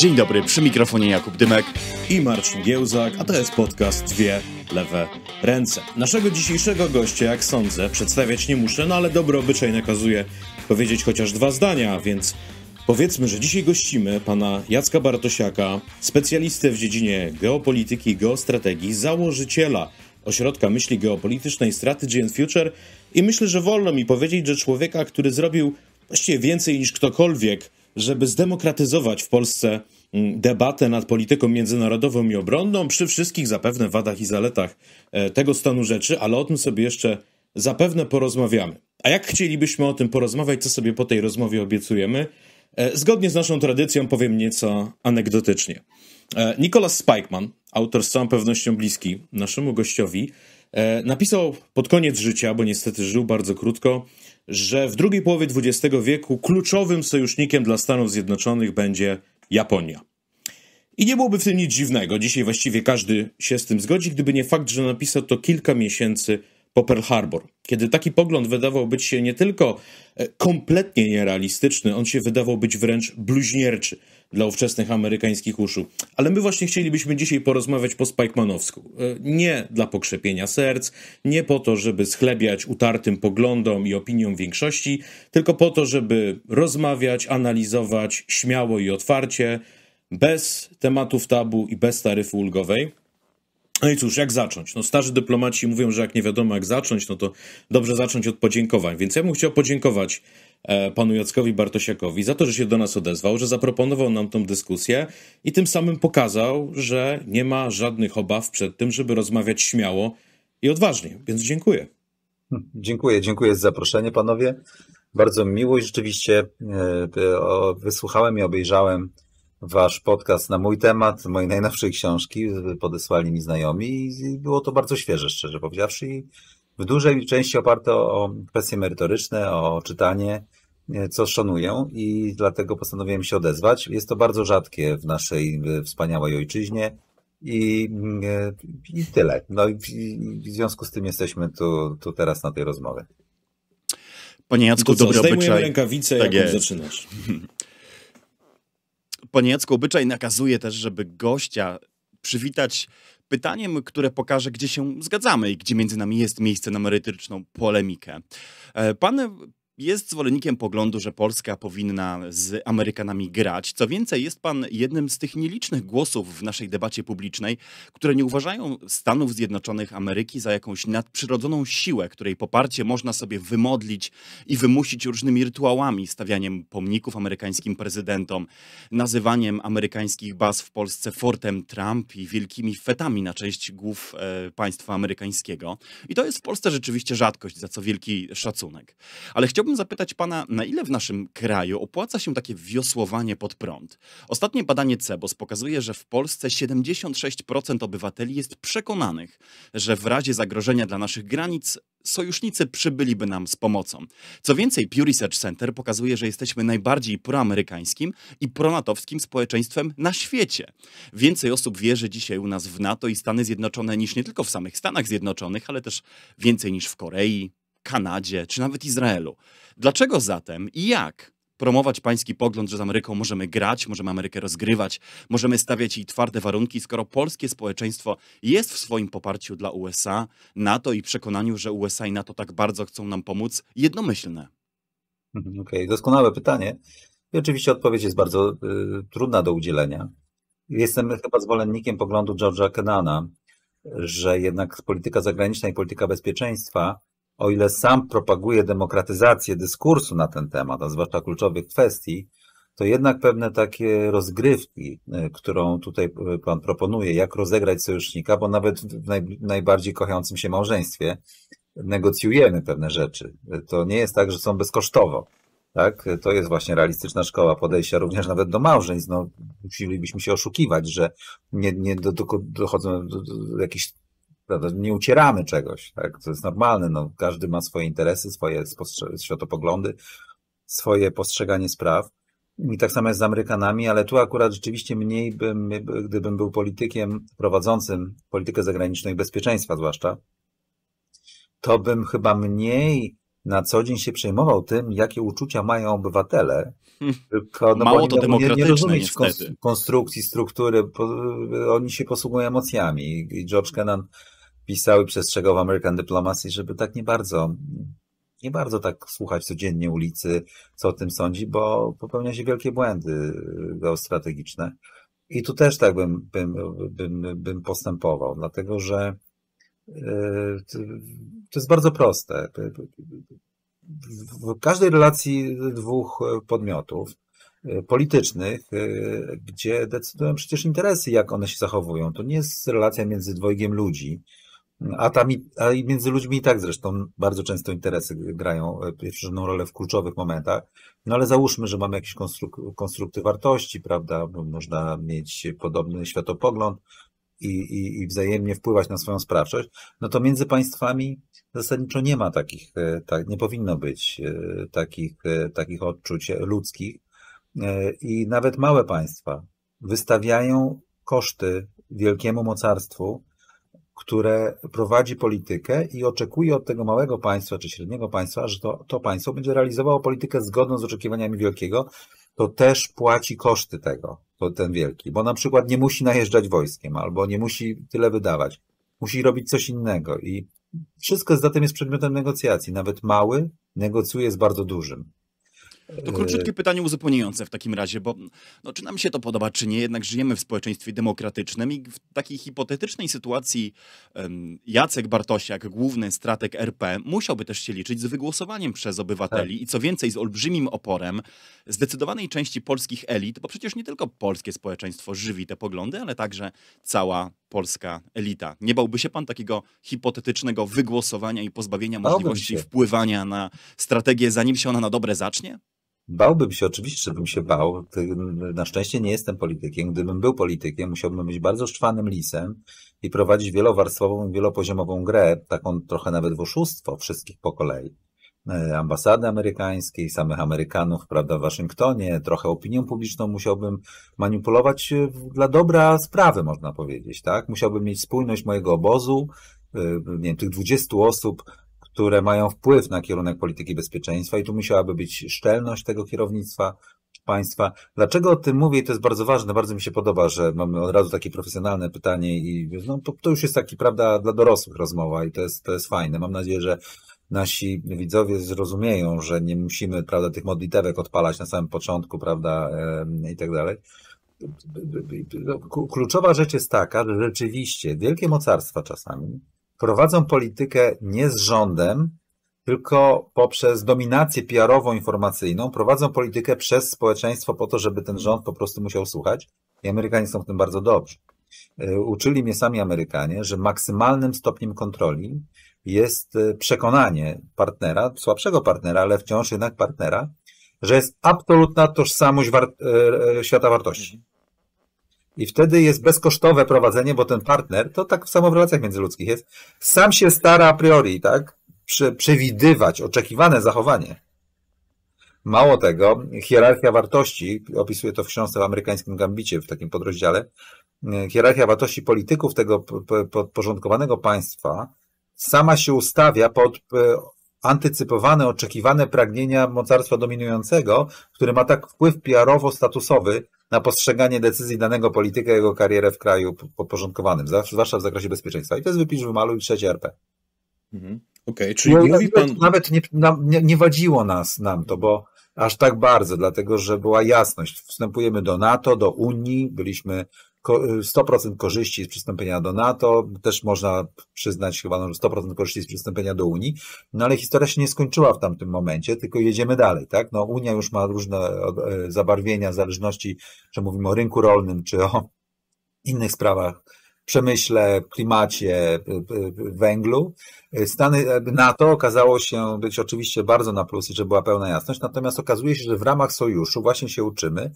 Dzień dobry, przy mikrofonie Jakub Dymek i Marcin Giełzak, a to jest podcast Dwie Lewe Ręce. Naszego dzisiejszego gościa, jak sądzę, przedstawiać nie muszę, no ale dobro obyczaj nakazuje powiedzieć chociaż dwa zdania, więc powiedzmy, że dzisiaj gościmy pana Jacka Bartosiaka, specjalistę w dziedzinie geopolityki i geostrategii, założyciela Ośrodka Myśli Geopolitycznej Strategy and Future i myślę, że wolno mi powiedzieć, że człowieka, który zrobił właściwie więcej niż ktokolwiek żeby zdemokratyzować w Polsce mm, debatę nad polityką międzynarodową i obronną, przy wszystkich zapewne wadach i zaletach e, tego stanu rzeczy, ale o tym sobie jeszcze zapewne porozmawiamy. A jak chcielibyśmy o tym porozmawiać, co sobie po tej rozmowie obiecujemy? E, zgodnie z naszą tradycją powiem nieco anegdotycznie. E, Nicholas Spikeman, autor z całą pewnością bliski naszemu gościowi, napisał pod koniec życia, bo niestety żył bardzo krótko, że w drugiej połowie XX wieku kluczowym sojusznikiem dla Stanów Zjednoczonych będzie Japonia. I nie byłoby w tym nic dziwnego. Dzisiaj właściwie każdy się z tym zgodzi, gdyby nie fakt, że napisał to kilka miesięcy po Pearl Harbor. Kiedy taki pogląd wydawał być się nie tylko e, kompletnie nierealistyczny, on się wydawał być wręcz bluźnierczy dla ówczesnych amerykańskich uszu. Ale my właśnie chcielibyśmy dzisiaj porozmawiać po spajkmanowsku. E, nie dla pokrzepienia serc, nie po to, żeby schlebiać utartym poglądom i opiniom większości, tylko po to, żeby rozmawiać, analizować śmiało i otwarcie, bez tematów tabu i bez taryfy ulgowej. No i cóż, jak zacząć? No starzy dyplomaci mówią, że jak nie wiadomo jak zacząć, no to dobrze zacząć od podziękowań. Więc ja bym chciał podziękować E, panu Jackowi Bartosiakowi za to, że się do nas odezwał, że zaproponował nam tą dyskusję i tym samym pokazał, że nie ma żadnych obaw przed tym, żeby rozmawiać śmiało i odważnie. Więc dziękuję. Hmm, dziękuję, dziękuję za zaproszenie, panowie. Bardzo miło i rzeczywiście e, wysłuchałem i obejrzałem wasz podcast na mój temat, mojej najnowszej książki, podesłali mi znajomi i było to bardzo świeże, szczerze powiedziawszy w dużej części oparte o kwestie merytoryczne, o czytanie, e, co szanuję i dlatego postanowiłem się odezwać. Jest to bardzo rzadkie w naszej wspaniałej ojczyźnie i, e, i tyle. No i w, związku z tym jesteśmy tu, tu teraz na tej rozmowie. Panie Jacku, dobrze obyczaj. rękawice, tak jak zaczynasz. Panie Jacku, obyczaj nakazuje też, żeby gościa przywitać pytaniem, które pokaże, gdzie się zgadzamy i gdzie między nami jest miejsce na merytoryczną polemikę. E, pan jest zwolennikiem poglądu, że Polska powinna z Amerykanami grać. Co więcej, jest pan jednym z tych nielicznych głosów w naszej debacie publicznej, które nie uważają Stanów Zjednoczonych Ameryki za jakąś nadprzyrodzoną siłę, której poparcie można sobie wymodlić i wymusić różnymi rytuałami, stawianiem pomników amerykańskim prezydentom, nazywaniem amerykańskich baz w Polsce Fortem Trump i wielkimi fetami na część głów e, państwa amerykańskiego. I to jest w Polsce rzeczywiście rzadkość, za co wielki szacunek. Ale chciałbym chciałbym zapytać pana, na ile w naszym kraju opłaca się takie wiosłowanie pod prąd? Ostatnie badanie CEBOS pokazuje, że w Polsce 76% obywateli jest przekonanych, że w razie zagrożenia dla naszych granic sojusznicy przybyliby nam z pomocą. Co więcej, Pew Research Center pokazuje, że jesteśmy najbardziej proamerykańskim i pronatowskim społeczeństwem na świecie. Więcej osób wierzy dzisiaj u nas w NATO i Stany Zjednoczone niż nie tylko w samych Stanach Zjednoczonych, ale też więcej niż w Korei, Kanadzie czy nawet Izraelu. Dlaczego zatem i jak promować pański pogląd, że z Ameryką możemy grać, możemy Amerykę rozgrywać, możemy stawiać jej twarde warunki, skoro polskie społeczeństwo jest w swoim poparciu dla USA, NATO i przekonaniu, że USA i NATO tak bardzo chcą nam pomóc, jednomyślne? Mhm, okej, okay, doskonałe pytanie. I oczywiście odpowiedź jest bardzo y, trudna do udzielenia. Jestem chyba zwolennikiem poglądu George'a Kennana, że jednak polityka zagraniczna i polityka bezpieczeństwa o ile sam propaguje demokratyzację dyskursu na ten temat, a zwłaszcza kluczowych kwestii, to jednak pewne takie rozgrywki, y, którą tutaj y, Pan proponuje, jak rozegrać sojusznika, bo nawet w naj, najbardziej kochającym się małżeństwie negocjujemy pewne rzeczy. To nie jest tak, że są bezkosztowo. Tak? To jest właśnie realistyczna szkoła podejścia również nawet do małżeństw. No, musielibyśmy się oszukiwać, że nie, nie do, do, dochodzą do, do jakichś prawda? Nie ucieramy czegoś, tak? To jest normalne. No, każdy ma swoje interesy, swoje światopoglądy, swoje postrzeganie spraw. I tak samo jest z Amerykanami, ale tu akurat rzeczywiście mniej bym, gdybym był politykiem prowadzącym politykę zagraniczną i bezpieczeństwa zwłaszcza, to bym chyba mniej na co dzień się przejmował tym, jakie uczucia mają obywatele. Hmm. Tylko, no, Mało to nie, nie rozumieć konstrukcji, struktury, po, oni się posługują emocjami. I George Kennan pisał i przestrzegał w American Diplomacy, żeby tak nie bardzo, nie bardzo tak słuchać codziennie ulicy, co o tym sądzi, bo popełnia się wielkie błędy geostrategiczne. I tu też tak bym, bym, bym, bym postępował, dlatego że e, to jest bardzo proste. W każdej relacji dwóch podmiotów e, politycznych, e, gdzie decydują przecież interesy, jak one się zachowują, to nie jest relacja między dwojgiem ludzi, a, tam i, a między ludźmi i tak zresztą bardzo często interesy grają e, pierwszą rolę w kluczowych momentach. No ale załóżmy, że mamy jakieś konstruk- konstrukty wartości, prawda? Można mieć podobny światopogląd i, i, i wzajemnie wpływać na swoją sprawczość. No to między państwami zasadniczo nie ma takich, e, tak, nie powinno być e, takich, takich odczuć ludzkich. I nawet małe państwa wystawiają koszty wielkiemu mocarstwu, które prowadzi politykę i oczekuje od tego małego państwa czy średniego państwa, że to, to państwo będzie realizowało politykę zgodną z oczekiwaniami wielkiego, to też płaci koszty tego, to ten wielki, bo na przykład nie musi najeżdżać wojskiem albo nie musi tyle wydawać, musi robić coś innego i wszystko zatem jest przedmiotem negocjacji. Nawet mały negocjuje z bardzo dużym. To króciutkie pytanie uzupełniające w takim razie, bo no, czy nam się to podoba, czy nie, jednak żyjemy w społeczeństwie demokratycznym i w takiej hipotetycznej sytuacji um, Jacek Bartosiak, główny strateg RP, musiałby też się liczyć z wygłosowaniem przez obywateli tak. i co więcej z olbrzymim oporem zdecydowanej części polskich elit, bo przecież nie tylko polskie społeczeństwo żywi te poglądy, ale także cała polska elita. Nie bałby się pan takiego hipotetycznego wygłosowania i pozbawienia możliwości wpływania na strategię, zanim się ona na dobre zacznie? Bałbym się, oczywiście, żebym się bał. Na szczęście nie jestem politykiem. Gdybym był politykiem, musiałbym być bardzo szczwanym lisem i prowadzić wielowarstwową, wielopoziomową grę, taką trochę nawet w oszustwo wszystkich po kolei. E, ambasady amerykańskiej, samych Amerykanów, prawda, w Waszyngtonie, trochę opinią publiczną musiałbym manipulować e, dla dobra sprawy, można powiedzieć, tak? Musiałbym mieć spójność mojego obozu, e, nie wiem, tych 20 osób, które mają wpływ na kierunek polityki bezpieczeństwa i tu musiałaby być szczelność tego kierownictwa państwa. Dlaczego o tym mówię? I to jest bardzo ważne, bardzo mi się podoba, że mamy od razu takie profesjonalne pytanie i no, to, to już jest taki, prawda, dla dorosłych rozmowa i to jest, to jest fajne. Mam nadzieję, że nasi widzowie zrozumieją, że nie musimy, prawda, tych modlitewek odpalać na samym początku, prawda, i tak dalej. Kluczowa rzecz jest taka, że rzeczywiście wielkie mocarstwa czasami prowadzą politykę nie z rządem, tylko poprzez dominację PR-ową, informacyjną, prowadzą politykę przez społeczeństwo po to, żeby ten rząd po prostu musiał słuchać. I Amerykanie są w tym bardzo dobrzy. E, uczyli mnie sami Amerykanie, że maksymalnym stopniem kontroli jest e, przekonanie partnera, słabszego partnera, ale wciąż jednak partnera, że jest absolutna tożsamość war e, świata wartości. Mhm. I wtedy jest bezkosztowe prowadzenie, bo ten partner, to tak samo w relacjach międzyludzkich jest, sam się stara a priori, tak? przewidywać oczekiwane zachowanie. Mało tego, hierarchia wartości, opisuję to w książce w amerykańskim Gambicie, w takim podrozdziale, e, hierarchia wartości polityków tego podporządkowanego państwa sama się ustawia pod e, antycypowane, oczekiwane pragnienia mocarstwa dominującego, który ma tak wpływ PR-owo-statusowy na postrzeganie decyzji danego polityka jego karierę w kraju podporządkowanym, zwłaszcza w zakresie bezpieczeństwa. I to jest wypisz, wymaluj trzecie RP. Mhm. Okej, okay, czyli no, mówi pan... Nawet nie, nie, nie wadziło nas, nam to, bo aż tak bardzo, dlatego że była jasność. Wstępujemy do NATO, do Unii, byliśmy 100% korzyści z przystąpienia do NATO, też można przyznać chyba no, że 100% korzyści z przystąpienia do Unii, no ale historia się nie skończyła w tamtym momencie, tylko jedziemy dalej, tak? No Unia już ma różne e, zabarwienia w zależności, czy mówimy o rynku rolnym, czy o innych sprawach, przemyśle, klimacie, e, e, węglu. Stany NATO okazało się być oczywiście bardzo na plusy, że była pełna jasność, natomiast okazuje się, że w ramach sojuszu właśnie się uczymy,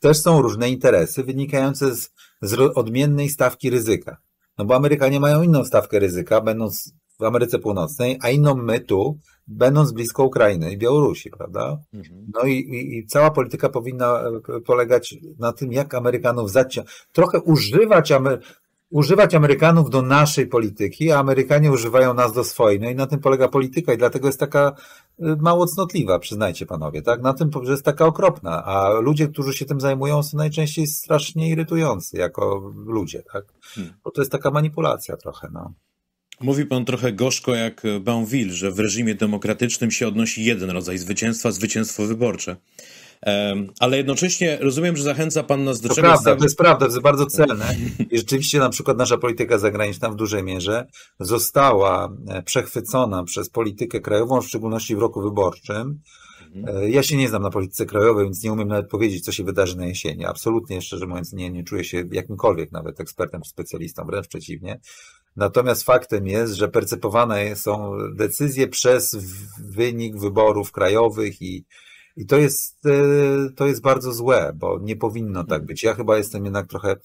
też są różne interesy wynikające z, z odmiennej stawki ryzyka. No bo Amerykanie mają inną stawkę ryzyka, będąc w Ameryce Północnej, a inną my tu, będąc blisko Ukrainy i Białorusi, prawda? Mhm. No i, i, i cała polityka powinna e, polegać na tym, jak Amerykanów zaciągnąć, trochę używać Amery używać Amerykanów do naszej polityki, a Amerykanie używają nas do swojej. No i na tym polega polityka i dlatego jest taka y, mało cnotliwa, przyznajcie panowie, tak? Na tym, że jest taka okropna, a ludzie, którzy się tym zajmują są najczęściej strasznie irytujący jako ludzie, tak? Hmm. Bo to jest taka manipulacja trochę, no. Mówi pan trochę gorzko jak e, Banville, że w reżimie demokratycznym się odnosi jeden rodzaj zwycięstwa, zwycięstwo wyborcze ale jednocześnie rozumiem, że zachęca Pan nas do to czegoś... Prawda, to jest prawda, to jest bardzo celne i rzeczywiście na przykład nasza polityka zagraniczna w dużej mierze została e, przechwycona przez politykę krajową, w szczególności w roku wyborczym, mhm. e, ja się nie znam na polityce krajowej, więc nie umiem nawet powiedzieć, co się wydarzy na jesieni. Absolutnie, szczerze mówiąc, nie, nie czuję się jakimkolwiek nawet ekspertem czy specjalistą, wręcz przeciwnie. Natomiast faktem jest, że percepowane są decyzje przez wynik wyborów krajowych i, i to jest, e, to jest bardzo złe, bo nie powinno tak być. Ja chyba jestem jednak trochę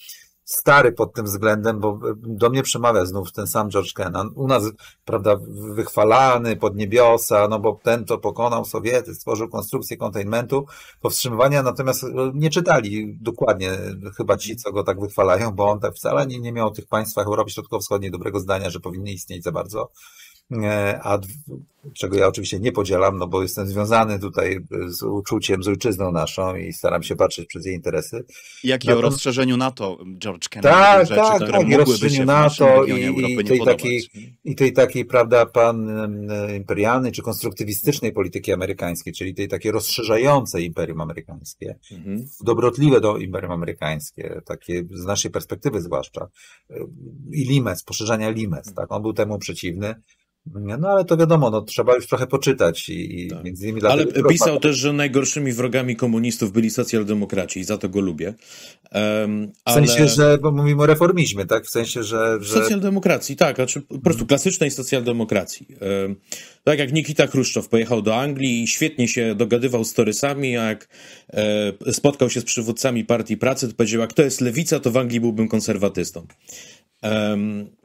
stary pod tym względem, bo e, do mnie przemawia znów ten sam George Kennan. U nas, prawda, wychwalany pod niebiosa, no bo ten to pokonał Sowiety, stworzył konstrukcję containmentu, powstrzymywania, natomiast e, nie czytali dokładnie chyba ci, co go tak wychwalają, bo on tak wcale nie, nie miał o tych państwach Europy Środkowo-Wschodniej dobrego zdania, że powinny istnieć za bardzo. E, a czego ja oczywiście nie podzielam, no bo jestem związany tutaj z uczuciem, z ojczyzną naszą i staram się patrzeć przez jej interesy. Jak no i o rozszerzeniu NATO, George Kennedy, tak, rzeczy, tak, które tak, mogłyby rozszerzeniu NATO i, i, tej takiej, i tej takiej, prawda, pan imperialnej czy konstruktywistycznej polityki amerykańskiej, czyli tej takiej rozszerzającej imperium amerykańskie, mhm. dobrotliwe do imperium amerykańskie, takie z naszej perspektywy zwłaszcza, y, i limes, poszerzania limes, mhm. tak, on był temu przeciwny, no ale to wiadomo, no, trzeba już trochę poczytać i, tak. między innymi Ale pisał też, że najgorszymi wrogami komunistów byli socjaldemokraci i za to go lubię. Um, w ale... sensie, że bo mówimy o reformizmie, tak? W sensie, że... że... Socjaldemokracji, tak, znaczy po prostu mhm. klasycznej socjaldemokracji. Um, tak jak Nikita Chruszczow pojechał do Anglii i świetnie się dogadywał z torysami, a jak e, spotkał się z przywódcami Partii Pracy, to powiedział, jak to jest lewica, to w Anglii byłbym konserwatystą.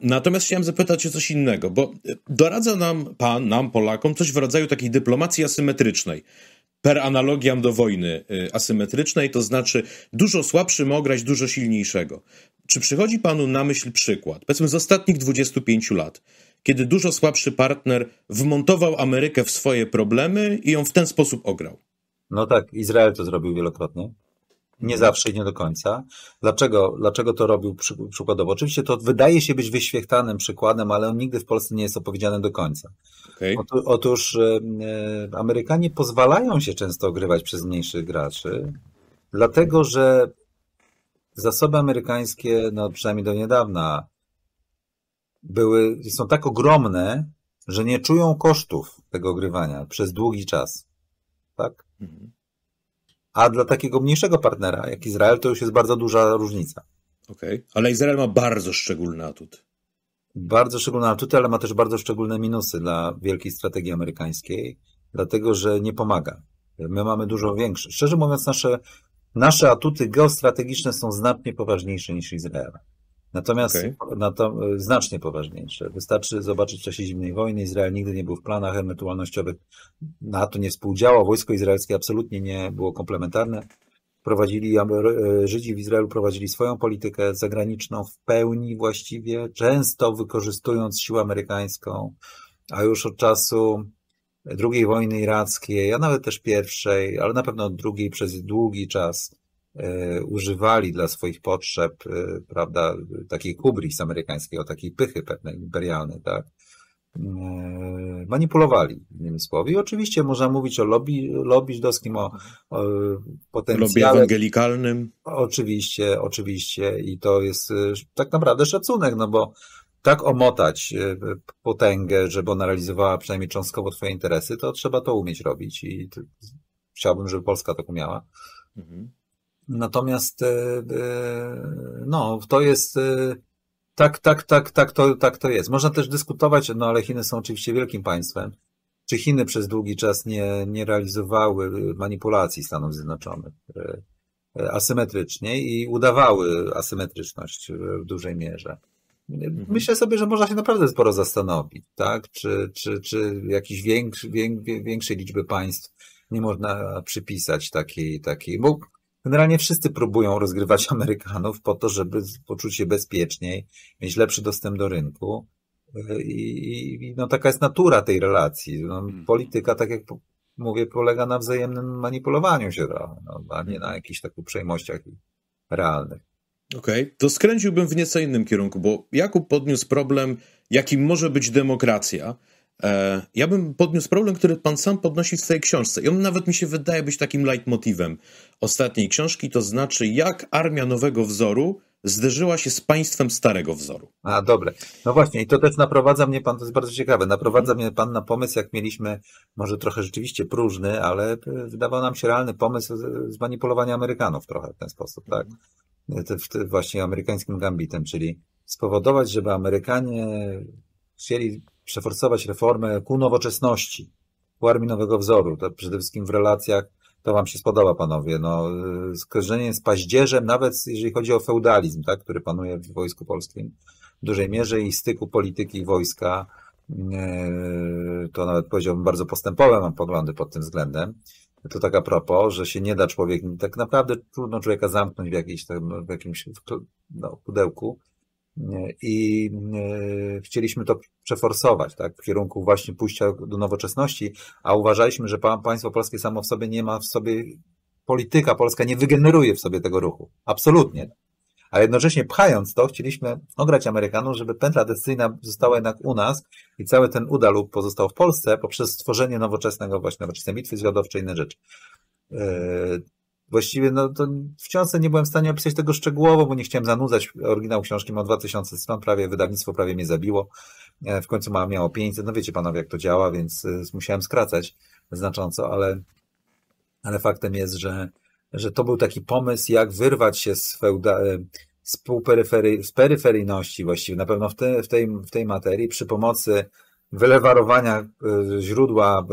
Natomiast chciałem zapytać o coś innego, bo doradza nam pan, nam Polakom, coś w rodzaju takiej dyplomacji asymetrycznej. Per analogiam do wojny y, asymetrycznej, to znaczy dużo słabszym ograć dużo silniejszego. Czy przychodzi panu na myśl przykład, powiedzmy z ostatnich 25 lat, kiedy dużo słabszy partner wmontował Amerykę w swoje problemy i ją w ten sposób ograł? No tak, Izrael to zrobił wielokrotnie nie zawsze i nie do końca. Dlaczego, dlaczego to robił przykładowo? Oczywiście to wydaje się być wyświechtanym przykładem, ale on nigdy w Polsce nie jest opowiedziany do końca. Okay. Oto, otóż e, e, Amerykanie pozwalają się często ogrywać przez mniejszych graczy, dlatego że zasoby amerykańskie, no przynajmniej do niedawna, były, są tak ogromne, że nie czują kosztów tego ogrywania przez długi czas. Tak? Mhm a dla takiego mniejszego partnera, jak Izrael, to już jest bardzo duża różnica. Okej, okay. ale Izrael ma bardzo szczególny atut. Bardzo szczególny atut, ale ma też bardzo szczególne minusy dla wielkiej strategii amerykańskiej, dlatego że nie pomaga. My mamy dużo większe. Szczerze mówiąc, nasze, nasze atuty geostrategiczne są znacznie poważniejsze niż Izraela. Natomiast okay. na to, e, znacznie poważniejsze. Wystarczy zobaczyć w czasie zimnej wojny. Izrael nigdy nie był w planach emerytualnościowych. NATO nie współdziałał. Wojsko izraelskie absolutnie nie było komplementarne. Prowadzili, e, Żydzi w Izraelu prowadzili swoją politykę zagraniczną w pełni właściwie, często wykorzystując siłę amerykańską, a już od czasu II wojny irackiej, a nawet też pierwszej, ale na pewno drugiej przez długi czas E, używali dla swoich potrzeb, e, prawda, takiej kubris o takiej pychy pewnej imperialnej, tak, e, manipulowali, innymi słowy. I oczywiście można mówić o lobby, lobby żydowskim, o, o potencjale... Lobby ewangelikalnym. Oczywiście, oczywiście i to jest tak naprawdę szacunek, no bo tak omotać potęgę, żeby ona realizowała przynajmniej cząstkowo twoje interesy, to trzeba to umieć robić i chciałbym, żeby Polska tak umiała. Mhm. Natomiast e, e, no, to jest e, tak, tak, tak, tak to, tak to jest. Można też dyskutować, no ale Chiny są oczywiście wielkim państwem. Czy Chiny przez długi czas nie, nie realizowały manipulacji Stanów Zjednoczonych asymetrycznie i udawały asymetryczność w dużej mierze? Mhm. Myślę sobie, że można się naprawdę sporo zastanowić, tak? Czy, czy, czy jakiejś większy, większej liczby państw nie można przypisać takiej, takiej, bo Generalnie wszyscy próbują rozgrywać Amerykanów po to, żeby poczuć się bezpieczniej, mieć lepszy dostęp do rynku. I, i no, taka jest natura tej relacji. No, hmm. polityka, tak jak mówię, polega na wzajemnym manipulowaniu się trochę, no, a nie hmm. na jakichś takich uprzejmościach realnych. Okej, okay. to skręciłbym w nieco innym kierunku, bo Jakub podniósł problem, jakim może być demokracja. E, ja bym podniósł problem, który pan sam podnosi w swojej książce. I on nawet mi się wydaje być takim leitmotivem ostatniej książki, to znaczy jak armia nowego wzoru zderzyła się z państwem starego wzoru. A, dobre. No właśnie, i to też naprowadza mnie pan, to jest bardzo ciekawe, naprowadza mnie pan na pomysł, jak mieliśmy, może trochę rzeczywiście próżny, ale wydawał nam się realny pomysł zmanipulowania Amerykanów trochę w ten sposób, tak? Właśnie amerykańskim gambitem, czyli spowodować, żeby Amerykanie chcieli przeforsować reformę ku nowoczesności, ku armii nowego wzoru, to przede wszystkim w relacjach, to wam się spodoba, panowie, no, y, skojarzenie z paździerzem, nawet jeżeli chodzi o feudalizm, tak, który panuje w Wojsku Polskim w dużej mierze i styku polityki i wojska, y, to nawet powiedziałbym bardzo postępowe mam poglądy pod tym względem, to tak a propos, że się nie da człowiek, tak naprawdę trudno człowieka zamknąć w, jakiejś, w jakimś no, pudełku, i e, chcieliśmy to przeforsować tak, w kierunku właśnie pójścia do nowoczesności, a uważaliśmy, że państwo polskie samo w sobie nie ma w sobie, polityka polska nie wygeneruje w sobie tego ruchu. Absolutnie. A jednocześnie pchając to, chcieliśmy ograć Amerykanom, żeby pętla decyzyjna została jednak u nas i cały ten uda lub pozostał w Polsce poprzez stworzenie nowoczesnego, właśnie nowoczesnej bitwy zwiadowczej, inne rzeczy. E, właściwie no, to wciąż nie byłem w stanie opisać tego szczegółowo, bo nie chciałem zanudzać. Oryginał książki ma 2000 stron, prawie wydawnictwo prawie mnie zabiło. E, w końcu ma, miało 500, no wiecie panowie jak to działa, więc e, musiałem skracać znacząco, ale, ale faktem jest, że, że to był taki pomysł, jak wyrwać się z feuda, e, z, z peryferyjności właściwie, na pewno w, te, w, tej, w tej materii, przy pomocy wylewarowania źródła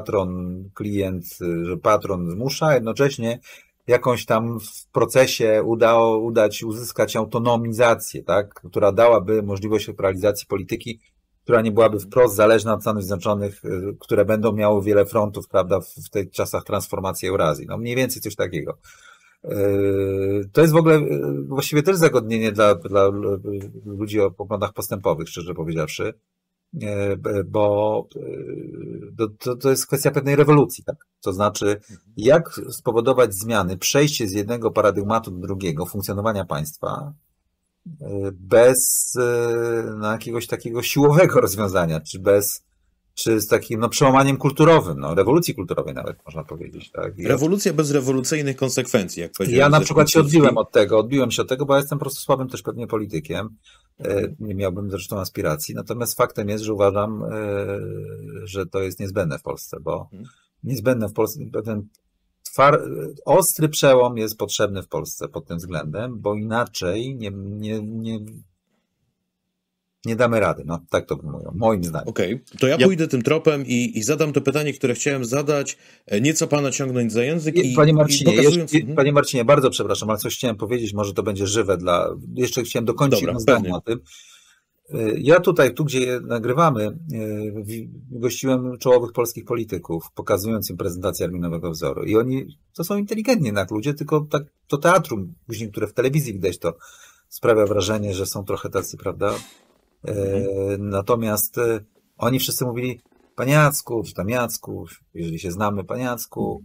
patron, klient, że patron zmusza, jednocześnie jakąś tam w procesie udało udać uzyskać autonomizację, tak, która dałaby możliwość realizacji polityki, która nie byłaby wprost zależna od Stanów Zjednoczonych, y, które będą miały wiele frontów, prawda, w, tych czasach transformacji Eurazji. No mniej więcej coś takiego. Y, to jest w ogóle y, właściwie też zagodnienie dla, dla ludzi o poglądach postępowych, szczerze powiedziawszy, E, bo e, to, to jest kwestia pewnej rewolucji, tak? To znaczy, mhm. jak spowodować zmiany, przejście z jednego paradygmatu do drugiego, funkcjonowania państwa, e, bez no, jakiegoś takiego siłowego rozwiązania, czy bez czy z takim no, przełamaniem kulturowym, no, rewolucji kulturowej nawet można powiedzieć. Tak? Rewolucja bez rewolucyjnych konsekwencji, jak powiedziałem. Ja na przykład się odbiłem od tego, odbiłem się od tego, bo ja jestem po prostu słabym też pewnie politykiem E, nie miałbym zresztą aspiracji. Natomiast faktem jest, że uważam, e, że to jest niezbędne w Polsce, bo mhm. niezbędne w Polsce, ten twar, ostry przełom jest potrzebny w Polsce pod tym względem, bo inaczej nie, nie, nie nie damy rady. No, tak to mówią, moim zdaniem. Okej, okay. to ja, ja, pójdę tym tropem i, i, zadam to pytanie, które chciałem zadać, e, nieco pana ciągnąć za język i, panie Marcinie, i pokazując... Jeszcze, mhm. panie Marcinie, bardzo przepraszam, ale coś chciałem powiedzieć, może to będzie żywe dla... Jeszcze chciałem dokończyć Dobra, zdanie o tym. E, ja tutaj, tu gdzie nagrywamy, e, gościłem czołowych polskich polityków, pokazując im prezentację arminowego wzoru. I oni, to są inteligentni jednak ludzie, tylko tak, to teatrum później, które w telewizji widać, to sprawia wrażenie, że są trochę tacy, prawda, Mhm. E, natomiast e, oni wszyscy mówili, panie Jacku, czy tam Jacku, jeżeli się znamy, panie Jacku,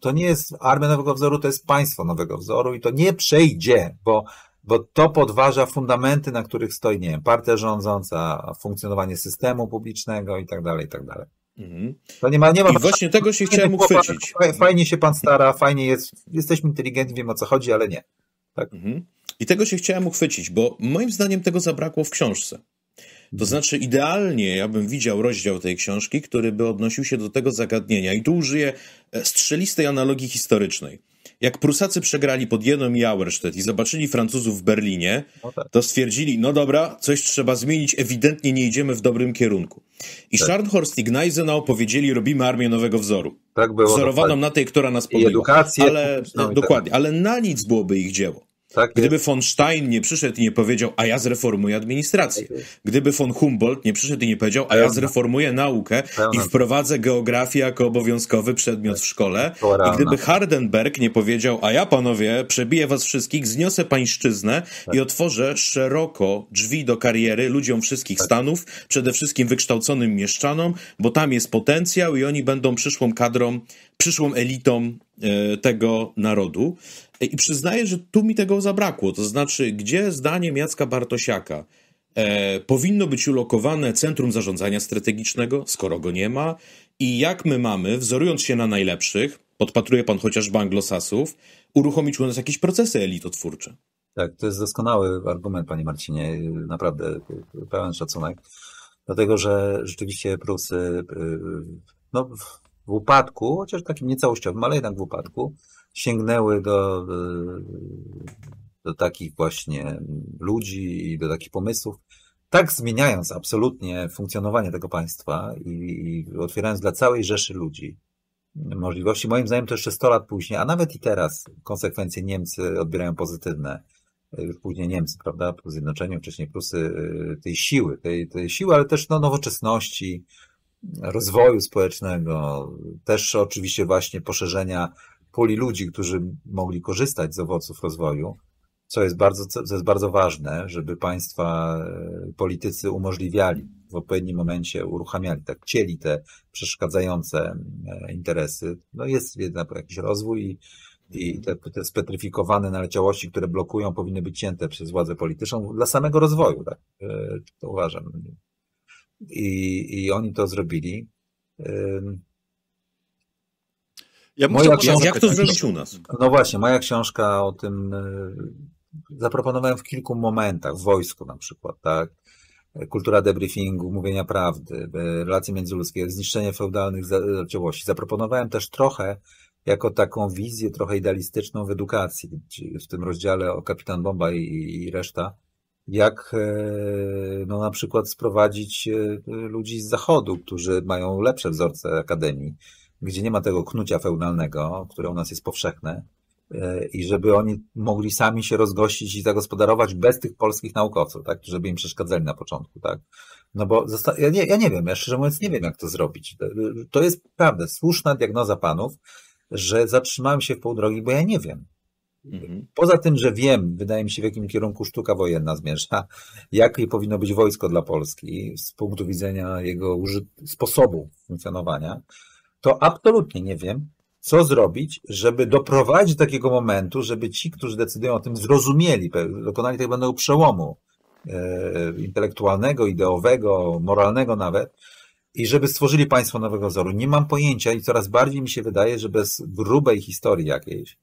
to nie jest armia nowego wzoru, to jest państwo nowego wzoru i to nie przejdzie, bo, bo to podważa fundamenty, na których stoi, nie wiem, partia rządząca, funkcjonowanie systemu publicznego i tak dalej, i tak dalej. Mhm. To nie ma, nie ma I właśnie tego się chciałem uchwycić. Fajnie się pan mhm. stara, fajnie jest, jesteśmy inteligentni, wiem o co chodzi, ale nie. Tak? I tego się chciałem uchwycić, bo moim zdaniem tego zabrakło w książce. To znaczy, idealnie ja bym widział rozdział tej książki, który by odnosił się do tego zagadnienia. I tu użyję e, strzelistej analogii historycznej. Jak Prusacy przegrali pod Jeną i Auerstedt i zobaczyli Francuzów w Berlinie, no tak. to stwierdzili, no dobra, coś trzeba zmienić, ewidentnie nie idziemy w dobrym kierunku. I tak. Scharnhorst i Gneisenau powiedzieli, robimy armię nowego wzoru. Tak było. Wzorowaną na tej, która nas podjęła. Edukację. Ale, dokładnie, tak. ale na nic byłoby ich dzieło. Tak Gdyby von Stein nie przyszedł i nie powiedział, a ja zreformuję administrację. Tak gdyby von Humboldt nie przyszedł i nie powiedział, a ja zreformuję naukę i wprowadzę geografię jako obowiązkowy przedmiot w szkole. I gdyby Hardenberg nie powiedział, a ja panowie przebiję was wszystkich, zniosę pańszczyznę i tak. otworzę szeroko drzwi do kariery ludziom wszystkich tak. stanów, przede wszystkim wykształconym mieszczanom, bo tam jest potencjał i oni będą przyszłą kadrą, przyszłą elitą E, tego narodu. E, I przyznaję, że tu mi tego zabrakło. To znaczy, gdzie zdaniem Jacka Bartosiaka e, powinno być ulokowane Centrum Zarządzania Strategicznego, skoro go nie ma? I jak my mamy, wzorując się na najlepszych, podpatruje pan chociażby anglosasów, uruchomić u nas jakieś procesy elitotwórcze? Tak, to jest doskonały argument, panie Marcinie. Naprawdę pełen szacunek. Dlatego, że rzeczywiście Prusy y, y, no, w upadku, chociaż takim niecałościowym, ale jednak w upadku, sięgnęły do, e, do takich właśnie ludzi i do takich pomysłów, tak zmieniając absolutnie funkcjonowanie tego państwa i, i otwierając dla całej rzeszy ludzi możliwości. Moim zdaniem to jeszcze 100 lat później, a nawet i teraz konsekwencje Niemcy odbierają pozytywne. E, już później Niemcy, prawda, po zjednoczeniu, wcześniej Prusy, e, tej siły, tej, tej siły, ale też no, nowoczesności, rozwoju społecznego, też oczywiście właśnie poszerzenia puli ludzi, którzy mogli korzystać z owoców rozwoju, co jest bardzo, co jest bardzo ważne, żeby państwa e, politycy umożliwiali w odpowiednim momencie, uruchamiali, tak cieli te przeszkadzające e, interesy. No jest jednak jakiś rozwój i, i te, te spetryfikowane naleciałości, które blokują, powinny być cięte przez władzę polityczną dla samego rozwoju, tak e, to uważam i, i oni to zrobili. Ja moja książka, jak to zrobić u nas? No właśnie, moja książka o tym y, zaproponowałem w kilku momentach, w wojsku na przykład, tak? Kultura debriefingu, mówienia prawdy, y, relacje międzyludzkie, zniszczenie feudalnych zaciłości. Y, zaproponowałem też trochę jako taką wizję trochę idealistyczną w edukacji, w tym rozdziale o Kapitan Bomba i, i reszta jak e, no, na przykład sprowadzić e, ludzi z zachodu, którzy mają lepsze wzorce akademii, gdzie nie ma tego knucia feudalnego, które u nas jest powszechne, e, i żeby oni mogli sami się rozgościć i zagospodarować bez tych polskich naukowców, tak? Żeby im przeszkadzali na początku, tak? No bo zosta- ja, nie, ja nie wiem, ja szczerze mówiąc nie wiem, jak to zrobić. To jest prawda, słuszna diagnoza panów, że zatrzymałem się w pół drogi, bo ja nie wiem. Mhm. Poza tym, że wiem, wydaje mi się, w jakim kierunku sztuka wojenna zmierza, jakie powinno być wojsko dla Polski z punktu widzenia jego sposobu funkcjonowania, to absolutnie nie wiem, co zrobić, żeby doprowadzić do takiego momentu, żeby ci, którzy decydują o tym, zrozumieli, dokonali tak zwanego przełomu e, intelektualnego, ideowego, moralnego nawet, i żeby stworzyli państwo nowego wzoru. Nie mam pojęcia i coraz bardziej mi się wydaje, że bez grubej historii jakiejś,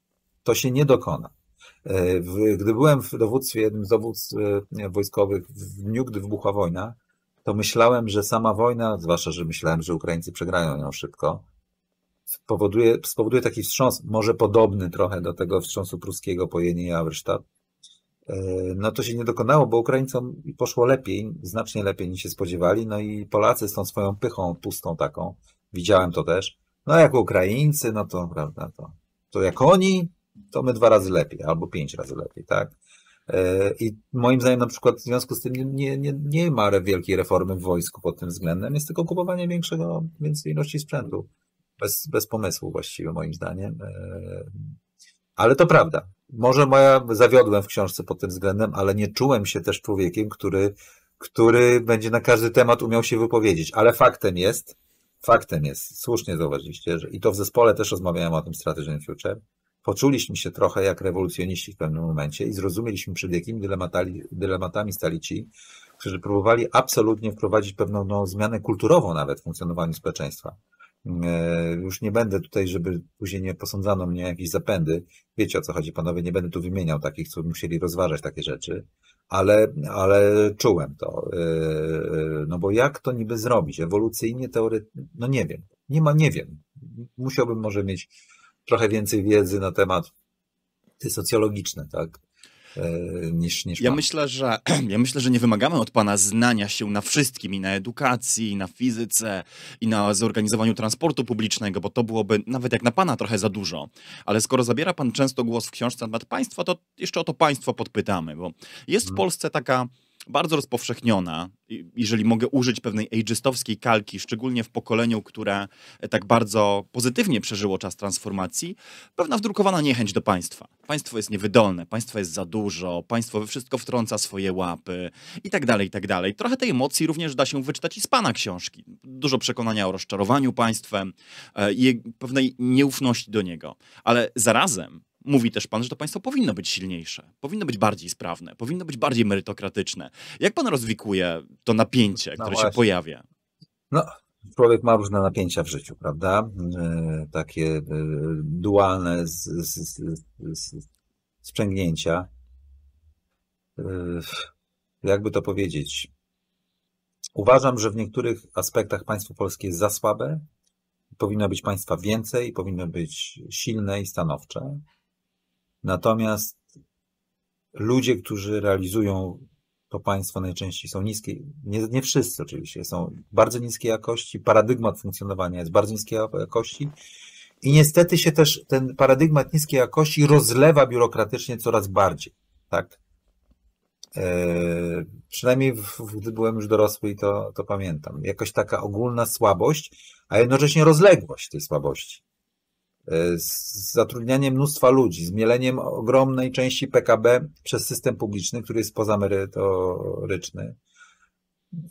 to się nie dokona. E, gdy byłem w dowództwie, jednym z dowództw e, wojskowych w dniu, gdy wybuchła wojna, to myślałem, że sama wojna, zwłaszcza, że myślałem, że Ukraińcy przegrają ją szybko, spowoduje, spowoduje taki wstrząs, może podobny trochę do tego wstrząsu pruskiego po Jenie Auerstadt. No to się nie dokonało, bo Ukraińcom poszło lepiej, znacznie lepiej niż się spodziewali, no i Polacy z tą swoją pychą pustą taką, widziałem to też, no jak Ukraińcy, no to prawda, to, to jak oni, to my dwa razy lepiej, albo pięć razy lepiej, tak? E, I moim zdaniem na przykład w związku z tym nie, nie, nie ma wielkiej reformy w wojsku pod tym względem, jest tylko kupowanie większego, większej ilości sprzętu. Bez, bez pomysłu właściwie moim zdaniem. E, ale to prawda. Może moja zawiodłem w książce pod tym względem, ale nie czułem się też człowiekiem, który, który będzie na każdy temat umiał się wypowiedzieć. Ale faktem jest, faktem jest, słusznie zauważyliście, że i to w zespole też rozmawiałem o tym Strategy in Future, Poczuliśmy się trochę jak rewolucjoniści w pewnym momencie i zrozumieliśmy, przed jakimi dylematami, dylematami stali ci, którzy próbowali absolutnie wprowadzić pewną no, zmianę kulturową nawet w funkcjonowaniu społeczeństwa. Mm, e, już nie będę tutaj, żeby później nie posądzano mnie jakieś zapędy. Wiecie o co chodzi, panowie, nie będę tu wymieniał takich, co musieli rozważać takie rzeczy, ale, ale czułem to. E, e, no bo jak to niby zrobić? Ewolucyjnie, teoretycznie, no nie wiem. Nie ma, nie wiem. Musiałbym może mieć trochę więcej wiedzy na temat socjologiczny, tak? E, niż, niż ja, pan. myślę, że, ja myślę, że nie wymagamy od Pana znania się na wszystkim i na edukacji, i na fizyce, i na zorganizowaniu transportu publicznego, bo to byłoby nawet jak na Pana trochę za dużo. Ale skoro zabiera Pan często głos w książce na temat państwa, to jeszcze o to państwo podpytamy, bo jest w mhm. Polsce taka bardzo rozpowszechniona, jeżeli mogę użyć pewnej ageistowskiej kalki, szczególnie w pokoleniu, które tak bardzo pozytywnie przeżyło czas transformacji, pewna wdrukowana niechęć do państwa. Państwo jest niewydolne, państwo jest za dużo, państwo we wszystko wtrąca swoje łapy i tak dalej, i tak dalej. Trochę tej emocji również da się wyczytać i z pana książki. Dużo przekonania o rozczarowaniu państwem e, i pewnej nieufności do niego. Ale zarazem mówi też pan, że to państwo powinno być silniejsze, powinno być bardziej sprawne, powinno być bardziej merytokratyczne. Jak pan rozwikuje to napięcie, no które no się pojawia? No, człowiek ma różne napięcia w życiu, prawda? E, takie e, dualne z, z, z, sprzęgnięcia. E, jakby to powiedzieć? Uważam, że w niektórych aspektach państwo polskie jest za słabe. Powinno być państwa więcej, powinno być silne i stanowcze. Natomiast ludzie, którzy realizują to państwo najczęściej są niskie, nie, nie wszyscy oczywiście, są bardzo niskiej jakości, paradygmat funkcjonowania jest bardzo niskiej jakości i niestety się też ten paradygmat niskiej jakości rozlewa biurokratycznie coraz bardziej, tak? E, przynajmniej w, gdy byłem już dorosły i to, to pamiętam. Jakoś taka ogólna słabość, a jednocześnie rozległość tej słabości. E, z zatrudnianiem mnóstwa ludzi, z mieleniem ogromnej części PKB przez system publiczny, który jest pozamerytoryczny.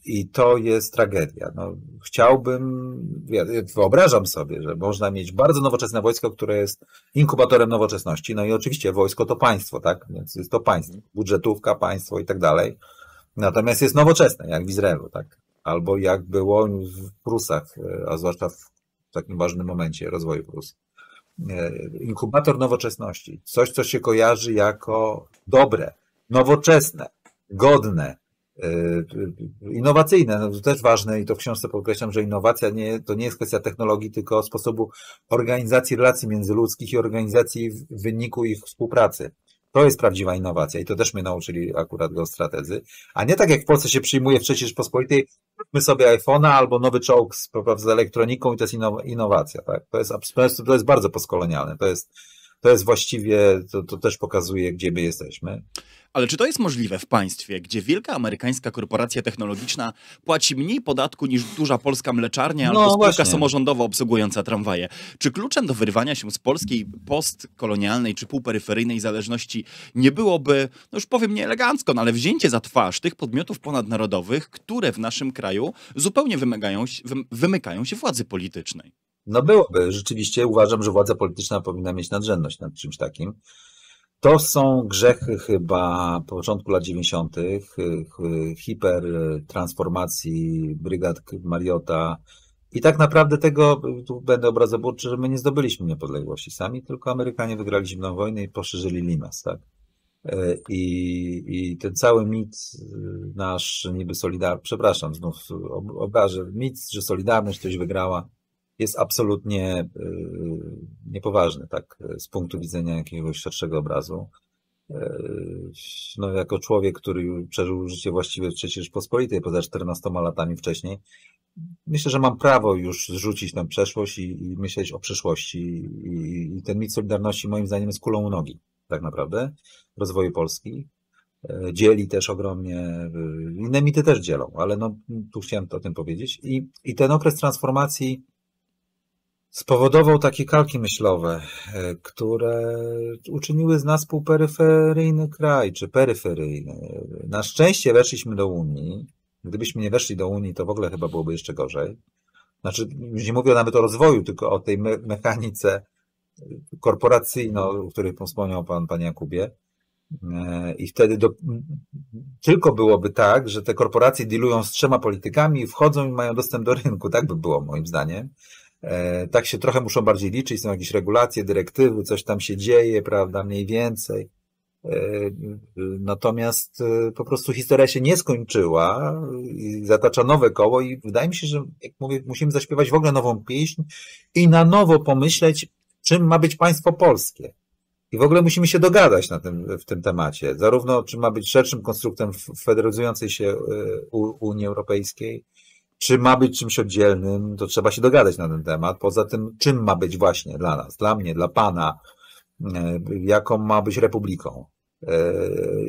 I to jest tragedia. No, chciałbym, ja wyobrażam sobie, że można mieć bardzo nowoczesne wojsko, które jest inkubatorem nowoczesności. No i oczywiście wojsko to państwo, tak? Więc jest to państwo, mhm. budżetówka, państwo i tak dalej. Natomiast jest nowoczesne, jak w Izraelu, tak? Albo jak było w Prusach, e, a zwłaszcza w takim ważnym momencie rozwoju Prus. E, inkubator nowoczesności, coś, co się kojarzy jako dobre, nowoczesne, godne, e, e, innowacyjne, no to też ważne i to w książce podkreślam, że innowacja nie, to nie jest kwestia technologii, tylko sposobu organizacji relacji międzyludzkich i organizacji w wyniku ich współpracy. To jest prawdziwa innowacja i to też mnie nauczyli akurat geostratezy. A nie tak jak w Polsce się przyjmuje w III Rzeczpospolitej, kupmy sobie iPhone'a albo nowy czołg z, z elektroniką i to jest innowacja. Tak? To, jest, to jest bardzo poskolonialne. To jest, to jest właściwie, to, to też pokazuje, gdzie my jesteśmy. Ale czy to jest możliwe w państwie, gdzie wielka amerykańska korporacja technologiczna płaci mniej podatku niż duża polska mleczarnia no, albo spółka właśnie. samorządowa obsługująca tramwaje? Czy kluczem do wyrwania się z polskiej postkolonialnej czy półperyferyjnej zależności nie byłoby, no już powiem nie no ale wzięcie za twarz tych podmiotów ponadnarodowych, które w naszym kraju zupełnie wymykają się władzy politycznej? No byłoby. Rzeczywiście uważam, że władza polityczna powinna mieć nadrzędność nad czymś takim. To są grzechy chyba początku lat 90., y, hipertransformacji y, brygad Mariota. I tak naprawdę tego, y, tu będę obrazoburczy, że my nie zdobyliśmy niepodległości sami, tylko Amerykanie wygrali zimną wojnę i poszerzyli Limas, tak? I, I, ten cały mit nasz, niby Solidarność, przepraszam, znów obrażę, mit, że Solidarność coś wygrała, jest absolutnie e, niepoważny, tak, z punktu widzenia jakiegoś szerszego obrazu. E, no, jako człowiek, który przeżył życie właściwie w III Rzeczpospolitej poza 14 latami wcześniej, myślę, że mam prawo już zrzucić tę przeszłość i, i myśleć o przyszłości. I, I, ten mit Solidarności moim zdaniem jest kulą u nogi, tak naprawdę, rozwoju Polski. E, dzieli też ogromnie, inne mity też dzielą, ale no, tu chciałem o tym powiedzieć. I, i ten okres transformacji spowodował takie kalki myślowe, e, które uczyniły z nas półperyferyjny kraj, czy peryferyjny. Na szczęście weszliśmy do Unii. Gdybyśmy nie weszli do Unii, to w ogóle chyba byłoby jeszcze gorzej. Znaczy, już nie mówię nawet o rozwoju, tylko o tej me mechanice korporacyjno, o której wspomniał pan, panie Jakubie. E, I wtedy do, tylko byłoby tak, że te korporacje dealują z trzema politykami, wchodzą i mają dostęp do rynku. Tak by było, moim zdaniem. E, tak się trochę muszą bardziej liczyć, są jakieś regulacje, dyrektywy, coś tam się dzieje, prawda, mniej więcej. E, natomiast e, po prostu historia się nie skończyła i zatacza nowe koło i wydaje mi się, że jak mówię, musimy zaśpiewać w ogóle nową pieśń i na nowo pomyśleć, czym ma być państwo polskie. I w ogóle musimy się dogadać na tym, w tym temacie. Zarówno czy ma być szerszym konstruktem federalizującej się Unii Europejskiej, czy ma być czymś oddzielnym, to trzeba się dogadać na ten temat. Poza tym, czym ma być właśnie dla nas, dla mnie, dla pana, e, jaką ma być republiką. E,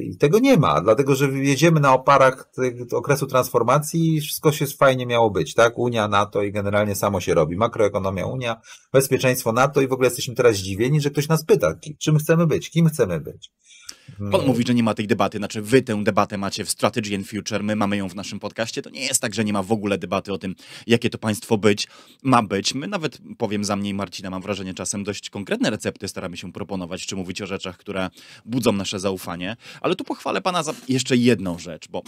I tego nie ma, dlatego że jedziemy na oparach okresu transformacji i wszystko się fajnie miało być, tak? Unia, NATO i generalnie samo się robi. Makroekonomia Unia, bezpieczeństwo NATO i w ogóle jesteśmy teraz zdziwieni, że ktoś nas pyta, czym chcemy być, kim chcemy być. Pan mówi, że nie ma tej debaty, znaczy wy tę debatę macie w Strategy and Future, my mamy ją w naszym podcaście. To nie jest tak, że nie ma w ogóle debaty o tym, jakie to państwo być ma być. My nawet, powiem za mnie i Marcina, mam wrażenie czasem dość konkretne recepty staramy się proponować, czy mówić o rzeczach, które budzą nasze zaufanie. Ale tu pochwalę pana za jeszcze jedną rzecz, bo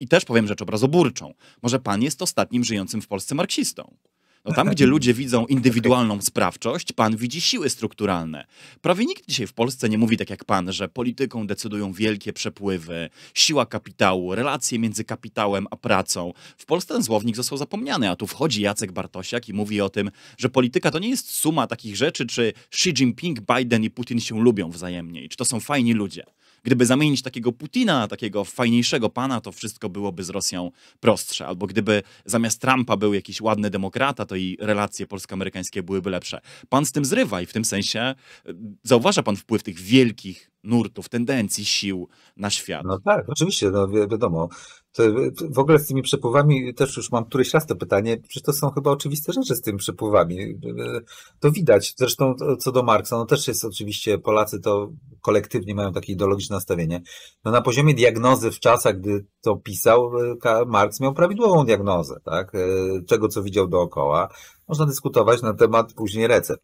i też powiem rzecz obrazoburczą. Może pan jest ostatnim żyjącym w Polsce marksistą. No tam, gdzie ludzie widzą indywidualną sprawczość, pan widzi siły strukturalne. Prawie nikt dzisiaj w Polsce nie mówi tak jak pan, że polityką decydują wielkie przepływy, siła kapitału, relacje między kapitałem a pracą. W Polsce ten złownik został zapomniany, a tu wchodzi Jacek Bartosiak i mówi o tym, że polityka to nie jest suma takich rzeczy, czy Xi Jinping, Biden i Putin się lubią wzajemnie i czy to są fajni ludzie. Gdyby zamienić takiego Putina, takiego fajniejszego pana, to wszystko byłoby z Rosją prostsze. Albo gdyby zamiast Trumpa był jakiś ładny demokrata, to i relacje polsko-amerykańskie byłyby lepsze. Pan z tym zrywa i w tym sensie y, zauważa pan wpływ tych wielkich nurtów, tendencji, sił na świat. No tak, oczywiście, no wi wiadomo w ogóle z tymi przepływami też już mam któryś raz to pytanie, przecież to są chyba oczywiste rzeczy z tymi przepływami. To widać. Zresztą e, co do Marksa, no też jest oczywiście, Polacy to kolektywnie mają takie ideologiczne nastawienie. No na poziomie diagnozy w czasach, gdy to pisał, e, Marks miał prawidłową diagnozę, tak? Czego, e, co widział dookoła. Można dyskutować na temat później recept,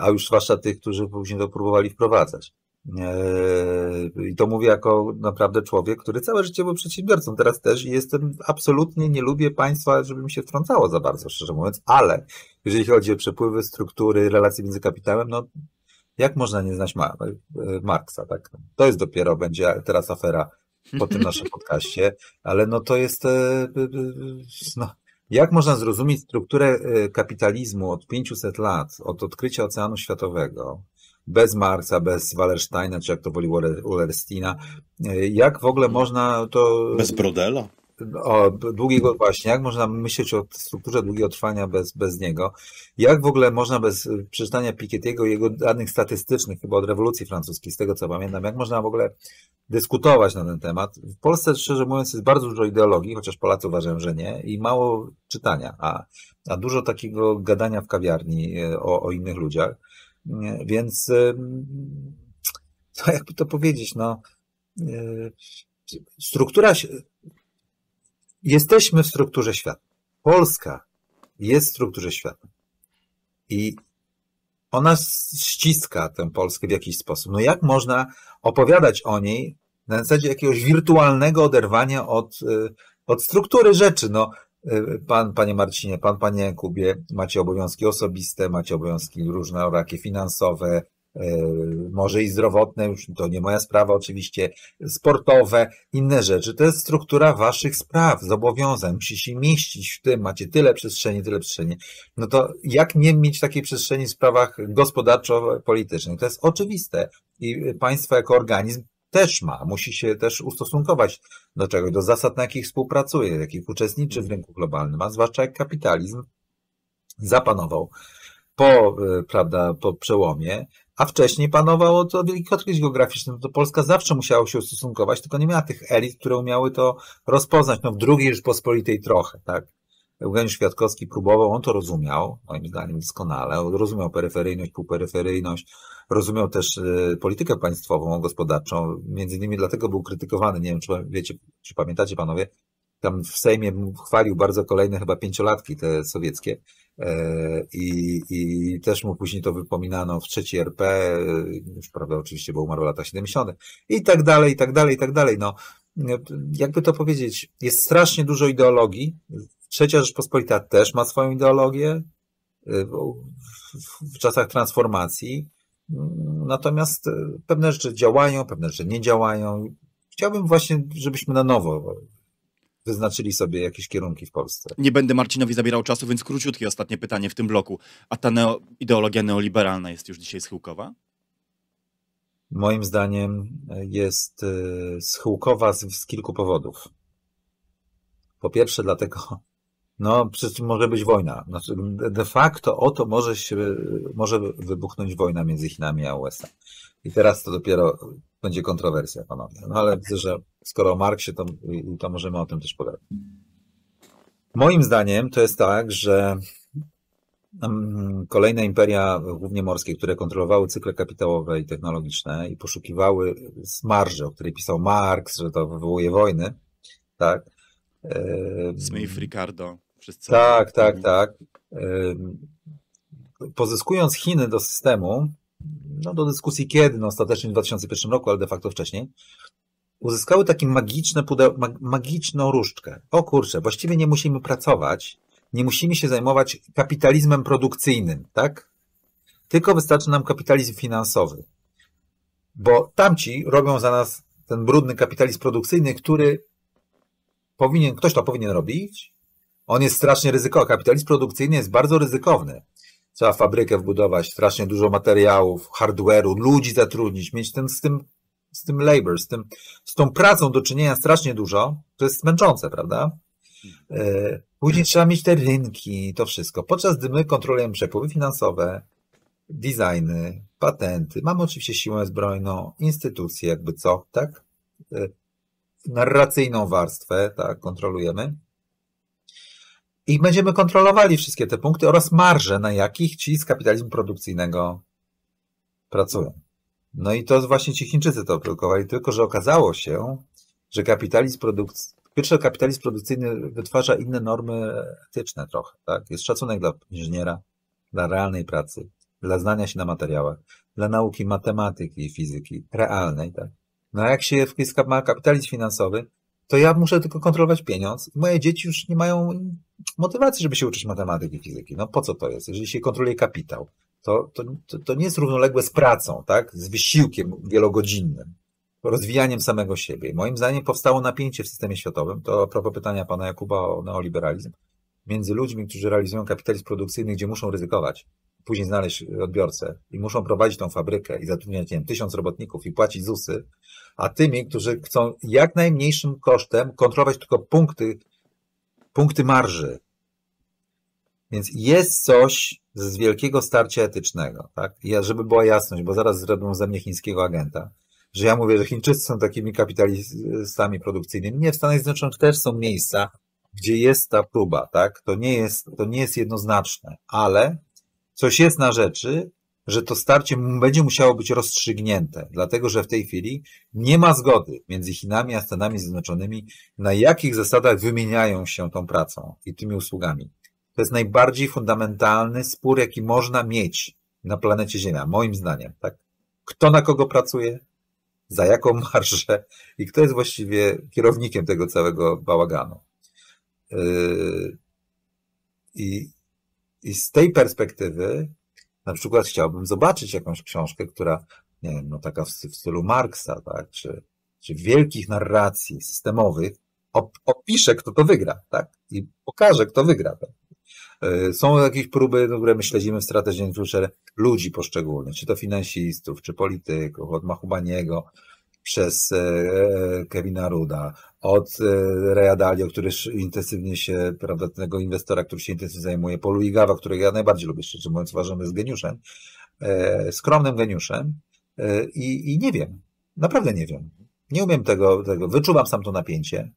a już zwłaszcza tych, którzy później to próbowali wprowadzać. Eee, I to mówię jako naprawdę człowiek, który całe życie był przedsiębiorcą, teraz też jestem absolutnie nie lubię państwa, żeby mi się wtrącało za bardzo, szczerze mówiąc, ale jeżeli chodzi o przepływy, struktury, relacje między kapitałem, no jak można nie znać Mar e, Marksa, tak? To jest dopiero będzie teraz afera po tym naszym podcaście, ale no to jest e, e, no, jak można zrozumieć strukturę kapitalizmu od 500 lat, od odkrycia Oceanu Światowego, bez Marca, bez Wallersteina, czy jak to woli Wallersteina. Jak w ogóle można to... Bez Brodela? o długiego, właśnie, jak można myśleć o strukturze długiego trwania bez, bez niego? Jak w ogóle można bez przeczytania Piketiego i jego danych statystycznych, chyba od rewolucji francuskiej, z tego co pamiętam, jak można w ogóle dyskutować na ten temat? W Polsce, szczerze mówiąc, jest bardzo dużo ideologii, chociaż Polacy uważają, że nie, i mało czytania, a, a dużo takiego gadania w kawiarni e, o, o innych ludziach. Więc, to jakby to powiedzieć, no, e, struktura, jesteśmy w strukturze świata. Polska jest w strukturze świata. I ona ściska tę Polskę w jakiś sposób. No jak można opowiadać o niej na zasadzie jakiegoś wirtualnego oderwania od, e, od struktury rzeczy? No, Pan, panie Marcinie, pan, panie Jakubie, macie obowiązki osobiste, macie obowiązki różne, różnorakie finansowe, e, może i zdrowotne, już to nie moja sprawa oczywiście, sportowe, inne rzeczy. To jest struktura waszych spraw, zobowiązań, Musisz się mieścić w tym, macie tyle przestrzeni, tyle przestrzeni. No to jak nie mieć takiej przestrzeni w sprawach gospodarczo-politycznych? To jest oczywiste i państwo jako organizm też ma, musi się też ustosunkować do czegoś, do zasad, na jakich współpracuje, jakich uczestniczy w mhm. rynku globalnym, a zwłaszcza jak kapitalizm zapanował po, y, prawda, po przełomie, a wcześniej panowało to wielki odkryć geograficzny. To Polska zawsze musiała się ustosunkować, tylko nie miała tych elit, które umiały to rozpoznać. No w drugiej Rzeczpospolitej trochę, tak? Eugeniusz Świadkowski próbował, on to rozumiał, moim zdaniem doskonale, rozumiał peryferyjność, półperyferyjność, rozumiał też e, politykę państwową, gospodarczą, między innymi dlatego był krytykowany, nie wiem czy wiecie, czy pamiętacie panowie, tam w Sejmie chwalił bardzo kolejne chyba pięciolatki te sowieckie e, i, i też mu później to wypominano w trzeciej RP, e, już prawda oczywiście, bo umarł w latach 70. i tak dalej, i tak dalej, i tak dalej, no jakby to powiedzieć, jest strasznie dużo ideologii Trzecia Rzeczpospolita też ma swoją ideologię y, w czasach transformacji, natomiast y, pewne rzeczy działają, pewne rzeczy nie działają. Chciałbym właśnie, żebyśmy na nowo wyznaczyli sobie jakieś kierunki w Polsce. Nie będę Marcinowi zabierał czasu, więc króciutkie ostatnie pytanie w tym bloku. A ta neo, ideologia neoliberalna jest już dzisiaj schyłkowa? Moim zdaniem jest y, schyłkowa z, z kilku powodów. Po pierwsze, dlatego, no przecież może być wojna. Znaczy, de facto o to może, się, może wybuchnąć wojna między Chinami a USA. I teraz to dopiero będzie kontrowersja, panowie. No ale widzę, że skoro o Marksie, to, to możemy o tym też pogadać. Moim zdaniem to jest tak, że mm, kolejne imperia, głównie morskie, które kontrolowały cykle kapitałowe i technologiczne i poszukiwały marży, o której pisał Marx, że to wywołuje wojny, tak? E, Smith, Ricardo przez cały Tak, tak, tak. Pozyskując Chiny do systemu, no do dyskusji kiedy, no ostatecznie w 2001 roku, ale de facto wcześniej, uzyskały taki magiczne pudeł, magiczną różdżkę. O kurczę, właściwie nie musimy pracować, nie musimy się zajmować kapitalizmem produkcyjnym, tak? Tylko wystarczy nam kapitalizm finansowy. Bo tamci robią za nas ten brudny kapitalizm produkcyjny, który powinien, ktoś to powinien robić, on jest strasznie ryzykowny. Kapitalizm produkcyjny jest bardzo ryzykowny. Trzeba fabrykę wbudować, strasznie dużo materiałów, hardware'u, ludzi zatrudnić, mieć ten, z tym, z tym labor, z, tym, z tą pracą do czynienia strasznie dużo. To jest męczące, prawda? E, później trzeba mieć te rynki, to wszystko. Podczas gdy my kontrolujemy przepływy finansowe, designy, patenty, mamy oczywiście siłę zbrojną, instytucje, jakby co, tak? E, narracyjną warstwę, tak, kontrolujemy. I będziemy kontrolowali wszystkie te punkty oraz marże, na jakich ci z kapitalizmu produkcyjnego pracują. No i to właśnie ci Chińczycy to produkowali, tylko że okazało się, że kapitalizm produkcyjny, pierwszy kapitalizm produkcyjny wytwarza inne normy etyczne trochę, tak? Jest szacunek dla inżyniera, dla realnej pracy, dla znania się na materiałach, dla nauki matematyki i fizyki, realnej, tak? No a jak się ma kapitalizm finansowy, to ja muszę tylko kontrolować pieniądz. Moje dzieci już nie mają motywacji, żeby się uczyć matematyki, i fizyki. No po co to jest? Jeżeli się kontroluje kapitał, to, to, to, to nie jest równoległe z pracą, tak? Z wysiłkiem wielogodzinnym rozwijaniem samego siebie. Moim zdaniem powstało napięcie w systemie światowym, to a propos pytania pana Jakuba o neoliberalizm, między ludźmi, którzy realizują kapitalizm produkcyjny, gdzie muszą ryzykować, później znaleźć odbiorcę i muszą prowadzić tą fabrykę i zatrudniać, nie wiem, tysiąc robotników i płacić ZUSy, a tymi, którzy chcą jak najmniejszym kosztem kontrolować tylko punkty punkty marży. Więc jest coś z wielkiego starcia etycznego, tak? Ja, żeby była jasność, bo zaraz zrobią ze mnie chińskiego agenta, że ja mówię, że Chińczycy są takimi kapitalistami produkcyjnymi. Nie, w Stanach Zjednoczonych też są miejsca, gdzie jest ta próba, tak? To nie jest, to nie jest jednoznaczne, ale coś jest na rzeczy że to starcie będzie musiało być rozstrzygnięte, dlatego że w tej chwili nie ma zgody między Chinami a Stanami Zjednoczonymi, na jakich zasadach wymieniają się tą pracą i tymi usługami. To jest najbardziej fundamentalny spór, jaki można mieć na planecie Ziemia, moim zdaniem. Tak? Kto na kogo pracuje, za jaką marżę i kto jest właściwie kierownikiem tego całego bałaganu. Yy, I, I z tej perspektywy na przykład chciałbym zobaczyć jakąś książkę, która, nie wiem, no taka w, w stylu Marksa, tak, czy, czy wielkich narracji systemowych, op, opisze, kto to wygra, tak, i pokaże, kto wygra. Tak? E, są jakieś próby, no, które my śledzimy w strategii Future ludzi poszczególnych, czy to finansistów, czy polityków, od Mahubaniego, przez e, Kevina Ruda, od e, Reya Dalio, który intensywnie się, prawda, tego inwestora, który się intensywnie zajmuje, Polu Igawa, którego ja najbardziej lubię, szczerze mówiąc, uważam, jest geniuszem, e, skromnym geniuszem i, i nie wiem, naprawdę nie wiem. Nie umiem tego, tego, wyczuwam sam to napięcie,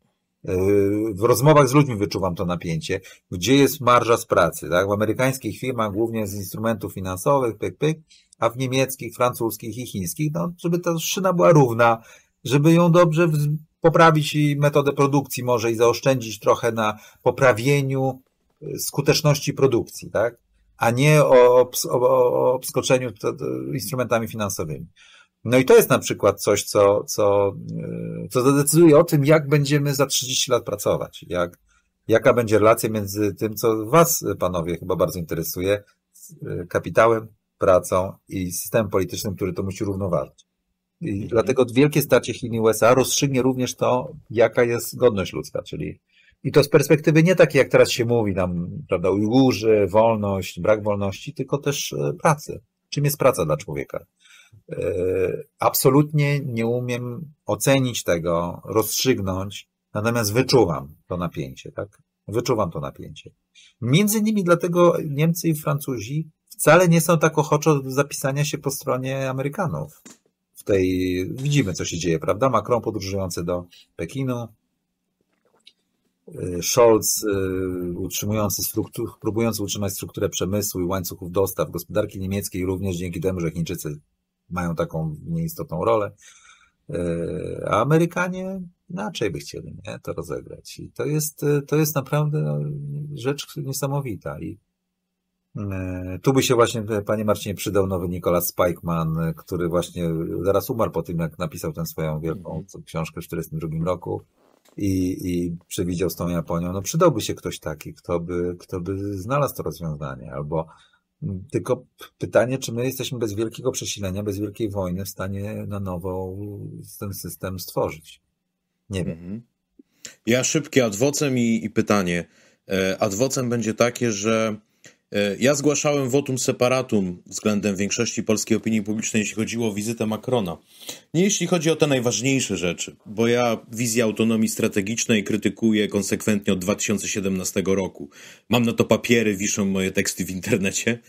E, w rozmowach z ludźmi wyczuwam to napięcie. Gdzie jest marża z pracy? Tak? W amerykańskich firmach, głównie z instrumentów finansowych, pyk, pyk, a w niemieckich, francuskich i chińskich, no, żeby ta szyna była równa, żeby ją dobrze poprawić i metodę produkcji może i zaoszczędzić trochę na poprawieniu e, skuteczności produkcji, tak? a nie o, o, o obskoczeniu instrumentami finansowymi. No i to jest na przykład coś, co, co, e, co zadecyduje o tym, jak będziemy za 30 lat pracować, jak, jaka będzie relacja między tym, co Was, panowie, chyba bardzo interesuje, e, kapitałem, pracą i systemem politycznym, który to musi równoważyć. I mhm. dlatego wielkie starcie Chin i USA rozstrzygnie również to, jaka jest godność ludzka, czyli i to z perspektywy nie takiej, jak teraz się mówi, nam, prawda, Ujgurzy, wolność, brak wolności, tylko też e, pracy. Czym jest praca dla człowieka? E, absolutnie nie umiem ocenić tego, rozstrzygnąć, natomiast wyczuwam to napięcie, tak? Wyczuwam to napięcie. Między innymi dlatego Niemcy i Francuzi wcale nie są tak ochoczo do zapisania się po stronie Amerykanów. W tej, widzimy co się dzieje, prawda? Macron podróżujący do Pekinu, e, Scholz e, utrzymujący struktur, próbujący utrzymać strukturę przemysłu i łańcuchów dostaw gospodarki niemieckiej również dzięki temu, że Chińczycy mają taką nieistotną rolę. E, a Amerykanie inaczej by chcieli nie? to rozegrać. I to jest, to jest naprawdę no, rzecz niesamowita. I e, tu by się właśnie, panie Marcinie, przydał nowy Nicolas Spikeman, który właśnie zaraz umarł po tym, jak napisał tę swoją wielką mhm. książkę w 1942 roku i, i przewidział z tą Japonią. No przydałby się ktoś taki, kto by, kto by znalazł to rozwiązanie albo tylko pytanie, czy my jesteśmy bez wielkiego przesilenia, bez wielkiej wojny w stanie na nowo ten system stworzyć? Nie wiem. Mhm. Ja szybkie adwocem i, i pytanie. E, adwocem będzie takie, że E, ja zgłaszałem wotum separatum względem większości polskiej opinii publicznej, jeśli chodziło o wizytę Macrona. Nie jeśli chodzi o te najważniejsze rzeczy, bo ja wizję autonomii strategicznej krytykuję konsekwentnie od 2017 roku. Mam na to papiery, wiszą moje teksty w internecie.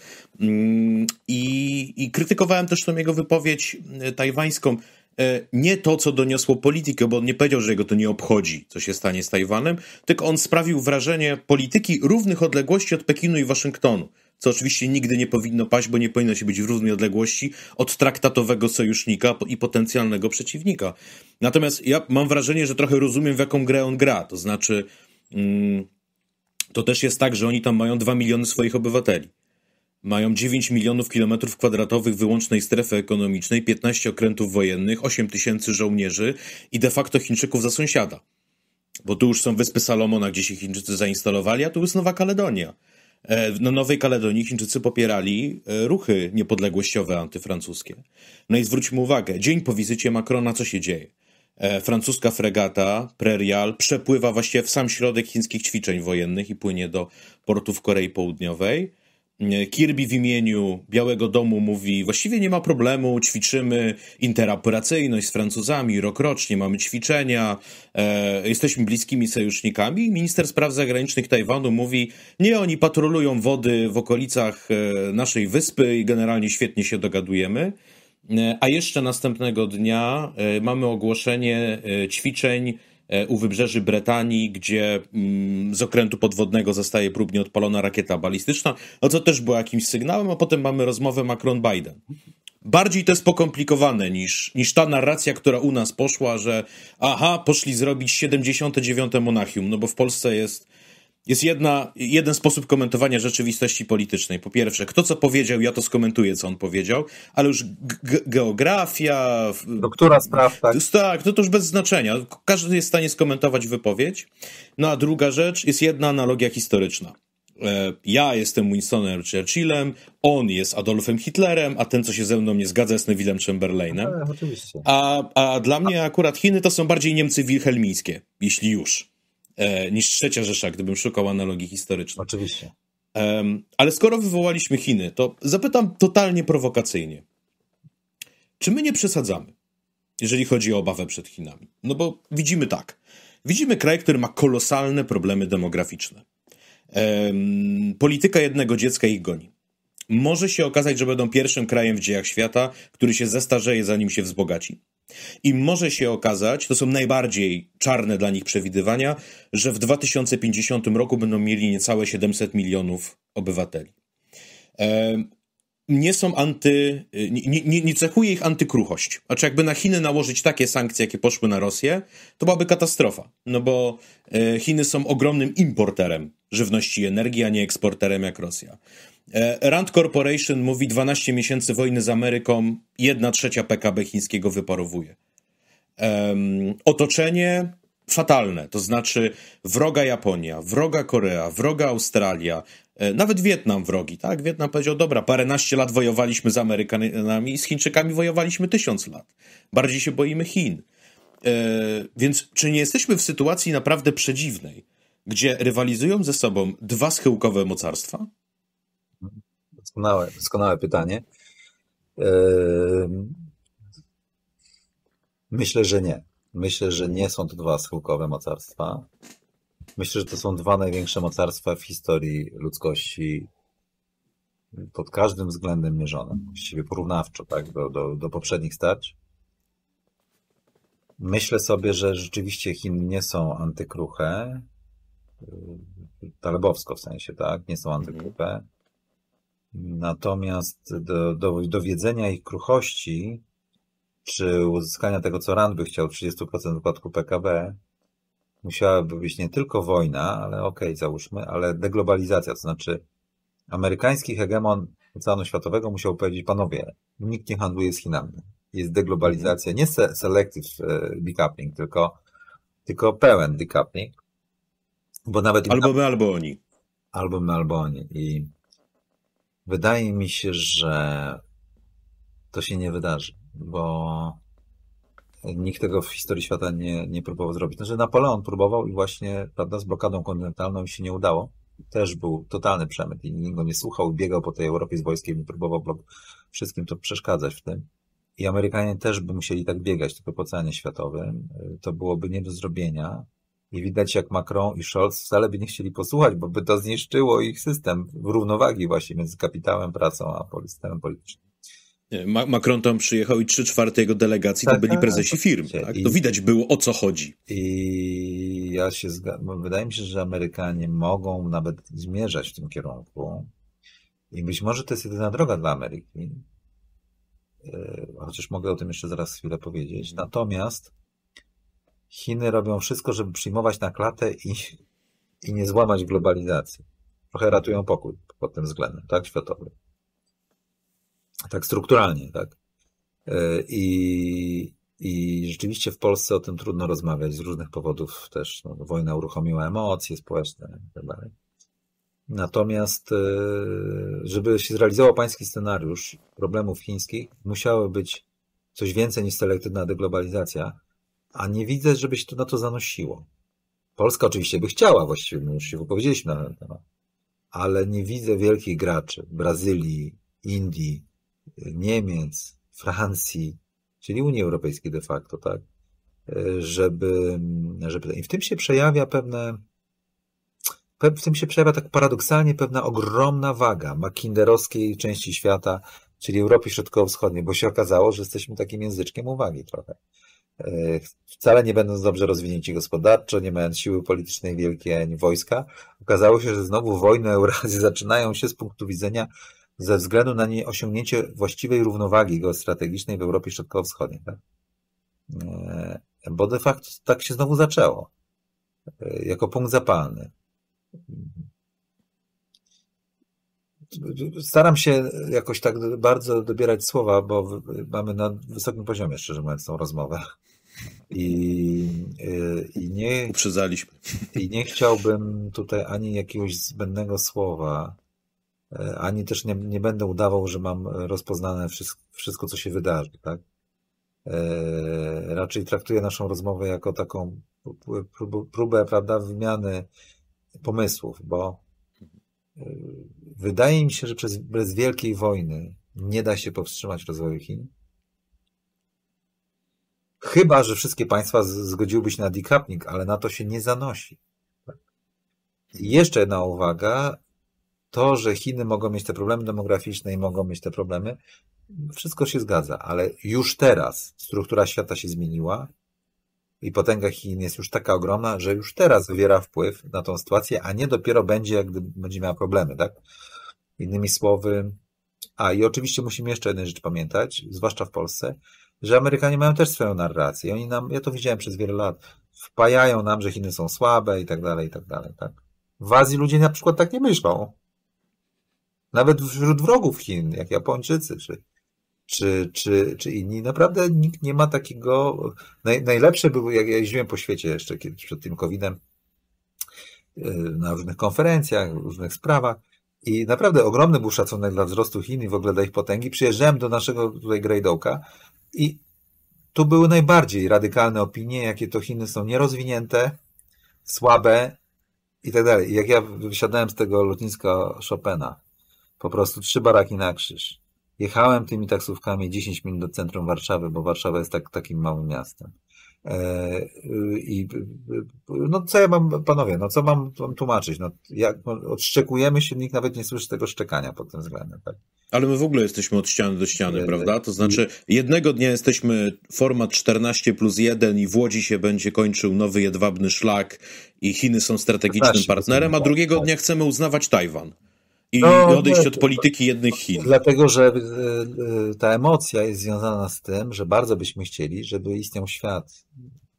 Mm, I, i krytykowałem też tą jego wypowiedź e, tajwańską. E, nie to, co doniosło politykę, bo on nie powiedział, że jego to nie obchodzi, co się stanie z Tajwanem, tylko on sprawił wrażenie polityki równych odległości od Pekinu i Waszyngtonu, co oczywiście nigdy nie powinno paść, bo nie powinno się być w równej odległości od traktatowego sojusznika i potencjalnego przeciwnika. Natomiast ja mam wrażenie, że trochę rozumiem, w jaką grę on gra, to znaczy... Mm, to też jest tak, że oni tam mają 2 miliony swoich obywateli. Mają 9 milionów kilometrów kwadratowych wyłącznej strefy ekonomicznej, 15 okrętów wojennych, 8 tysięcy żołnierzy i de facto Chińczyków za sąsiada. Bo tu już są Wyspy Salomona, gdzie się Chińczycy zainstalowali, a tu jest Nowa Kaledonia. E, na Nowej Kaledonii Chińczycy popierali e, ruchy niepodległościowe antyfrancuskie. No i zwróćmy uwagę, dzień po wizycie Macrona co się dzieje? E, francuska fregata Prerial przepływa właściwie w sam środek chińskich ćwiczeń wojennych i płynie do portów Korei Południowej. Mm, Kirby w imieniu Białego Domu mówi: Właściwie nie ma problemu, ćwiczymy interoperacyjność z Francuzami, rokrocznie mamy ćwiczenia, e, jesteśmy bliskimi sojusznikami. Minister Spraw Zagranicznych Tajwanu mówi: Nie, oni patrolują wody w okolicach e, naszej wyspy i generalnie świetnie się dogadujemy. E, a jeszcze następnego dnia e, mamy ogłoszenie e, ćwiczeń E, u wybrzeży Bretanii, gdzie mm, z okrętu podwodnego zostaje próbnie odpalona rakieta balistyczna, no co też było jakimś sygnałem, a potem mamy rozmowę Macron-Biden bardziej to jest pokomplikowane niż, niż ta narracja, która u nas poszła, że aha, poszli zrobić 79. Monachium, no bo w Polsce jest jest jedna, jeden sposób komentowania rzeczywistości politycznej. Po pierwsze, kto co powiedział, ja to skomentuję, co on powiedział, ale już geografia. Doktora spraw, tak. Tak, to, no to już bez znaczenia. Każdy jest w stanie skomentować wypowiedź. No a druga rzecz jest jedna analogia historyczna. E, ja jestem Winstonem Churchillem, on jest Adolfem Hitlerem, a ten, co się ze mną nie zgadza, jest Neville'em Chamberlainem. E, a, a dla mnie akurat Chiny to są bardziej Niemcy wilhelmińskie, jeśli już. E, niż trzecia Rzesza, gdybym szukał analogii historycznej. Oczywiście. Ale skoro wywołaliśmy Chiny, to zapytam totalnie prowokacyjnie. Czy my nie przesadzamy, jeżeli chodzi o obawę przed Chinami? No bo widzimy tak. Widzimy kraj, który ma kolosalne problemy demograficzne. Polityka jednego dziecka ich goni. Może się okazać, że będą pierwszym krajem w dziejach świata, który się zestarzeje, zanim się wzbogaci. I może się okazać, to są najbardziej czarne dla nich przewidywania, że w 2050 roku będą mieli niecałe 700 milionów obywateli. Nie są anty. Nie, nie, nie cechuje ich antykruchość. Znaczy, jakby na Chiny nałożyć takie sankcje, jakie poszły na Rosję, to byłaby katastrofa. No bo e, Chiny są ogromnym importerem żywności i energii, a nie eksporterem jak Rosja. E, Rand Corporation mówi 12 miesięcy wojny z Ameryką, 1 trzecia PKB chińskiego wyparowuje. Um, otoczenie fatalne, to znaczy wroga Japonia, wroga Korea, wroga Australia, e, nawet Wietnam wrogi, tak? Wietnam powiedział, dobra, paręnaście lat wojowaliśmy z Amerykanami, z Chińczykami wojowaliśmy tysiąc lat. Bardziej się boimy Chin. E, więc czy nie jesteśmy w sytuacji naprawdę przedziwnej, gdzie rywalizują ze sobą dwa schyłkowe mocarstwa? Doskonałe, doskonałe pytanie. Ehm, myślę, że nie. Myślę, że nie są to dwa schyłkowe mocarstwa. Myślę, że to są dwa największe mocarstwa w historii ludzkości pod każdym względem mierzone, właściwie porównawczo tak, do, do, do poprzednich starć. Myślę sobie, że rzeczywiście Chiny nie są antykruche, ehm, talebowsko w sensie, tak, nie są mhm. antykruche. Natomiast do, do, dowiedzenia ich kruchości, czy uzyskania tego, co Rand by chciał, 30% wypadku PKB, musiałaby być nie tylko wojna, ale okej, okay, załóżmy, ale deglobalizacja, to znaczy amerykański hegemon Oceanu Światowego musiał powiedzieć, panowie, nikt nie handluje z Chinami. Jest deglobalizacja, nie selective e, decoupling, tylko, tylko pełen decoupling. Bo nawet albo my, albo oni. Albo my, albo oni. I Wydaje mi się, że to się nie wydarzy, bo nikt tego w historii świata nie, nie próbował zrobić. Znaczy Napoleon próbował i właśnie prawda, z blokadą kontynentalną się nie udało. Też był totalny przemyt i nikt go nie słuchał, biegał po tej Europie z wojskiem i próbował blok wszystkim to przeszkadzać w tym. I Amerykanie też by musieli tak biegać, tylko po oceanie światowym. To byłoby nie do zrobienia. I widać, jak Macron i Scholz wcale by nie chcieli posłuchać, bo by to zniszczyło ich system równowagi właśnie między kapitałem, pracą a systemem politycznym. Macron tam przyjechał i trzy czwarte jego delegacji tak, to byli tak, prezesi tak. firm. Tak? to widać było, o co chodzi. I ja się zgadzam. Wydaje mi się, że Amerykanie mogą nawet zmierzać w tym kierunku. I być może to jest jedyna droga dla Ameryki. E, chociaż mogę o tym jeszcze zaraz chwilę powiedzieć. Mhm. Natomiast Chiny robią wszystko, żeby przyjmować na klatę i, i nie złamać globalizacji. Trochę ratują pokój pod tym względem, tak, światowy. Tak strukturalnie, tak. E, I, I rzeczywiście w Polsce o tym trudno rozmawiać z różnych powodów też. No, wojna uruchomiła emocje społeczne itd. Tak Natomiast, e, żeby się zrealizował pański scenariusz problemów chińskich, musiały być coś więcej niż selektywna deglobalizacja, a nie widzę, żeby się to na to zanosiło. Polska oczywiście by chciała, właściwie my już się wypowiedzieliśmy na ten temat, ale nie widzę wielkich graczy Brazylii, Indii, y, Niemiec, Francji, czyli Unii Europejskiej de facto, tak? Y, żeby, mm, żeby. I w tym się przejawia pewne. W tym się przejawia tak paradoksalnie pewna ogromna waga makinderowskiej części świata, czyli Europy Środkowo-Wschodniej, bo się okazało, że jesteśmy takim języczkiem uwagi trochę. E, wcale nie będąc dobrze rozwinięci gospodarczo, nie mając siły politycznej wielkiej ani wojska, okazało się, że znowu wojny Eurazji zaczynają się z punktu widzenia ze względu na nie osiągnięcie właściwej równowagi geostrategicznej w Europie Środkowo-Wschodniej. Tak? E, bo de facto tak się znowu zaczęło. E, jako punkt zapalny. Staram się jakoś tak bardzo dobierać słowa, bo mamy na wysokim poziomie, szczerze mówiąc, tą rozmowę. I, y, i, nie, Uprzedzaliśmy. I nie chciałbym tutaj ani jakiegoś zbędnego słowa, e, ani też nie, nie będę udawał, że mam rozpoznane wszystko, wszystko co się wydarzy. Tak? E, raczej traktuję naszą rozmowę jako taką próbę prawda, wymiany pomysłów, bo e, wydaje mi się, że przez, bez wielkiej wojny nie da się powstrzymać rozwoju Chin Chyba, że wszystkie państwa zgodziłyby się na decoupling, ale na to się nie zanosi. I jeszcze jedna uwaga, to, że Chiny mogą mieć te problemy demograficzne i mogą mieć te problemy, wszystko się zgadza, ale już teraz struktura świata się zmieniła i potęga Chin jest już taka ogromna, że już teraz wywiera wpływ na tą sytuację, a nie dopiero będzie, jak będzie miała problemy, tak? Innymi słowy, a i oczywiście musimy jeszcze jedną rzecz pamiętać, zwłaszcza w Polsce, że Amerykanie mają też swoją narrację. Oni nam, ja to widziałem przez wiele lat, wpajają nam, że Chiny są słabe i tak dalej, i tak dalej, tak. W Azji ludzie na przykład tak nie myślą. Nawet wśród wrogów Chin, jak Japończycy, czy, czy, czy, czy inni, naprawdę nikt nie ma takiego. Naj, najlepsze były, jak ja jeździłem po świecie jeszcze kiedyś przed tym COVID-em, yy, na różnych konferencjach, różnych sprawach. I naprawdę ogromny był szacunek dla wzrostu Chin i w ogóle dla ich potęgi. Przyjeżdżałem do naszego tutaj Grejdołka i tu były najbardziej radykalne opinie, jakie to Chiny są nierozwinięte, słabe i tak dalej. jak ja wysiadałem z tego lotniska Chopina, po prostu trzy baraki na krzyż. Jechałem tymi taksówkami 10 minut do centrum Warszawy, bo Warszawa jest tak, takim małym miastem. E, I no co ja mam, panowie, no co mam, mam tłumaczyć? No, jak no, odszczekujemy się, nikt nawet nie słyszy tego szczekania pod tym względem. Tak? Ale my w ogóle jesteśmy od ściany do ściany, prawda? To znaczy, jednego dnia jesteśmy format 14 plus 1 i w Łodzi się będzie kończył nowy jedwabny szlak i Chiny są strategicznym partnerem, a tak, drugiego tak. dnia chcemy uznawać Tajwan i no, odejść od polityki jednych Chin. Dlatego, że e, e, ta emocja jest związana z tym, że bardzo byśmy chcieli, żeby istniał świat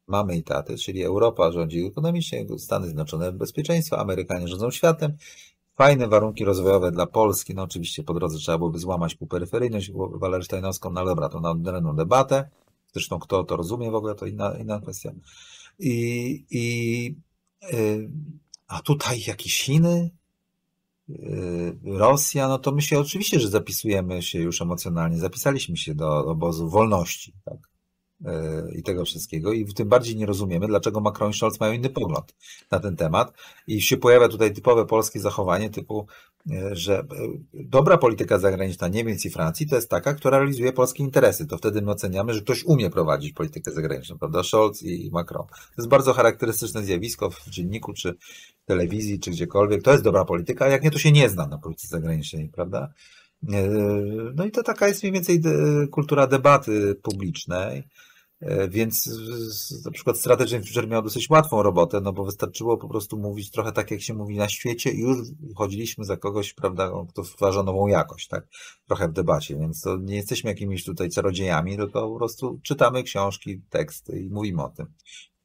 mamy i taty, czyli Europa rządzi ekonomicznie, Stany Zjednoczone bezpieczeństwo, Amerykanie rządzą światem. Fajne warunki rozwojowe dla Polski, no oczywiście po drodze trzeba byłoby złamać półperyferyjność walersztajnowską, no ale dobra, to na odrębną debatę. Zresztą kto to rozumie w ogóle, to inna, inna kwestia. I, i, e, a tutaj jakieś Chiny, Y, Rosja, no to my się oczywiście, że zapisujemy się już emocjonalnie, zapisaliśmy się do obozu wolności, tak? E, i tego wszystkiego i tym bardziej nie rozumiemy, dlaczego Macron i Scholz mają inny pogląd na ten temat i się pojawia tutaj typowe polskie zachowanie typu, e, że e, dobra polityka zagraniczna Niemiec i Francji to jest taka, która realizuje polskie interesy. To wtedy my oceniamy, że ktoś umie prowadzić politykę zagraniczną, prawda? Scholz i Macron. To jest bardzo charakterystyczne zjawisko w dzienniku, czy telewizji, czy gdziekolwiek. To jest dobra polityka, a jak nie, to się nie zna na polityce zagranicznej, prawda? No i to taka jest mniej więcej kultura debaty publicznej. E, więc na przykład Strategic Future miał dosyć łatwą robotę, no bo wystarczyło po prostu mówić trochę tak, jak się mówi na świecie i już chodziliśmy za kogoś, prawda, kto stwarza nową jakość, tak, trochę w debacie, więc to nie jesteśmy jakimiś tutaj czarodziejami, tylko po prostu czytamy książki, teksty i mówimy o tym.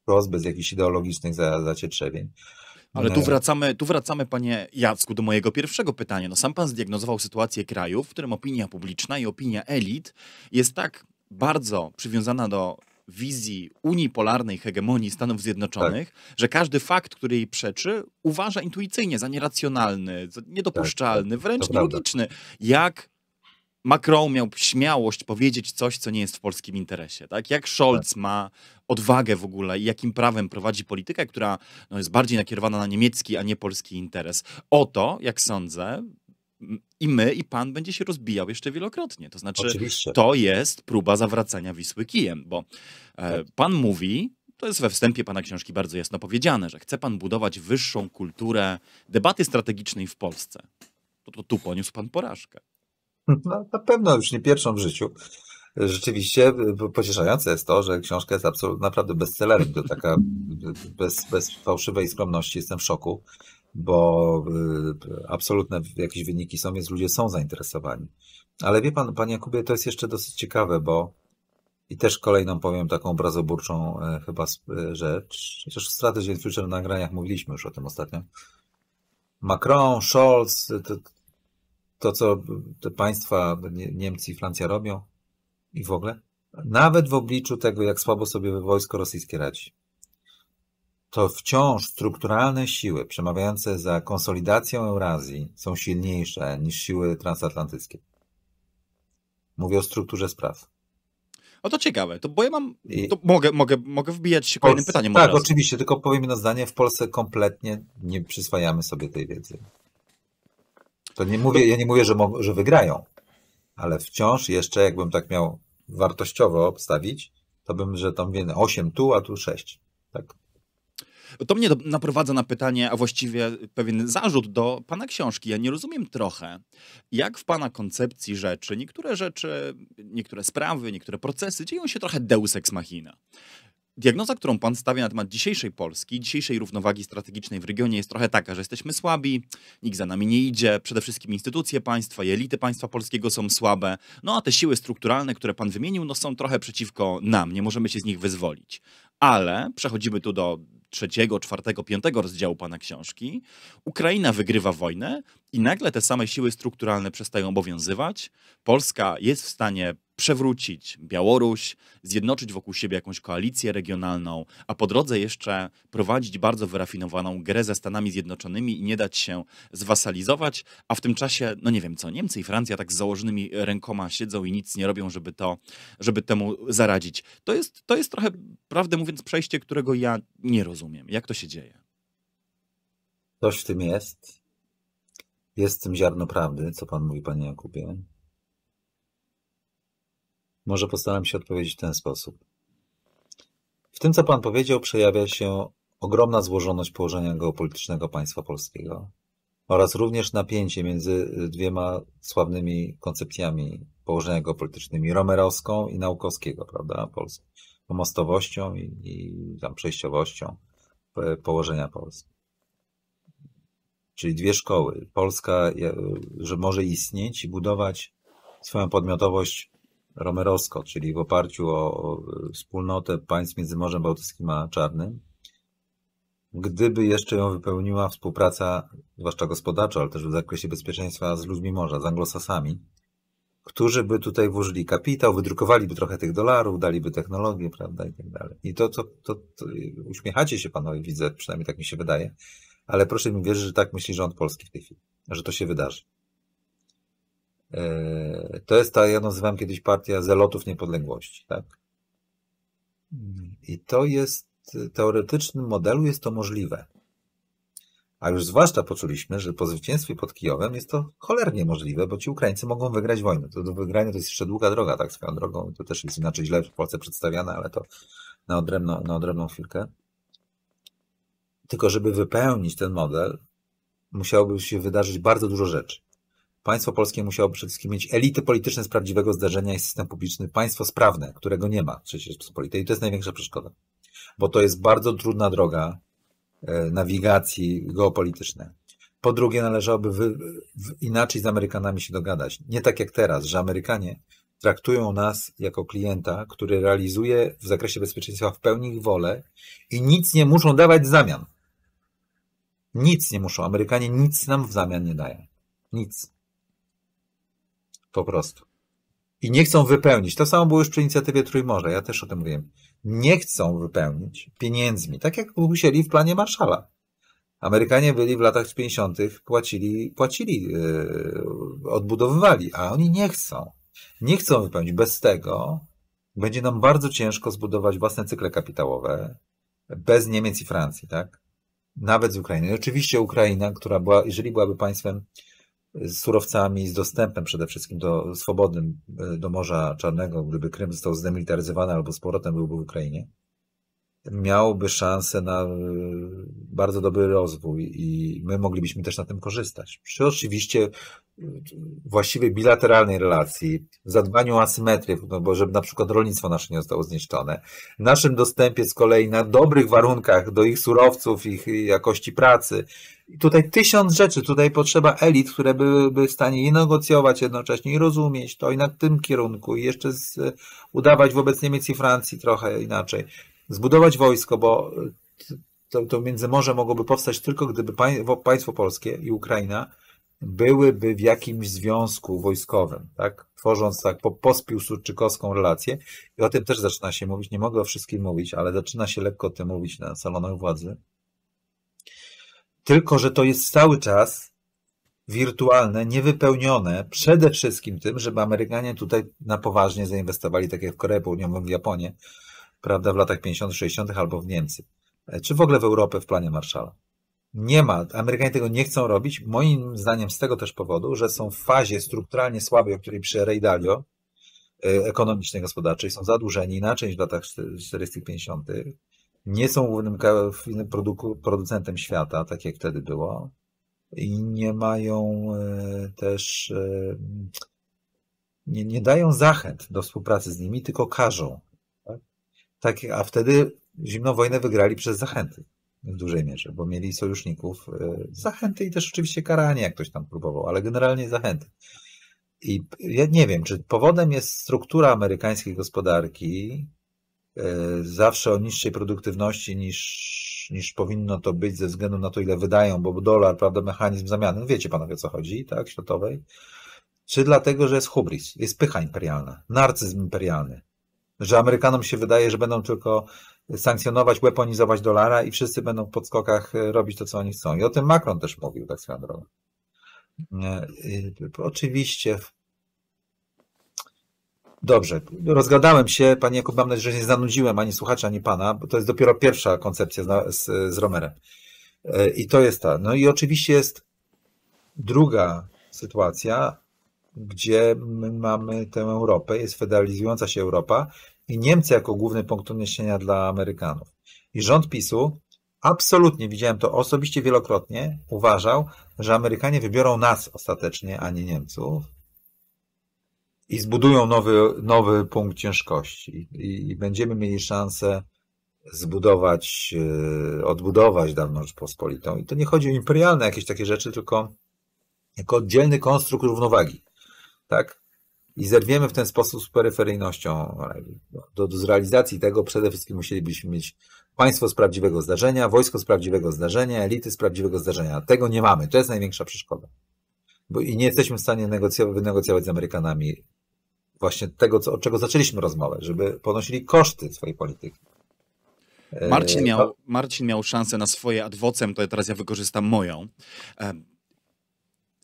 Wprost, bez jakichś ideologicznych zacietrzewień. Ale tu e, wracamy, tu wracamy, panie Jacku, do mojego pierwszego pytania. No, sam pan zdiagnozował sytuację kraju, w którym opinia publiczna i opinia elit jest tak bardzo przywiązana do wizji Unii unipolarnej hegemonii Stanów Zjednoczonych, tak. że każdy fakt, który jej przeczy, uważa intuicyjnie za nieracjonalny, za niedopuszczalny, tak. tak. wręcz nielogiczny. Jak Macron miał śmiałość powiedzieć coś, co nie jest w polskim interesie. Tak? Jak Scholz tak. ma odwagę w ogóle i jakim prawem prowadzi politykę, która no, jest bardziej nakierowana na niemiecki, a nie polski interes. Oto, jak sądzę, i my, i pan będzie się rozbijał jeszcze wielokrotnie. To znaczy, Oczywiście. to jest próba zawracania Wisły kijem, bo e, tak. pan mówi, to jest we wstępie pana książki bardzo jasno powiedziane, że chce pan budować wyższą kulturę debaty strategicznej w Polsce. To, to tu poniósł pan porażkę. No, na pewno już nie pierwszą w życiu. Rzeczywiście e, pocieszające jest to, że książka jest absolutnie naprawdę bestsellerem. To taka e, bez, bez fałszywej skromności jestem w szoku bo y, absolutne jakieś wyniki są, więc ludzie są zainteresowani. Ale wie pan, panie Jakubie, to jest jeszcze dosyć ciekawe, bo i też kolejną powiem taką obrazoburczą e, chyba e, rzecz. Chociaż w Strategy Future na nagraniach mówiliśmy już o tym ostatnio. Macron, Scholz, to, to co te państwa Niemcy i Francja robią i w ogóle. Nawet w obliczu tego, jak słabo sobie wojsko rosyjskie radzi to wciąż strukturalne siły przemawiające za konsolidacją Eurazji są silniejsze niż siły transatlantyckie. Mówię o strukturze spraw. O to ciekawe, to bo ja mam. mogę, mogę, mogę wbijać się Polsce, kolejnym pytaniem. Tak, oczywiście, tylko powiem jedno zdanie: w Polsce kompletnie nie przyswajamy sobie tej wiedzy. To nie mówię, ja nie mówię, że, że wygrają, ale wciąż jeszcze, jakbym tak miał wartościowo obstawić, to bym, że tam wiem, 8 tu, a tu 6. Tak to mnie naprowadza na pytanie, a właściwie pewien zarzut do pana książki. Ja nie rozumiem trochę, jak w pana koncepcji rzeczy, niektóre rzeczy, niektóre sprawy, niektóre procesy dzieją się trochę deus ex machina. Diagnoza, którą pan stawia na temat dzisiejszej Polski, dzisiejszej równowagi strategicznej w regionie jest trochę taka, że jesteśmy słabi, nikt za nami nie idzie, przede wszystkim instytucje państwa i elity państwa polskiego są słabe, no a te siły strukturalne, które pan wymienił, no są trochę przeciwko nam, nie możemy się z nich wyzwolić. Ale przechodzimy tu do trzeciego, czwartego, piątego rozdziału pana książki, Ukraina wygrywa wojnę i nagle te same siły strukturalne przestają obowiązywać. Polska jest w stanie przewrócić Białoruś, zjednoczyć wokół siebie jakąś koalicję regionalną, a po drodze jeszcze prowadzić bardzo wyrafinowaną grę ze Stanami Zjednoczonymi i nie dać się zwasalizować, a w tym czasie, no nie wiem co, Niemcy i Francja tak z założonymi rękoma siedzą i nic nie robią, żeby, to, żeby temu zaradzić. To jest, to jest trochę, prawdę mówiąc, przejście, którego ja nie rozumiem. Jak to się dzieje? Coś w tym jest. Jest w tym ziarno prawdy, co pan mówi, panie Jakubie. Może postaram się odpowiedzieć w ten sposób. W tym, co Pan powiedział, przejawia się ogromna złożoność położenia geopolitycznego państwa polskiego oraz również napięcie między y, dwiema sławnymi koncepcjami położenia geopolitycznymi, romerowską i naukowskiego, prawda, Polski, pomostowością i, i tam przejściowością e, położenia Polski. Czyli dwie szkoły. Polska, e, że może istnieć i budować swoją podmiotowość romerowsko, czyli w oparciu o wspólnotę państw między Morzem Bałtyckim a Czarnym, gdyby jeszcze ją wypełniła współpraca, zwłaszcza gospodarcza, ale też w zakresie bezpieczeństwa z ludźmi morza, z anglosasami, którzy by tutaj włożyli kapitał, wydrukowaliby trochę tych dolarów, daliby technologię, prawda, i tak dalej. I to, to, to, to uśmiechacie się panowie, widzę, przynajmniej tak mi się wydaje, ale proszę mi wierzyć, że tak myśli rząd polski w tej chwili, że to się wydarzy. E, to jest ta, ja nazywam kiedyś partia zelotów niepodległości, tak? I to jest, w teoretycznym modelu jest to możliwe. A już zwłaszcza poczuliśmy, że po zwycięstwie pod Kijowem jest to cholernie możliwe, bo ci Ukraińcy mogą wygrać wojnę. To do wygrania to jest jeszcze długa droga, tak swoją drogą. To też jest inaczej źle w Polsce przedstawiane, ale to na, odrębno, na odrębną chwilkę. Tylko żeby wypełnić ten model, musiałoby się wydarzyć bardzo dużo rzeczy. Państwo polskie musiałoby przede wszystkim mieć elity polityczne z prawdziwego zdarzenia i system publiczny, państwo sprawne, którego nie ma przecież Rzeczypospolitej. I to jest największa przeszkoda. Bo to jest bardzo trudna droga e, nawigacji geopolitycznej. Po drugie, należałoby wy, inaczej z Amerykanami się dogadać. Nie tak jak teraz, że Amerykanie traktują nas jako klienta, który realizuje w zakresie bezpieczeństwa w pełni ich wolę i nic nie muszą dawać w zamian. Nic nie muszą. Amerykanie nic nam w zamian nie dają. Nic. Po prostu. I nie chcą wypełnić. To samo było już przy inicjatywie Trójmorza. Ja też o tym mówiłem. Nie chcą wypełnić pieniędzmi, tak jak musieli w planie Marszala. Amerykanie byli w latach 50., płacili, płacili yy, odbudowywali, a oni nie chcą. Nie chcą wypełnić. Bez tego będzie nam bardzo ciężko zbudować własne cykle kapitałowe bez Niemiec i Francji, tak? Nawet z Ukrainy. I oczywiście Ukraina, która była, jeżeli byłaby państwem z surowcami, z dostępem przede wszystkim do swobodnym e, do Morza Czarnego, gdyby Krym został zdemilitaryzowany albo z powrotem byłby w Ukrainie miałby szansę na e, bardzo dobry rozwój i my moglibyśmy też na tym korzystać. Przy oczywiście e, właściwie bilateralnej relacji, zadbaniu o asymetrię, no bo żeby na przykład rolnictwo nasze nie zostało zniszczone, naszym dostępie z kolei na dobrych warunkach do ich surowców, ich e, jakości pracy. I tutaj tysiąc rzeczy, tutaj potrzeba elit, które byłyby w stanie i negocjować jednocześnie, i rozumieć to, i na tym kierunku, i jeszcze z, udawać wobec Niemiec i Francji trochę inaczej zbudować wojsko, bo e, to, to międzymorze mogłoby powstać tylko gdyby państwo polskie i Ukraina byłyby w jakimś związku wojskowym, tak? Tworząc tak po, pospił relację. I o tym też zaczyna się mówić. Nie mogę o wszystkim mówić, ale zaczyna się lekko o tym mówić na salonach władzy. Tylko, że to jest cały czas wirtualne, niewypełnione przede wszystkim tym, żeby Amerykanie tutaj na poważnie zainwestowali, tak jak w Korei Południową, w Japonii, prawda, w latach 50., 60. albo w Niemcy, e, czy w ogóle w Europę w planie Marszala. Nie ma. Amerykanie tego nie chcą robić. Moim zdaniem z tego też powodu, że są w fazie strukturalnie słabej, o której przy Ray Dalio, e, ekonomicznej, gospodarczej, są zadłużeni inaczej część w latach 40., 50. Nie są głównym producentem świata, tak jak wtedy było. I nie mają e, też, nie, nie dają zachęt do współpracy z nimi, tylko każą. Tak, a wtedy zimną wojnę wygrali przez zachęty w dużej mierze, bo mieli sojuszników e, zachęty i też oczywiście karanie, jak ktoś tam próbował, ale generalnie zachęty. I ja nie wiem, czy powodem jest struktura amerykańskiej gospodarki, e, zawsze o niższej produktywności niż, niż powinno to być ze względu na to, ile wydają, bo dolar, prawda, mechanizm zamiany, no wiecie panowie, o co chodzi, tak, światowej, czy dlatego, że jest hubris, jest pycha imperialna, narcyzm imperialny, że Amerykanom się wydaje, że będą tylko sankcjonować, weaponizować dolara i wszyscy będą w podskokach e, robić to, co oni chcą. I o tym Macron też mówił, tak swoją drogą. E, e, oczywiście. Dobrze, rozgadałem się, panie Jakub, mam nadzieję, że nie zanudziłem ani słuchacza, ani pana, bo to jest dopiero pierwsza koncepcja z, z Romerem. I to jest ta. No i oczywiście jest druga sytuacja, gdzie my mamy tę Europę, jest federalizująca się Europa i Niemcy jako główny punkt odniesienia dla Amerykanów. I rząd PiSu absolutnie, widziałem to osobiście wielokrotnie, uważał, że Amerykanie wybiorą nas ostatecznie, a nie Niemców i zbudują nowy, nowy punkt ciężkości i, i będziemy mieli szansę zbudować, e, odbudować dawną Rzeczpospolitą. I to nie chodzi o imperialne jakieś takie rzeczy, tylko jako oddzielny konstrukt równowagi tak? I zerwiemy w ten sposób z peryferyjnością. No, do, do zrealizacji tego przede wszystkim musielibyśmy mieć państwo z prawdziwego zdarzenia, wojsko z prawdziwego zdarzenia, elity z prawdziwego zdarzenia. Tego nie mamy. To jest największa przeszkoda. Bo i nie jesteśmy w stanie negocjować, wynegocjować z Amerykanami właśnie tego, co, od czego zaczęliśmy rozmowę, żeby ponosili koszty swojej polityki. Marcin e, miał, Marcin miał szansę na swoje ad vocem, to teraz ja wykorzystam moją. E,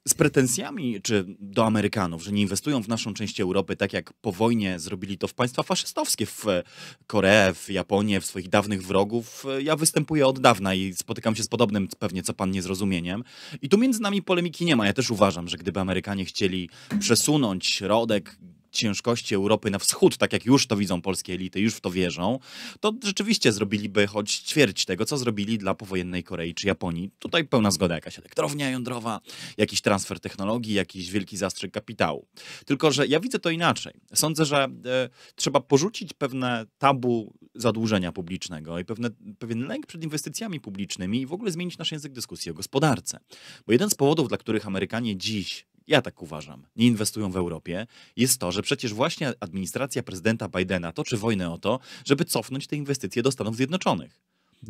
z pretensjami czy do Amerykanów, że nie inwestują w naszą część Europy, tak jak po wojnie zrobili to w państwa faszystowskie, w e, Koreę, w Japonię, w swoich dawnych wrogów. E, ja występuję od dawna i spotykam się z podobnym pewnie co pan niezrozumieniem. I tu między nami polemiki nie ma. Ja też uważam, że gdyby Amerykanie chcieli przesunąć rodek ciężkości Europy na wschód, tak jak już to widzą polskie elity, już w to wierzą, to rzeczywiście zrobiliby choć ćwierć tego, co zrobili dla powojennej Korei czy Japonii. Tutaj pełna zgoda, jakaś elektrownia jądrowa, jakiś transfer technologii, jakiś wielki zastrzyk kapitału. Tylko, że ja widzę to inaczej. Sądzę, że e, trzeba porzucić pewne tabu zadłużenia publicznego i pewne, pewien lęk przed inwestycjami publicznymi i w ogóle zmienić nasz język dyskusji o gospodarce. Bo jeden z powodów, dla których Amerykanie dziś ja tak uważam, nie inwestują w Europie, jest to, że przecież właśnie administracja prezydenta Bidena toczy wojnę o to, żeby cofnąć te inwestycje do Stanów Zjednoczonych.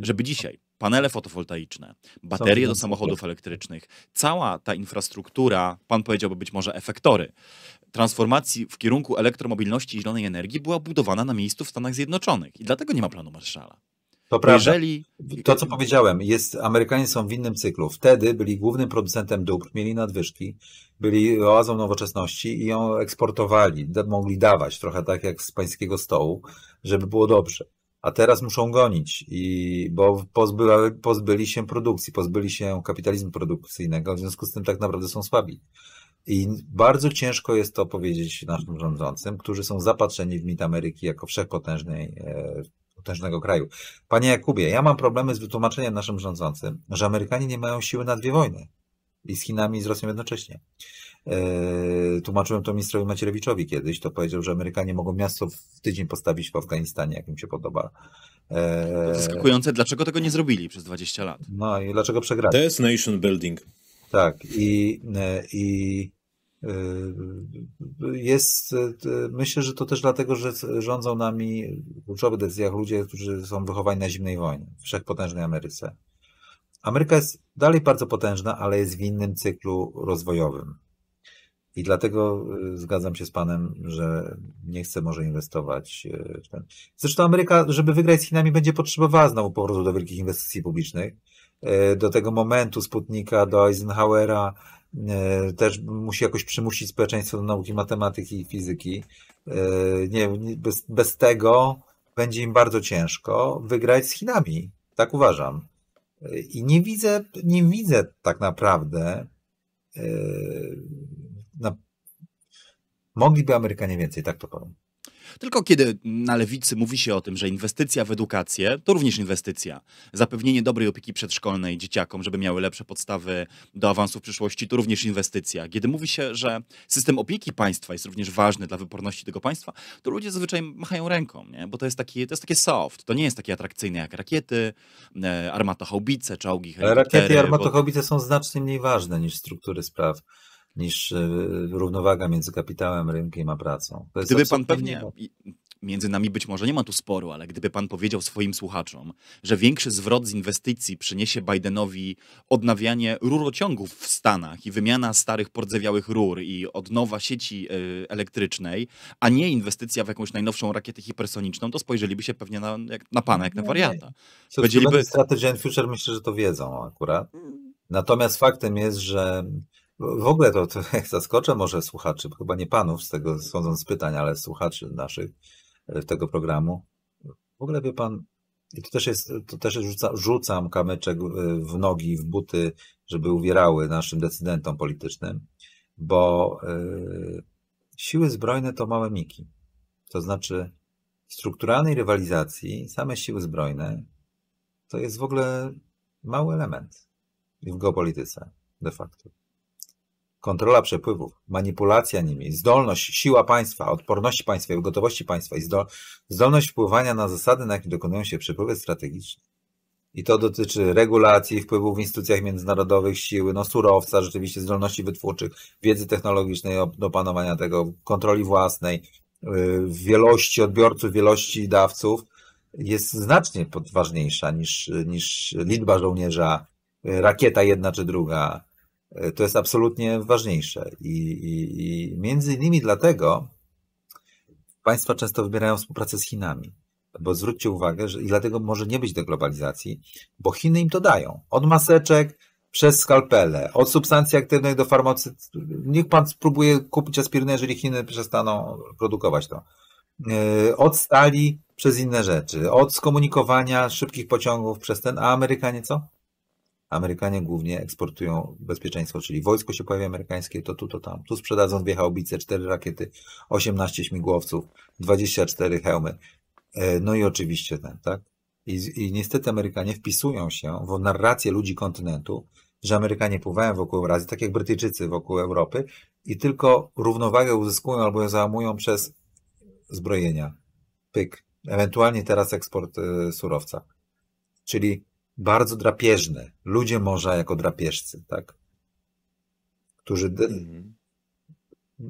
Żeby dzisiaj panele fotowoltaiczne, baterie do samochodów elektrycznych, cała ta infrastruktura, pan powiedziałby być może efektory, transformacji w kierunku elektromobilności i zielonej energii była budowana na miejscu w Stanach Zjednoczonych. I dlatego nie ma planu Marszala. To prawda. Jeżeli... To, co powiedziałem, jest, Amerykanie są w innym cyklu. Wtedy byli głównym producentem dóbr, mieli nadwyżki, byli oazą nowoczesności i ją eksportowali. Mogli dawać trochę tak jak z pańskiego stołu, żeby było dobrze. A teraz muszą gonić, i, bo pozbyli, pozbyli się produkcji, pozbyli się kapitalizmu produkcyjnego, w związku z tym tak naprawdę są słabi. I bardzo ciężko jest to powiedzieć naszym rządzącym, którzy są zapatrzeni w mit Ameryki jako wszechpotężnej e, potężnego kraju. Panie Jakubie, ja mam problemy z wytłumaczeniem naszym rządzącym, że Amerykanie nie mają siły na dwie wojny. I z Chinami, i z Rosją jednocześnie. E, tłumaczyłem to ministrowi Macierewiczowi kiedyś, to powiedział, że Amerykanie mogą miasto w tydzień postawić w Afganistanie, jak im się podoba. To e, zaskakujące, dlaczego tego nie zrobili przez 20 lat. No i dlaczego przegrali. To jest nation building. Tak, i, e, i jest, myślę, że to też dlatego, że rządzą nami w kluczowych decyzjach ludzie, którzy są wychowani na zimnej wojnie, wszechpotężnej Ameryce. Ameryka jest dalej bardzo potężna, ale jest w innym cyklu rozwojowym. I dlatego y, zgadzam się z panem, że nie chce może inwestować y, w ten. Zresztą Ameryka, żeby wygrać z Chinami, będzie potrzebowała znowu powrotu do wielkich inwestycji publicznych. Y, do tego momentu Sputnika, do Eisenhowera, E, też musi jakoś przymusić społeczeństwo do nauki matematyki i fizyki. E, nie, bez, bez tego będzie im bardzo ciężko wygrać z Chinami. Tak uważam. E, I nie widzę, nie widzę tak naprawdę. Na, mogliby Amerykanie więcej, tak to powiem. Tylko kiedy na lewicy mówi się o tym, że inwestycja w edukację to również inwestycja. Zapewnienie dobrej opieki przedszkolnej dzieciakom, żeby miały lepsze podstawy do awansu w przyszłości, to również inwestycja. Kiedy mówi się, że system opieki państwa jest również ważny dla wyporności tego państwa, to ludzie zazwyczaj machają ręką, nie? bo to jest, taki, to jest takie soft. To nie jest takie atrakcyjne jak rakiety, e, armata haubice czy augi Ale rakiety i armata bo... są znacznie mniej ważne niż struktury spraw niż e, równowaga między kapitałem, rynkiem a pracą. Gdyby pan pewnie, między nami być może nie ma tu sporu, ale gdyby pan powiedział swoim słuchaczom, że większy zwrot z inwestycji przyniesie Bidenowi odnawianie rurociągów w Stanach i wymiana starych pordzewiałych rur i odnowa sieci e, elektrycznej, a nie inwestycja w jakąś najnowszą rakietę hipersoniczną, to spojrzeliby się pewnie na, jak, na pana, jak na wariata. Powiedzieliby... Strategy and Future myślę, że to wiedzą akurat. Mm. Natomiast faktem jest, że w ogóle to, to zaskoczę może słuchaczy, chyba nie panów, z tego sądząc z pytań, ale słuchaczy naszych e, tego programu. W ogóle wie pan, i to też jest, to też rzuca, rzucam kamyczek w nogi, w buty, żeby uwierały naszym decydentom politycznym, bo e, siły zbrojne to małe miki. To znaczy, w strukturalnej rywalizacji same siły zbrojne to jest w ogóle mały element w geopolityce de facto kontrola przepływów, manipulacja nimi, zdolność, siła państwa, odporność państwa i gotowości państwa i zdolność wpływania na zasady, na jakie dokonują się przepływy strategiczne. I to dotyczy regulacji, wpływów w instytucjach międzynarodowych, siły, no surowca, rzeczywiście zdolności wytwórczych, wiedzy technologicznej do panowania tego, kontroli własnej, y, wielości odbiorców, wielości dawców jest znacznie ważniejsza niż, niż liczba żołnierza, y, rakieta jedna czy druga, E, to jest absolutnie ważniejsze. I, i, i między innymi dlatego państwa często wybierają współpracę z Chinami. Bo zwróćcie uwagę, że i dlatego może nie być deglobalizacji, bo Chiny im to dają. Od maseczek przez skalpele, od substancji aktywnych do farmaceut. Niech pan spróbuje kupić aspirynę, jeżeli Chiny przestaną produkować to. E, od stali przez inne rzeczy, od skomunikowania szybkich pociągów przez ten, a Amerykanie co? Amerykanie głównie eksportują bezpieczeństwo, czyli wojsko się pojawia amerykańskie, to tu, to tam. Tu sprzedadzą dwie haubice, cztery rakiety, 18 śmigłowców, 24 hełmy. E, no i oczywiście ten, tak? I, I, niestety Amerykanie wpisują się w narrację ludzi kontynentu, że Amerykanie pływają wokół Eurazji, tak jak Brytyjczycy wokół Europy, i tylko równowagę uzyskują albo ją załamują przez zbrojenia. Pyk. Ewentualnie teraz eksport e, surowca. Czyli bardzo drapieżne. Ludzie morza jako drapieżcy, tak? Którzy mhm.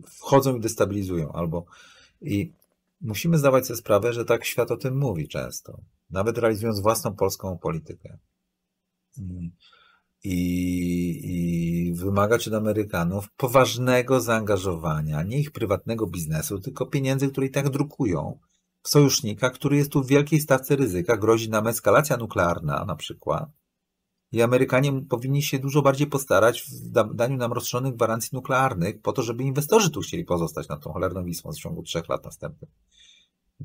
wchodzą i destabilizują albo i musimy zdawać sobie sprawę, że tak świat o tym mówi często. Nawet realizując własną polską politykę. Mm. I, i, wymagać od Amerykanów poważnego zaangażowania, nie ich prywatnego biznesu, tylko pieniędzy, które i tak drukują, sojusznika, który jest tu w wielkiej stawce ryzyka, grozi nam eskalacja nuklearna na przykład. I Amerykanie powinni się dużo bardziej postarać w daniu nam rozszerzonych gwarancji nuklearnych po to, żeby inwestorzy tu chcieli pozostać na tą cholerną wismą w ciągu trzech lat następnych.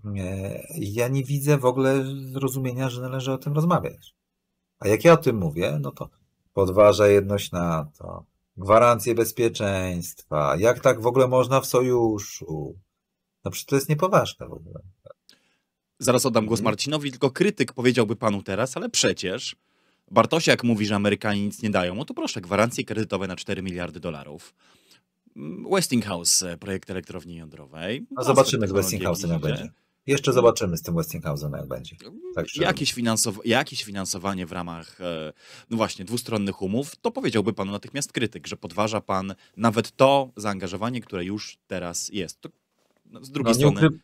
E, ja nie widzę w ogóle zrozumienia, że należy o tym rozmawiać. A jak ja o tym mówię, no to podważa jedność NATO, gwarancje bezpieczeństwa, jak tak w ogóle można w sojuszu, no przecież to jest niepoważne w ogóle. Zaraz oddam głos mhm. Marcinowi, tylko krytyk powiedziałby panu teraz, ale przecież Bartosiak mówi, że Amerykanie nic nie dają. No to proszę, gwarancje kredytowe na 4 miliardy dolarów. Mm, Westinghouse, e, projekt elektrowni jądrowej. No zobaczymy z Westinghouse'em jak będzie. Jeszcze zobaczymy z tym Westinghouse'em jak będzie. Tak jakieś, finansow jakieś finansowanie w ramach, e, no właśnie, dwustronnych umów, to powiedziałby panu natychmiast krytyk, że podważa pan nawet to zaangażowanie, które już teraz jest. To no, z drugiej no, strony. Nie, ukry...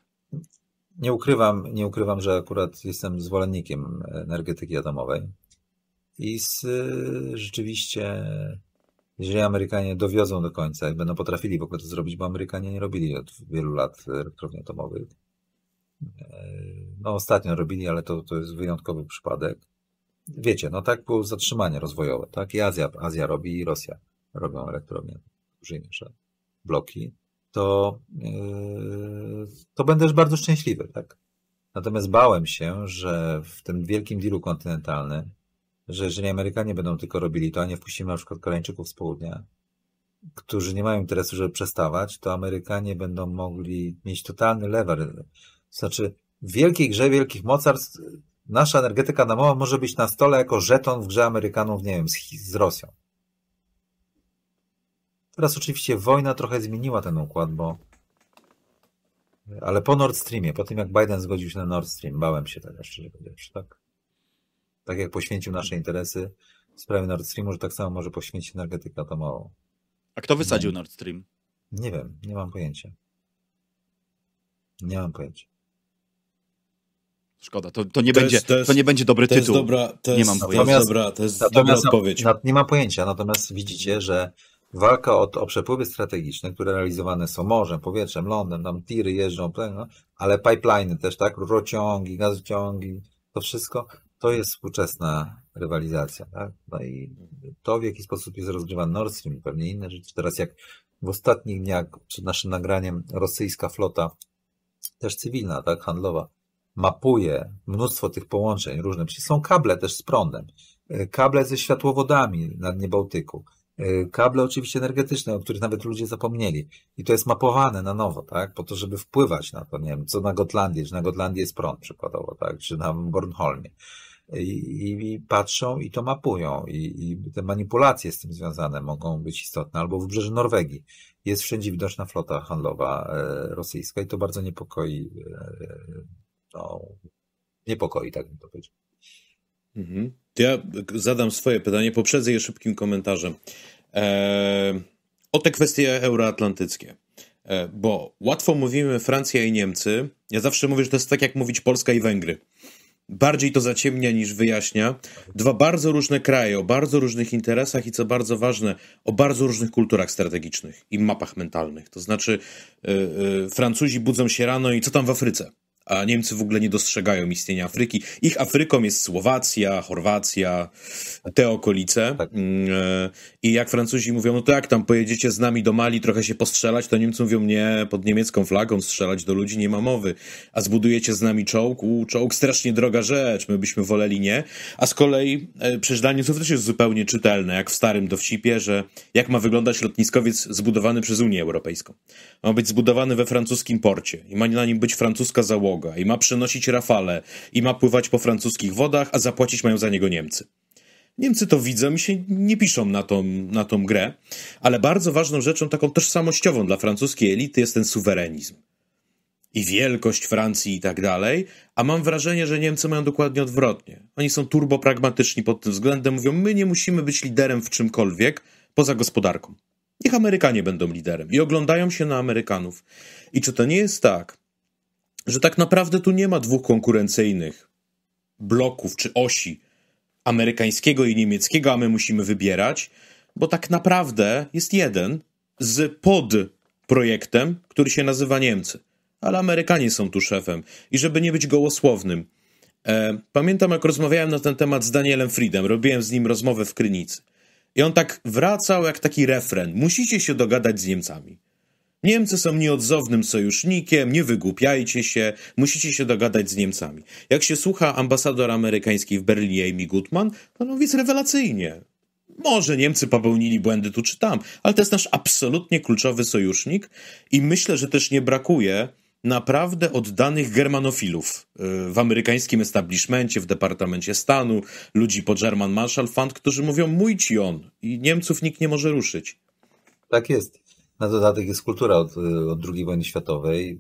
nie, ukrywam, nie ukrywam, że akurat jestem zwolennikiem energetyki atomowej i z, y, rzeczywiście jeżeli Amerykanie dowiozą do końca i będą potrafili w ogóle to zrobić, bo Amerykanie nie robili od wielu lat elektrowni atomowych. E, no ostatnio robili, ale to, to jest wyjątkowy przypadek. Wiecie, no tak było zatrzymanie rozwojowe, tak? I Azja, Azja robi i Rosja robią elektrownie, duże bloki to, e, to będę bardzo szczęśliwy, tak? Natomiast bałem się, że w tym wielkim dealu kontynentalnym, że jeżeli Amerykanie będą tylko robili to, a nie wpuścimy na przykład Koreańczyków z południa, którzy nie mają interesu, żeby przestawać, to Amerykanie będą mogli mieć totalny lewer. To znaczy, w wielkiej grze wielkich mocarstw nasza energetyka domowa może być na stole jako żeton w grze Amerykanów, nie wiem, z, z Rosją. Teraz oczywiście wojna trochę zmieniła ten układ, bo. Ale po Nord Streamie, po tym jak Biden zgodził się na Nord Stream, bałem się tego, szczerze powiedziawszy, tak? Tak jak poświęcił nasze interesy w sprawie Nord Streamu, że tak samo może poświęcić energetykę atomową. A kto wysadził nie. Nord Stream? Nie wiem, nie mam pojęcia. Nie mam pojęcia. Szkoda, to, to, nie, to będzie, jest, to, jest, to nie będzie dobry to tytuł. Dobra, to nie jest, mam pojęcia. dobra, to jest dobra odpowiedź. nie mam pojęcia, natomiast widzicie, że Walka o, o przepływy strategiczne, które realizowane są morzem, powietrzem, lądem, tam tiry jeżdżą, no, ale pipeliny też, tak? Rurociągi, gazociągi, to wszystko to jest współczesna rywalizacja. Tak? No i to, w jaki sposób jest rozgrywa Nord Stream i pewnie inne rzeczy. Teraz jak w ostatnich dniach przed naszym nagraniem rosyjska flota, też cywilna, tak, handlowa, mapuje mnóstwo tych połączeń różnych. Są kable też z prądem, y, kable ze światłowodami na dnie Bałtyku. Y, kable oczywiście energetyczne, o których nawet ludzie zapomnieli. I to jest mapowane na nowo, tak? Po to, żeby wpływać na to, nie wiem, co na Gotlandii, czy na Gotlandii jest prąd przykładowo, tak? Czy na Bornholmie. I, i, patrzą i to mapują. I, I, te manipulacje z tym związane mogą być istotne. Albo w wybrzeży Norwegii jest wszędzie widoczna flota handlowa e, rosyjska i to bardzo niepokoi, e, e, no, niepokoi, tak bym to powiedział. Mhm. Ja zadam swoje pytanie, poprzedzę je szybkim komentarzem. E, o te kwestie euroatlantyckie. E, bo łatwo mówimy Francja i Niemcy. Ja zawsze mówię, że to jest tak jak mówić Polska i Węgry. Bardziej to zaciemnia niż wyjaśnia. Dwa bardzo różne kraje o bardzo różnych interesach i co bardzo ważne, o bardzo różnych kulturach strategicznych i mapach mentalnych. To znaczy, yy, yy, Francuzi budzą się rano i co tam w Afryce? a Niemcy w ogóle nie dostrzegają istnienia Afryki. Ich Afryką jest Słowacja, Chorwacja, te okolice. Tak. Mm, e, I jak Francuzi mówią, no to jak tam pojedziecie z nami do Mali trochę się postrzelać, to Niemcy mówią, nie, pod niemiecką flagą strzelać do ludzi nie ma mowy. A zbudujecie z nami czołg? U, czołg strasznie droga rzecz, my byśmy woleli nie. A z kolei e, przecież dla Niemców też jest zupełnie czytelne, jak w starym dowcipie, że jak ma wyglądać lotniskowiec zbudowany przez Unię Europejską. Ma być zbudowany we francuskim porcie i ma na nim być francuska załoga i ma przenosić rafale i ma pływać po francuskich wodach, a zapłacić mają za niego Niemcy. Niemcy to widzą i się nie piszą na tą, na tą grę, ale bardzo ważną rzeczą, taką tożsamościową dla francuskiej elity jest ten suwerenizm. I wielkość Francji i tak dalej, a mam wrażenie, że Niemcy mają dokładnie odwrotnie. Oni są turbopragmatyczni pod tym względem, mówią, my nie musimy być liderem w czymkolwiek poza gospodarką. Niech Amerykanie będą liderem i oglądają się na Amerykanów. I czy to nie jest tak, że tak naprawdę tu nie ma dwóch konkurencyjnych bloków czy osi amerykańskiego i niemieckiego, a my musimy wybierać, bo tak naprawdę jest jeden z podprojektem, który się nazywa Niemcy. Ale Amerykanie są tu szefem. I żeby nie być gołosłownym, e, pamiętam jak rozmawiałem na ten temat z Danielem Friedem, robiłem z nim rozmowę w Krynicy. I on tak wracał jak taki refren. Musicie się dogadać z Niemcami. Niemcy są nieodzownym sojusznikiem, nie wygłupiajcie się, musicie się dogadać z Niemcami. Jak się słucha ambasador amerykańskiej w Berlinie Amy Goodman, to no, jest rewelacyjnie. Może Niemcy popełnili błędy tu czy tam, ale to jest nasz absolutnie kluczowy sojusznik i myślę, że też nie brakuje naprawdę oddanych germanofilów y, w amerykańskim establishmencie, w Departamencie Stanu, ludzi po German Marshall Fund, którzy mówią mój ci on i Niemców nikt nie może ruszyć. Tak jest. Na dodatek jest kultura od, od II wojny światowej.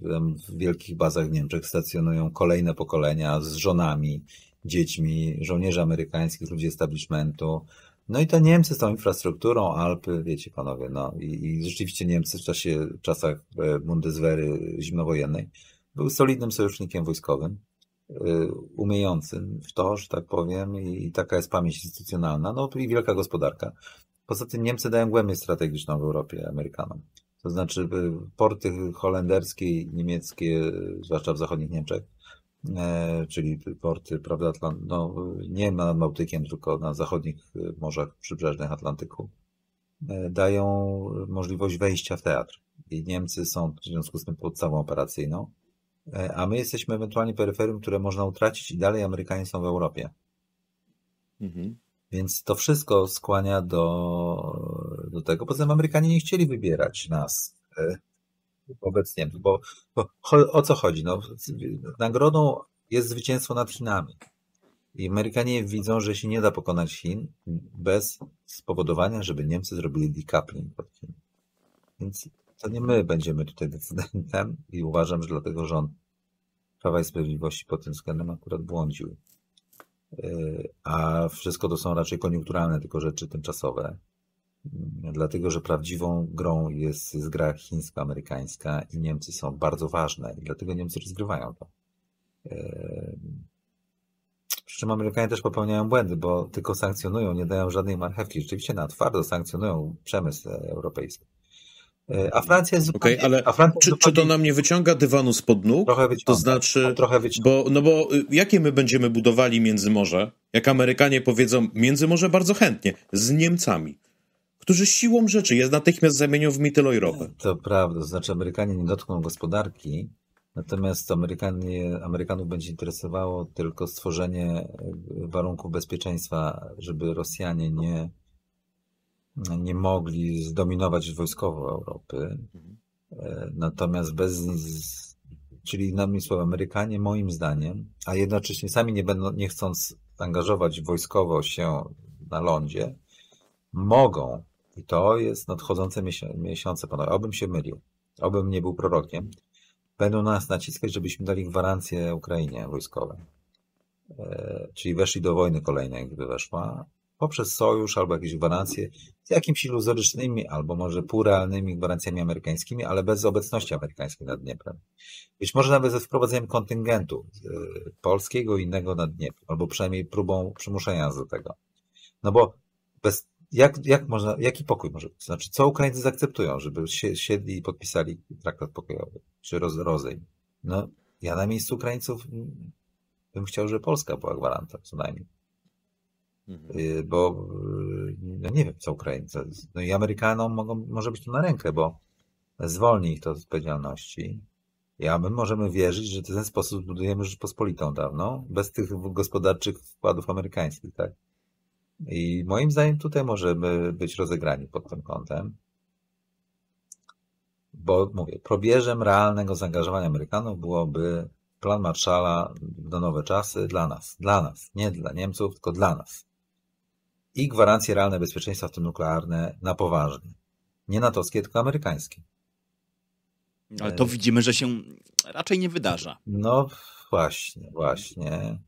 W wielkich bazach w Niemczech stacjonują kolejne pokolenia z żonami, dziećmi, żołnierzy amerykańskich, ludzi establishmentu. No i to Niemcy z tą infrastrukturą, Alpy, wiecie panowie, no i, i rzeczywiście Niemcy w czasie, czasach e, Bundeswehry zimnowojennej był solidnym sojusznikiem wojskowym, e, umiejącym w to, że tak powiem, i, i taka jest pamięć instytucjonalna, no i wielka gospodarka. Poza tym Niemcy dają głębię strategiczną w Europie Amerykanom. To znaczy y, porty holenderskie niemieckie, zwłaszcza w zachodnich Niemczech, e, czyli porty, prawda, Atlant no, nie nad Bałtykiem, tylko na zachodnich y, morzach przybrzeżnych Atlantyku, e, dają możliwość wejścia w teatr. I Niemcy są w związku z tym pod operacyjną, e, a my jesteśmy ewentualnie peryferium, które można utracić i dalej Amerykanie są w Europie. Mhm. Więc to wszystko skłania do, do tego. Poza tym Amerykanie nie chcieli wybierać nas wobec e, Niemców, bo, bo o co chodzi? No, nagrodą jest zwycięstwo nad Chinami. I Amerykanie widzą, że się nie da pokonać Chin bez spowodowania, żeby Niemcy zrobili decoupling pod Chin. Więc to nie my będziemy tutaj decydentem i uważam, że dlatego rząd Prawa i Sprawiedliwości pod tym względem akurat błądził a wszystko to są raczej koniunkturalne, tylko rzeczy tymczasowe. Mm, dlatego, że prawdziwą grą jest, jest gra chińsko-amerykańska i Niemcy są bardzo ważne i dlatego Niemcy rozgrywają to. Ehm, przy czym Amerykanie też popełniają błędy, bo tylko sankcjonują, nie dają żadnej marchewki. Rzeczywiście na twardo sankcjonują przemysł europejski. A Francja jest zupełnie... Okay, ale Francja czy, zupełnie... czy, to nam nie wyciąga dywanu spod nóg? Trochę wyciąga. To znaczy, trochę wyciąga. Bo, no bo y, jakie my będziemy budowali Międzymorze, jak Amerykanie powiedzą Międzymorze bardzo chętnie, z Niemcami, którzy siłą rzeczy jest natychmiast zamienią w mityloj To prawda, to znaczy Amerykanie nie dotkną gospodarki, natomiast Amerykanie, Amerykanów będzie interesowało tylko stworzenie y, warunków bezpieczeństwa, żeby Rosjanie nie nie mogli zdominować wojskowo Europy. Mhm. E, natomiast bez. Czyli innymi słowy, Amerykanie, moim zdaniem, a jednocześnie sami nie, będą, nie chcąc angażować wojskowo się na lądzie, mogą, i to jest nadchodzące miesiące, panowie, obym się mylił, obym nie był prorokiem, będą nas naciskać, żebyśmy dali gwarancję Ukrainie wojskowej. E, czyli weszli do wojny kolejnej, gdyby weszła, poprzez sojusz albo jakieś gwarancje z jakimiś iluzorycznymi albo może półrealnymi gwarancjami amerykańskimi, ale bez obecności amerykańskiej nad Dnieprem. Być może nawet ze wprowadzeniem kontyngentu y, polskiego i innego nad dnie, albo przynajmniej próbą przymuszenia do tego. No bo bez, jak, jak można, jaki pokój może być? Znaczy, co Ukraińcy zaakceptują, żeby się, siedli i podpisali traktat pokojowy, czy roz, rozejm? No, ja na miejscu Ukraińców mm, bym chciał, żeby Polska była gwarantem co najmniej. Mhm. Y, bo y, no nie wiem, co Ukraińcy. No i Amerykanom mogą, może być to na rękę, bo zwolni ich to z odpowiedzialności. Ja my możemy wierzyć, że w ten sposób zbudujemy Rzeczpospolitą dawno, bez tych gospodarczych wkładów amerykańskich, tak? I moim zdaniem tutaj możemy być rozegrani pod tym kątem, bo mówię, probierzem realnego zaangażowania Amerykanów byłoby plan Marszala na nowe czasy dla nas, dla nas, nie dla Niemców, tylko dla nas i gwarancje realne bezpieczeństwa, w tym nuklearne, na poważnie. Nie natowskie, tylko amerykańskie. Ale to widzimy, że się raczej nie wydarza. No właśnie, właśnie.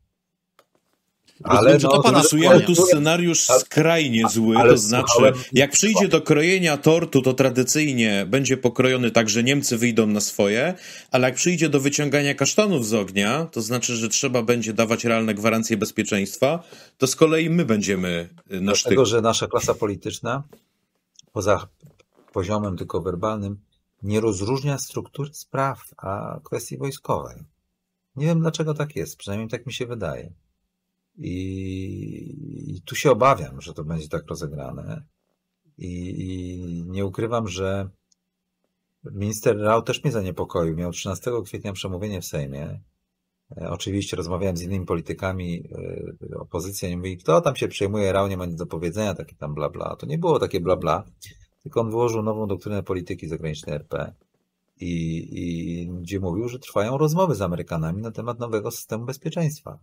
Ale no, to pana tu scenariusz skrajnie zły, ale, to znaczy, ale, jak przyjdzie do krojenia tortu, to tradycyjnie będzie pokrojony tak, że Niemcy wyjdą na swoje, ale jak przyjdzie do wyciągania kasztanów z ognia, to znaczy, że trzeba będzie dawać realne gwarancje bezpieczeństwa, to z kolei my będziemy y, na Dlatego, że nasza klasa polityczna, poza poziomem tylko werbalnym, nie rozróżnia struktur spraw, a kwestii wojskowej. Nie wiem, dlaczego tak jest, przynajmniej tak mi się wydaje. I, I, tu się obawiam, że to będzie tak rozegrane. I, I, nie ukrywam, że minister Rao też mnie zaniepokoił. Miał 13 kwietnia przemówienie w Sejmie. E, oczywiście rozmawiałem z innymi politykami e, opozycji, nie mówili, kto tam się przejmuje, Rao nie ma nic do powiedzenia, takie tam bla bla. To nie było takie bla bla, tylko on wyłożył nową doktrynę polityki zagranicznej RP. I, i gdzie mówił, że trwają rozmowy z Amerykanami na temat nowego systemu bezpieczeństwa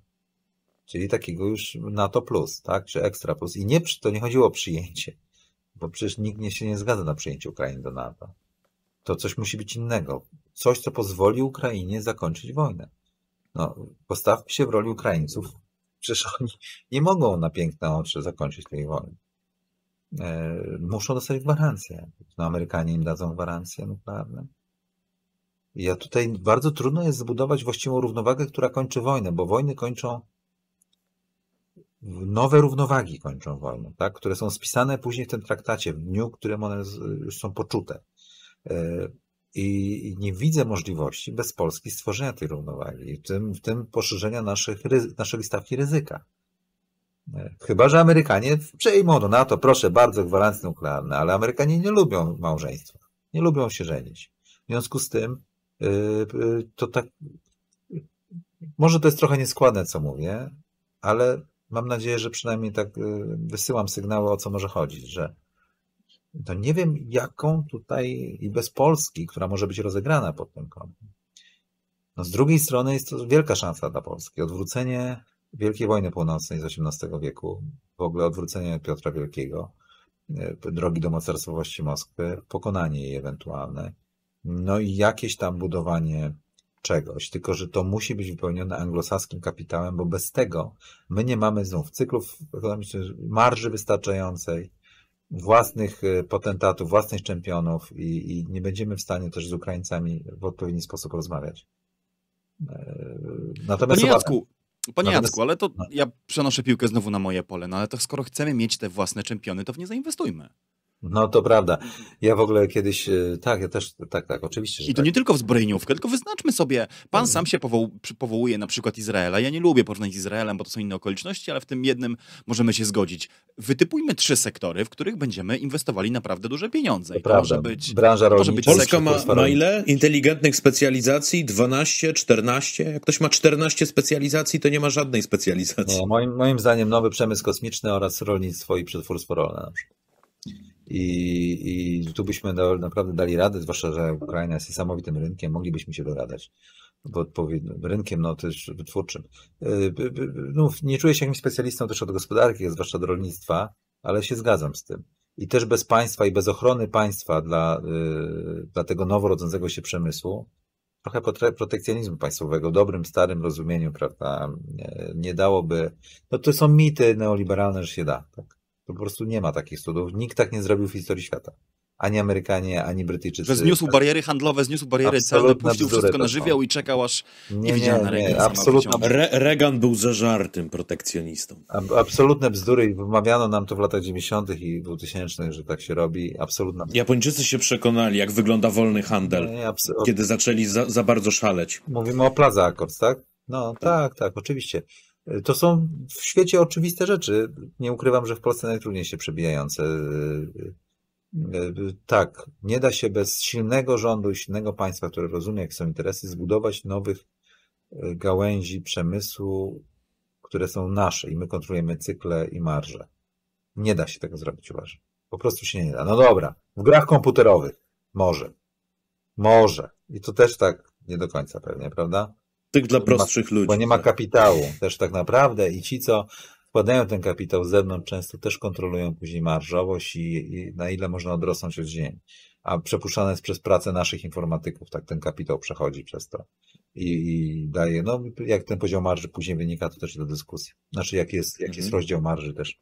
czyli takiego już NATO plus, tak, czy ekstra plus. I nie, to nie chodziło o przyjęcie, bo przecież nikt nie się nie zgadza na przyjęcie Ukrainy do NATO. To coś musi być innego. Coś, co pozwoli Ukrainie zakończyć wojnę. No, postawmy się w roli Ukraińców. Przecież oni nie mogą na piękne oczy zakończyć tej wojny. E, muszą dostać gwarancję. No, Amerykanie im dadzą gwarancję nuklearną. Ja tutaj bardzo trudno jest zbudować właściwą równowagę, która kończy wojnę, bo wojny kończą nowe równowagi kończą wojnę, tak? które są spisane później w tym traktacie, w dniu, w którym one już są poczute. E, I nie widzę możliwości bez Polski stworzenia tej równowagi, w tym, w tym poszerzenia naszych, naszej stawki ryzyka. E, chyba, że Amerykanie przejmą do NATO, proszę bardzo, gwarancje nuklearne, ale Amerykanie nie lubią małżeństwa, nie lubią się żenić. W związku z tym e, to tak. Może to jest trochę nieskładne, co mówię, ale mam nadzieję, że przynajmniej tak y, wysyłam sygnały, o co może chodzić, że to nie wiem, jaką tutaj i bez Polski, która może być rozegrana pod tym kątem. No z drugiej strony jest to wielka szansa dla Polski. Odwrócenie Wielkiej Wojny Północnej z XVIII wieku, w ogóle odwrócenie Piotra Wielkiego, y, drogi do mocarstwowości Moskwy, pokonanie jej ewentualne, no i jakieś tam budowanie czegoś, tylko że to musi być wypełnione anglosaskim kapitałem, bo bez tego my nie mamy znów cyklów ekonomicznych, marży wystarczającej, własnych y, potentatów, własnych czempionów i, i nie będziemy w stanie też z Ukraińcami w odpowiedni sposób rozmawiać. E, natomiast... Panie Jacku, Panie Jacku, ale to no. ja przenoszę piłkę znowu na moje pole, no ale to skoro chcemy mieć te własne czempiony, to w nie zainwestujmy. No to prawda. Mhm. Ja w ogóle kiedyś, e, tak, ja też, tak, tak, oczywiście. I to tak. nie tylko w zbrojeniówkę, tylko wyznaczmy sobie, pan mhm. sam się powołuje na przykład Izraela. Ja nie lubię porównać z Izraelem, bo to są inne okoliczności, ale w tym jednym możemy się zgodzić. Wytypujmy trzy sektory, w których będziemy inwestowali naprawdę duże pieniądze. I to, to może być branża rolnicza. Być Polska ma, ma ile inteligentnych specjalizacji? 12, 14? Jak ktoś ma 14 specjalizacji, to nie ma żadnej specjalizacji. No, moim, moim zdaniem nowy przemysł kosmiczny oraz rolnictwo i przetwórstwo rolne na przykład. I, i tu byśmy do, naprawdę dali radę, zwłaszcza, że Ukraina jest niesamowitym rynkiem, moglibyśmy się doradać odpowiednim rynkiem, no też wytwórczym. Y, y, y, no, nie czuję się jakimś specjalistą też od gospodarki, zwłaszcza od rolnictwa, ale się zgadzam z tym. I też bez państwa i bez ochrony państwa dla, dla tego noworodzącego się przemysłu, trochę protekcjonizmu państwowego, dobrym, starym rozumieniu, prawda, nie dałoby, no to są mity neoliberalne, że się da, tak? To po prostu nie ma takich cudów. Nikt tak nie zrobił w historii świata. Ani Amerykanie, ani Brytyjczycy. zniósł bariery handlowe, zniósł bariery celne, puścił wszystko na żywioł i czekał aż nie, nie, nie widział na Reagan. Absolutna... Re Reagan był zażartym protekcjonistą. Ab absolutne bzdury i wymawiano nam to w latach 90. i 2000., że tak się robi. Absolutna Japończycy się przekonali, jak wygląda wolny handel, nie, kiedy zaczęli za, za bardzo szaleć. Mówimy o Plaza Accords, tak? No tak, tak, oczywiście. E, to są w świecie oczywiste rzeczy. Nie ukrywam, że w Polsce najtrudniej się przebijające. E, e, tak, nie da się bez silnego rządu i silnego państwa, które rozumie, jak są interesy, zbudować nowych gałęzi przemysłu, które są nasze i my kontrolujemy cykle i marże. Nie da się tego zrobić, uważam. Po prostu się nie da. No dobra, w grach komputerowych może. Może. I to też tak nie do końca pewnie, prawda? Tych dla prostszych ma, ludzi. Bo nie ma tak. kapitału też tak naprawdę i ci, co wkładają ten kapitał z zewnątrz, często też kontrolują później marżowość i, i na ile można odrosnąć od ziemi. A przepuszczane jest przez pracę naszych informatyków, tak ten kapitał przechodzi przez to i, i daje. No, jak ten poziom marży później wynika, to też do dyskusji. Znaczy, jak jest, jak mhm. jest rozdział marży też.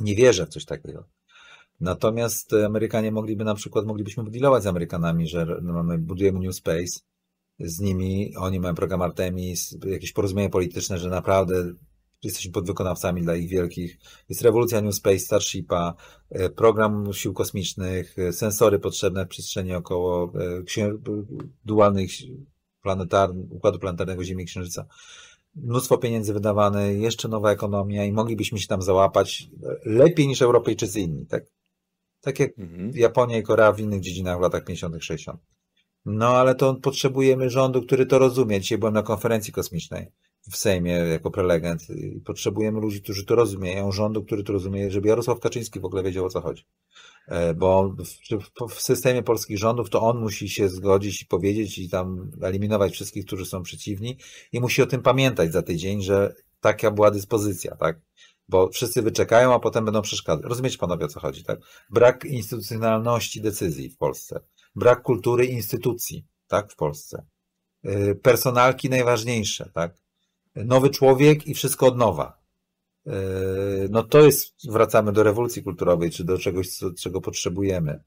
Nie wierzę w coś takiego. Natomiast Amerykanie mogliby na przykład, moglibyśmy dealować z Amerykanami, że mamy, no, budujemy New Space, z nimi, oni mają program Artemis, jakieś porozumienie polityczne, że naprawdę jesteśmy podwykonawcami dla ich wielkich. Jest rewolucja New Space Starshipa, e, program sił kosmicznych, e, sensory potrzebne w przestrzeni około e, dualnych planetarnych układu planetarnego Ziemi i Księżyca. Mnóstwo pieniędzy wydawane, jeszcze nowa ekonomia i moglibyśmy się tam załapać lepiej niż Europejczycy inni, tak? Tak jak mhm. Japonia i Korea w innych dziedzinach w latach 50., 60. No ale to potrzebujemy rządu, który to rozumie. Dzisiaj byłem na konferencji kosmicznej w Sejmie jako prelegent potrzebujemy ludzi, którzy to rozumieją, rządu, który to rozumie, żeby Jarosław Kaczyński w ogóle wiedział o co chodzi. E, bo w, w systemie polskich rządów to on musi się zgodzić i powiedzieć i tam eliminować wszystkich, którzy są przeciwni i musi o tym pamiętać za tydzień, że taka była dyspozycja, tak? Bo wszyscy wyczekają, a potem będą przeszkadzać. Rozumiecie panowie o co chodzi, tak? Brak instytucjonalności decyzji w Polsce brak kultury instytucji, tak, w Polsce. Y, personalki najważniejsze, tak. Nowy człowiek i wszystko od nowa. Y, no to jest, wracamy do rewolucji kulturowej, czy do czegoś, co, czego potrzebujemy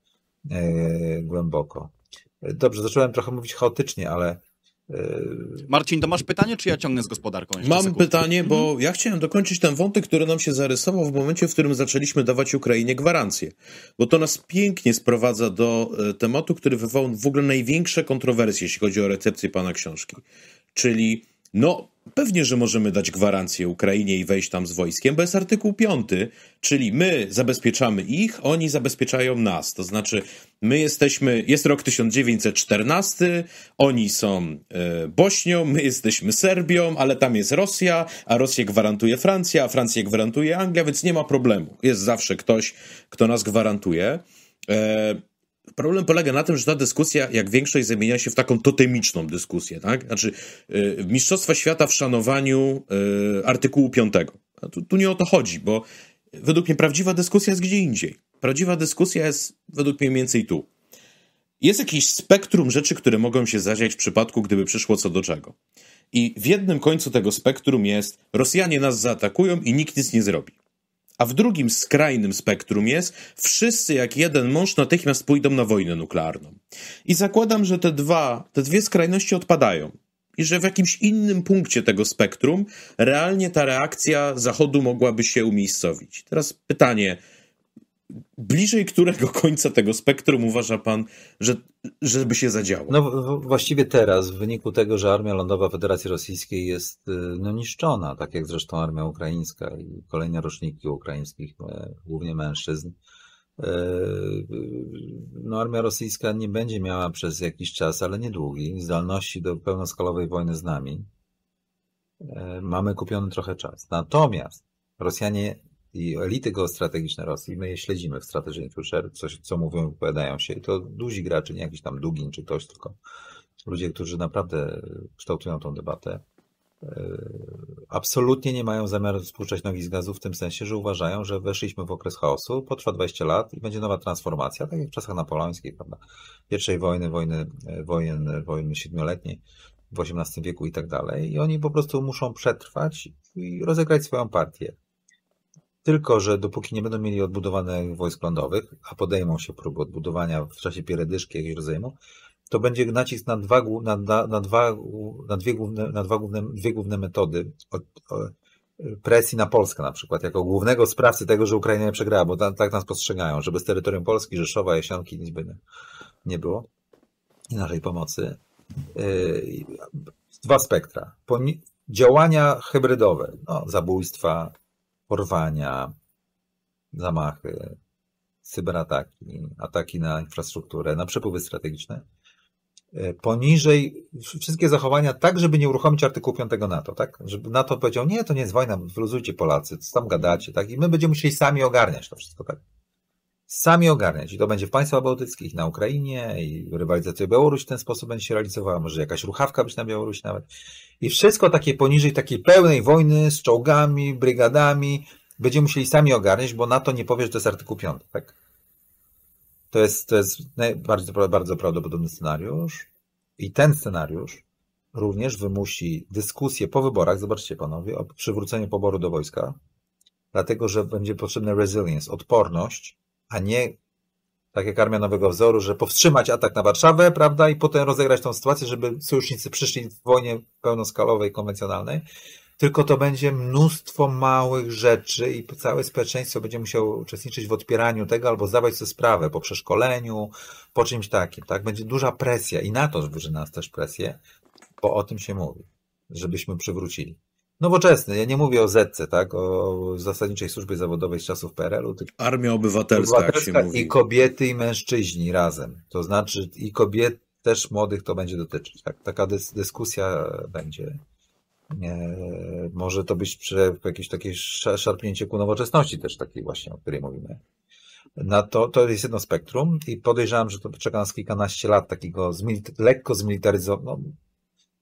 y, głęboko. Dobrze, zacząłem trochę mówić chaotycznie, ale E, Marcin, to masz pytanie, czy ja ciągnę z gospodarką? Mam pytanie, bo mhm. ja chciałem dokończyć ten wątek, który nam się zarysował w momencie, w którym zaczęliśmy dawać Ukrainie gwarancje. Bo to nas pięknie sprowadza do e, tematu, który wywołał w ogóle największe kontrowersje, jeśli chodzi o recepcję pana książki. Czyli no, pewnie, że możemy dać gwarancję Ukrainie i wejść tam z wojskiem, bo jest artykuł 5, czyli my zabezpieczamy ich, oni zabezpieczają nas. To znaczy, my jesteśmy, jest rok 1914, oni są e, Bośnią, my jesteśmy Serbią, ale tam jest Rosja, a Rosję gwarantuje Francja, a Francję gwarantuje Anglia, więc nie ma problemu. Jest zawsze ktoś, kto nas gwarantuje. E, Problem polega na tym, że ta dyskusja, jak większość, zamienia się w taką totemiczną dyskusję, tak? Znaczy, yy, Mistrzostwa Świata w szanowaniu yy, artykułu 5. Tu, tu nie o to chodzi, bo według mnie prawdziwa dyskusja jest gdzie indziej. Prawdziwa dyskusja jest według mnie mniej więcej tu. Jest jakiś spektrum rzeczy, które mogą się zadziać w przypadku, gdyby przyszło co do czego. I w jednym końcu tego spektrum jest Rosjanie nas zaatakują i nikt nic nie zrobi a w drugim skrajnym spektrum jest wszyscy jak jeden mąż natychmiast pójdą na wojnę nuklearną. I zakładam, że te dwa, te dwie skrajności odpadają. I że w jakimś innym punkcie tego spektrum realnie ta reakcja Zachodu mogłaby się umiejscowić. Teraz pytanie, bliżej którego końca tego spektrum uważa pan, że, żeby się zadziało? No właściwie teraz, w wyniku tego, że Armia Lądowa Federacji Rosyjskiej jest y, no, niszczona, tak jak zresztą Armia Ukraińska i kolejne roczniki ukraińskich, e, głównie mężczyzn, e, no, armia rosyjska nie będzie miała przez jakiś czas, ale niedługi, zdolności do pełnoskalowej wojny z nami. E, mamy kupiony trochę czas. Natomiast Rosjanie i elity geostrategiczne Rosji, my je śledzimy w strategii Future, co co mówią wypowiadają się. I to duzi gracze, nie jakiś tam Dugin czy ktoś, tylko ludzie, którzy naprawdę kształtują tą debatę. E, absolutnie nie mają zamiaru spuszczać nogi z gazu w tym sensie, że uważają, że weszliśmy w okres chaosu, potrwa 20 lat i będzie nowa transformacja, tak jak w czasach napoleońskich, prawda? Pierwszej wojny, wojny, e, wojen, wojny siedmioletniej w XVIII wieku i tak dalej. I oni po prostu muszą przetrwać i rozegrać swoją partię. Tylko, że dopóki nie będą mieli odbudowanych wojsk lądowych, a podejmą się próby odbudowania w czasie pieredyszki jakiegoś rodzaju, to będzie nacisk na, dwa, na, na, dwa, na, dwie, główne, na dwa główne, dwie główne metody od, od presji na Polskę na przykład, jako głównego sprawcy tego, że Ukraina nie przegrała, bo ta, tak nas postrzegają, żeby z terytorium Polski, Rzeszowa, Jasionki nic by nie, nie było i naszej pomocy. Yy, dwa spektra. Poni działania hybrydowe, no, zabójstwa, porwania, zamachy, cyberataki, ataki na infrastrukturę, na przepływy strategiczne. E, poniżej wszystkie zachowania tak, żeby nie uruchomić artykułu 5 NATO, tak? Żeby NATO powiedział, nie, to nie jest wojna, wyluzujcie Polacy, co tam gadacie, tak? I my będziemy musieli sami ogarniać to wszystko, tak? sami ogarniać. I to będzie w państwach bałtyckich, na Ukrainie i rywalizacja Białoruś w ten sposób będzie się realizowała, może jakaś ruchawka być na Białoruś nawet. I wszystko takie poniżej takiej pełnej wojny z czołgami, brygadami będziemy musieli sami ogarniać, bo NATO nie powiesz że to jest artykuł 5, tak? To jest, to jest bardzo, bardzo prawdopodobny scenariusz i ten scenariusz również wymusi dyskusję po wyborach, zobaczcie panowie, o przywróceniu poboru do wojska, dlatego, że będzie potrzebna resilience, odporność a nie tak jak Armia Nowego Wzoru, że powstrzymać atak na Warszawę, prawda, i potem rozegrać tą sytuację, żeby sojusznicy przyszli w wojnie pełnoskalowej, konwencjonalnej, tylko to będzie mnóstwo małych rzeczy i całe społeczeństwo będzie musiało uczestniczyć w odpieraniu tego albo zdawać sobie sprawę po przeszkoleniu, po czymś takim, tak? Będzie duża presja i na to zburzy nas też presję, bo o tym się mówi, żebyśmy przywrócili nowoczesny. Ja nie mówię o Zetce, tak? O zasadniczej służbie zawodowej z czasów PRL-u. Armia obywatelska, obywatelska jak się mówi. I kobiety i mężczyźni razem. To znaczy i kobiet też młodych to będzie dotyczyć. Tak? Taka dys dyskusja będzie. Nie, może to być przy jakieś takie szarpnięcie ku nowoczesności też takiej właśnie, o której mówimy. Na to, to jest jedno spektrum i podejrzewam, że to czeka nas kilkanaście lat takiego lekko zmilitaryzowanego, no,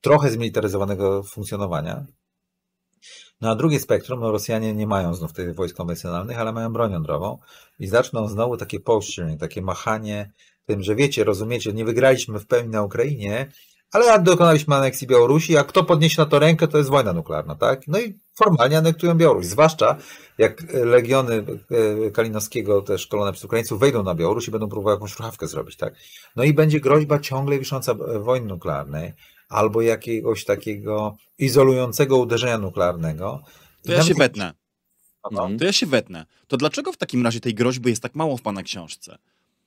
trochę zmilitaryzowanego funkcjonowania na no, drugie spektrum no Rosjanie nie mają znów tych wojsk konwencjonalnych, ale mają broń jądrową i zaczną znowu takie posturing, takie machanie tym, że wiecie, rozumiecie, nie wygraliśmy w pełni na Ukrainie, ale dokonaliśmy aneksji Białorusi, a kto podniesie na to rękę, to jest wojna nuklearna, tak? No i formalnie anektują Białoruś, zwłaszcza jak e, legiony e, Kalinowskiego, też szkolone przez Ukraińców wejdą na Białoruś i będą próbowały jakąś ruchawkę zrobić, tak? No i będzie groźba ciągle wisząca e, wojny nuklearnej albo jakiegoś takiego izolującego uderzenia nuklearnego. To ja się i... wetnę. No, no to ja się wetnę. To dlaczego w takim razie tej groźby jest tak mało w pana książce?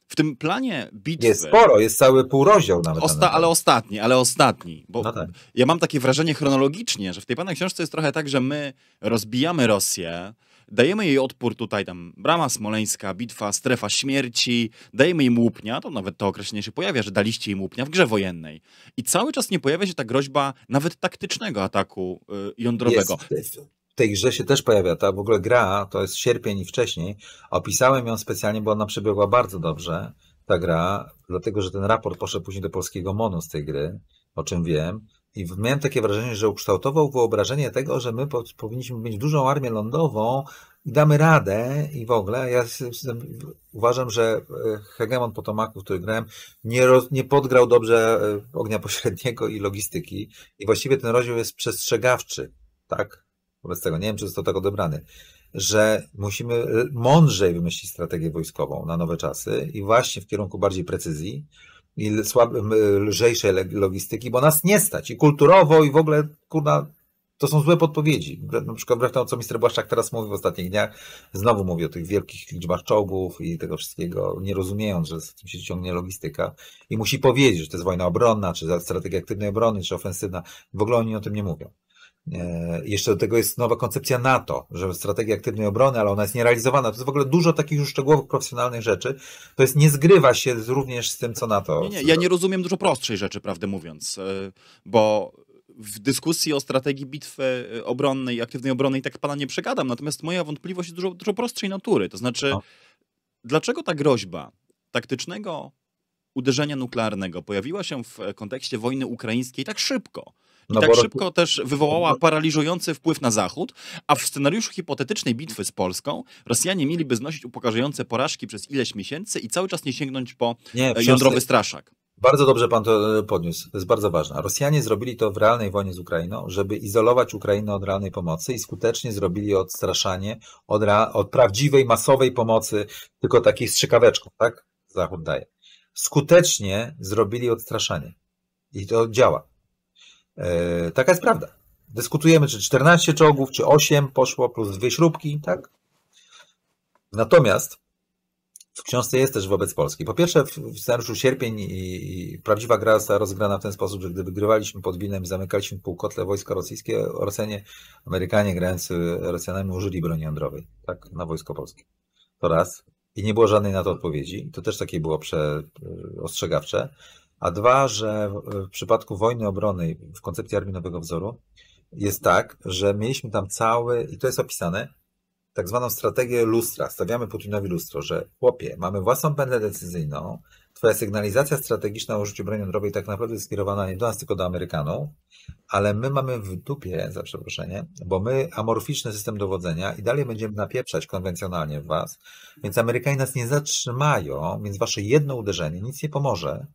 W tym planie bitwy... Jest sporo, jest cały półrozdział nawet. Osta ale ostatni, ale ostatni. Bo no tak. ja mam takie wrażenie chronologicznie, że w tej pana książce jest trochę tak, że my rozbijamy Rosję, dajemy jej odpór tutaj, tam Brama Smoleńska, bitwa, strefa śmierci, dajemy im łupnia, to nawet to określenie się pojawia, że daliście im łupnia w grze wojennej. I cały czas nie pojawia się ta groźba nawet taktycznego ataku y, jądrowego. Jest. W tej grze się też pojawia ta w ogóle gra, to jest sierpień i wcześniej. Opisałem ją specjalnie, bo ona przebiegła bardzo dobrze, ta gra, dlatego że ten raport poszedł później do polskiego MONU z tej gry, o czym wiem. I miałem takie wrażenie, że ukształtował wyobrażenie tego, że my powinniśmy mieć dużą armię lądową i damy radę i w ogóle. Ja uważam, że e, hegemon Potomaku, który grałem, nie, roz, nie podgrał dobrze e, ognia pośredniego i logistyki. I właściwie ten rozdział jest przestrzegawczy, tak? Wobec tego nie wiem, czy został tak odebrany że musimy e, mądrzej wymyślić strategię wojskową na nowe czasy i właśnie w kierunku bardziej precyzji, i słabe, lżejszej logistyki, bo nas nie stać i kulturowo i w ogóle, kurna, to są złe podpowiedzi. Na przykład wbrew temu, co minister Błaszczak teraz mówi w ostatnich dniach, znowu mówi o tych wielkich liczbach czołgów i tego wszystkiego, nie rozumiejąc, że z tym się ciągnie logistyka i musi powiedzieć, że to jest wojna obronna, czy strategia aktywnej obrony, czy ofensywna. W ogóle oni o tym nie mówią. E, jeszcze do tego jest nowa koncepcja NATO, że strategia aktywnej obrony, ale ona jest nierealizowana. To jest w ogóle dużo takich już szczegółowych, profesjonalnych rzeczy. To jest nie zgrywa się również z tym, co NATO. Nie, nie, ja nie rozumiem dużo prostszej rzeczy, prawdę mówiąc, e, bo w dyskusji o strategii bitwy obronnej, aktywnej obrony i tak pana nie przegadam, natomiast moja wątpliwość jest dużo, dużo prostszej natury. To znaczy, no. dlaczego ta groźba taktycznego uderzenia nuklearnego pojawiła się w kontekście wojny ukraińskiej tak szybko? Tak no tak szybko też wywołała paraliżujący wpływ na Zachód, a w scenariuszu hipotetycznej bitwy z Polską Rosjanie mieliby znosić upokarzające porażki przez ileś miesięcy i cały czas nie sięgnąć po nie, e, jądrowy straszak. Bardzo dobrze pan to e, podniósł. To jest bardzo ważne. Rosjanie zrobili to w realnej wojnie z Ukrainą, żeby izolować Ukrainę od realnej pomocy i skutecznie zrobili odstraszanie od, od prawdziwej, masowej pomocy, tylko takiej strzykaweczką, tak? Zachód daje. Skutecznie zrobili odstraszanie. I to działa. E, taka jest prawda. Dyskutujemy, czy 14 czołgów, czy 8 poszło, plus dwie śrubki, tak? Natomiast w książce jest też wobec Polski. Po pierwsze, w scenariuszu sierpień i prawdziwa gra została rozgrana w ten sposób, że gdy wygrywaliśmy pod winem zamykaliśmy półkotle wojska rosyjskie, Rosjanie, Amerykanie grający Rosjanami użyli broni jądrowej, tak, na wojsko polskie. To raz. I nie było żadnej na to odpowiedzi. To też takie było prze, e, ostrzegawcze a dwa, że w przypadku wojny obronnej w koncepcji Armii Nowego Wzoru jest tak, że mieliśmy tam cały, i to jest opisane, tak zwaną strategię lustra. Stawiamy Putinowi lustro, że chłopie, mamy własną pętlę decyzyjną, twoja sygnalizacja strategiczna o użyciu broni jądrowej tak naprawdę jest skierowana nie do nas, tylko do Amerykanów, ale my mamy w dupie, za przeproszenie, bo my amorficzny system dowodzenia i dalej będziemy napieprzać konwencjonalnie w was, więc Amerykanie nas nie zatrzymają, więc wasze jedno uderzenie nic nie pomoże,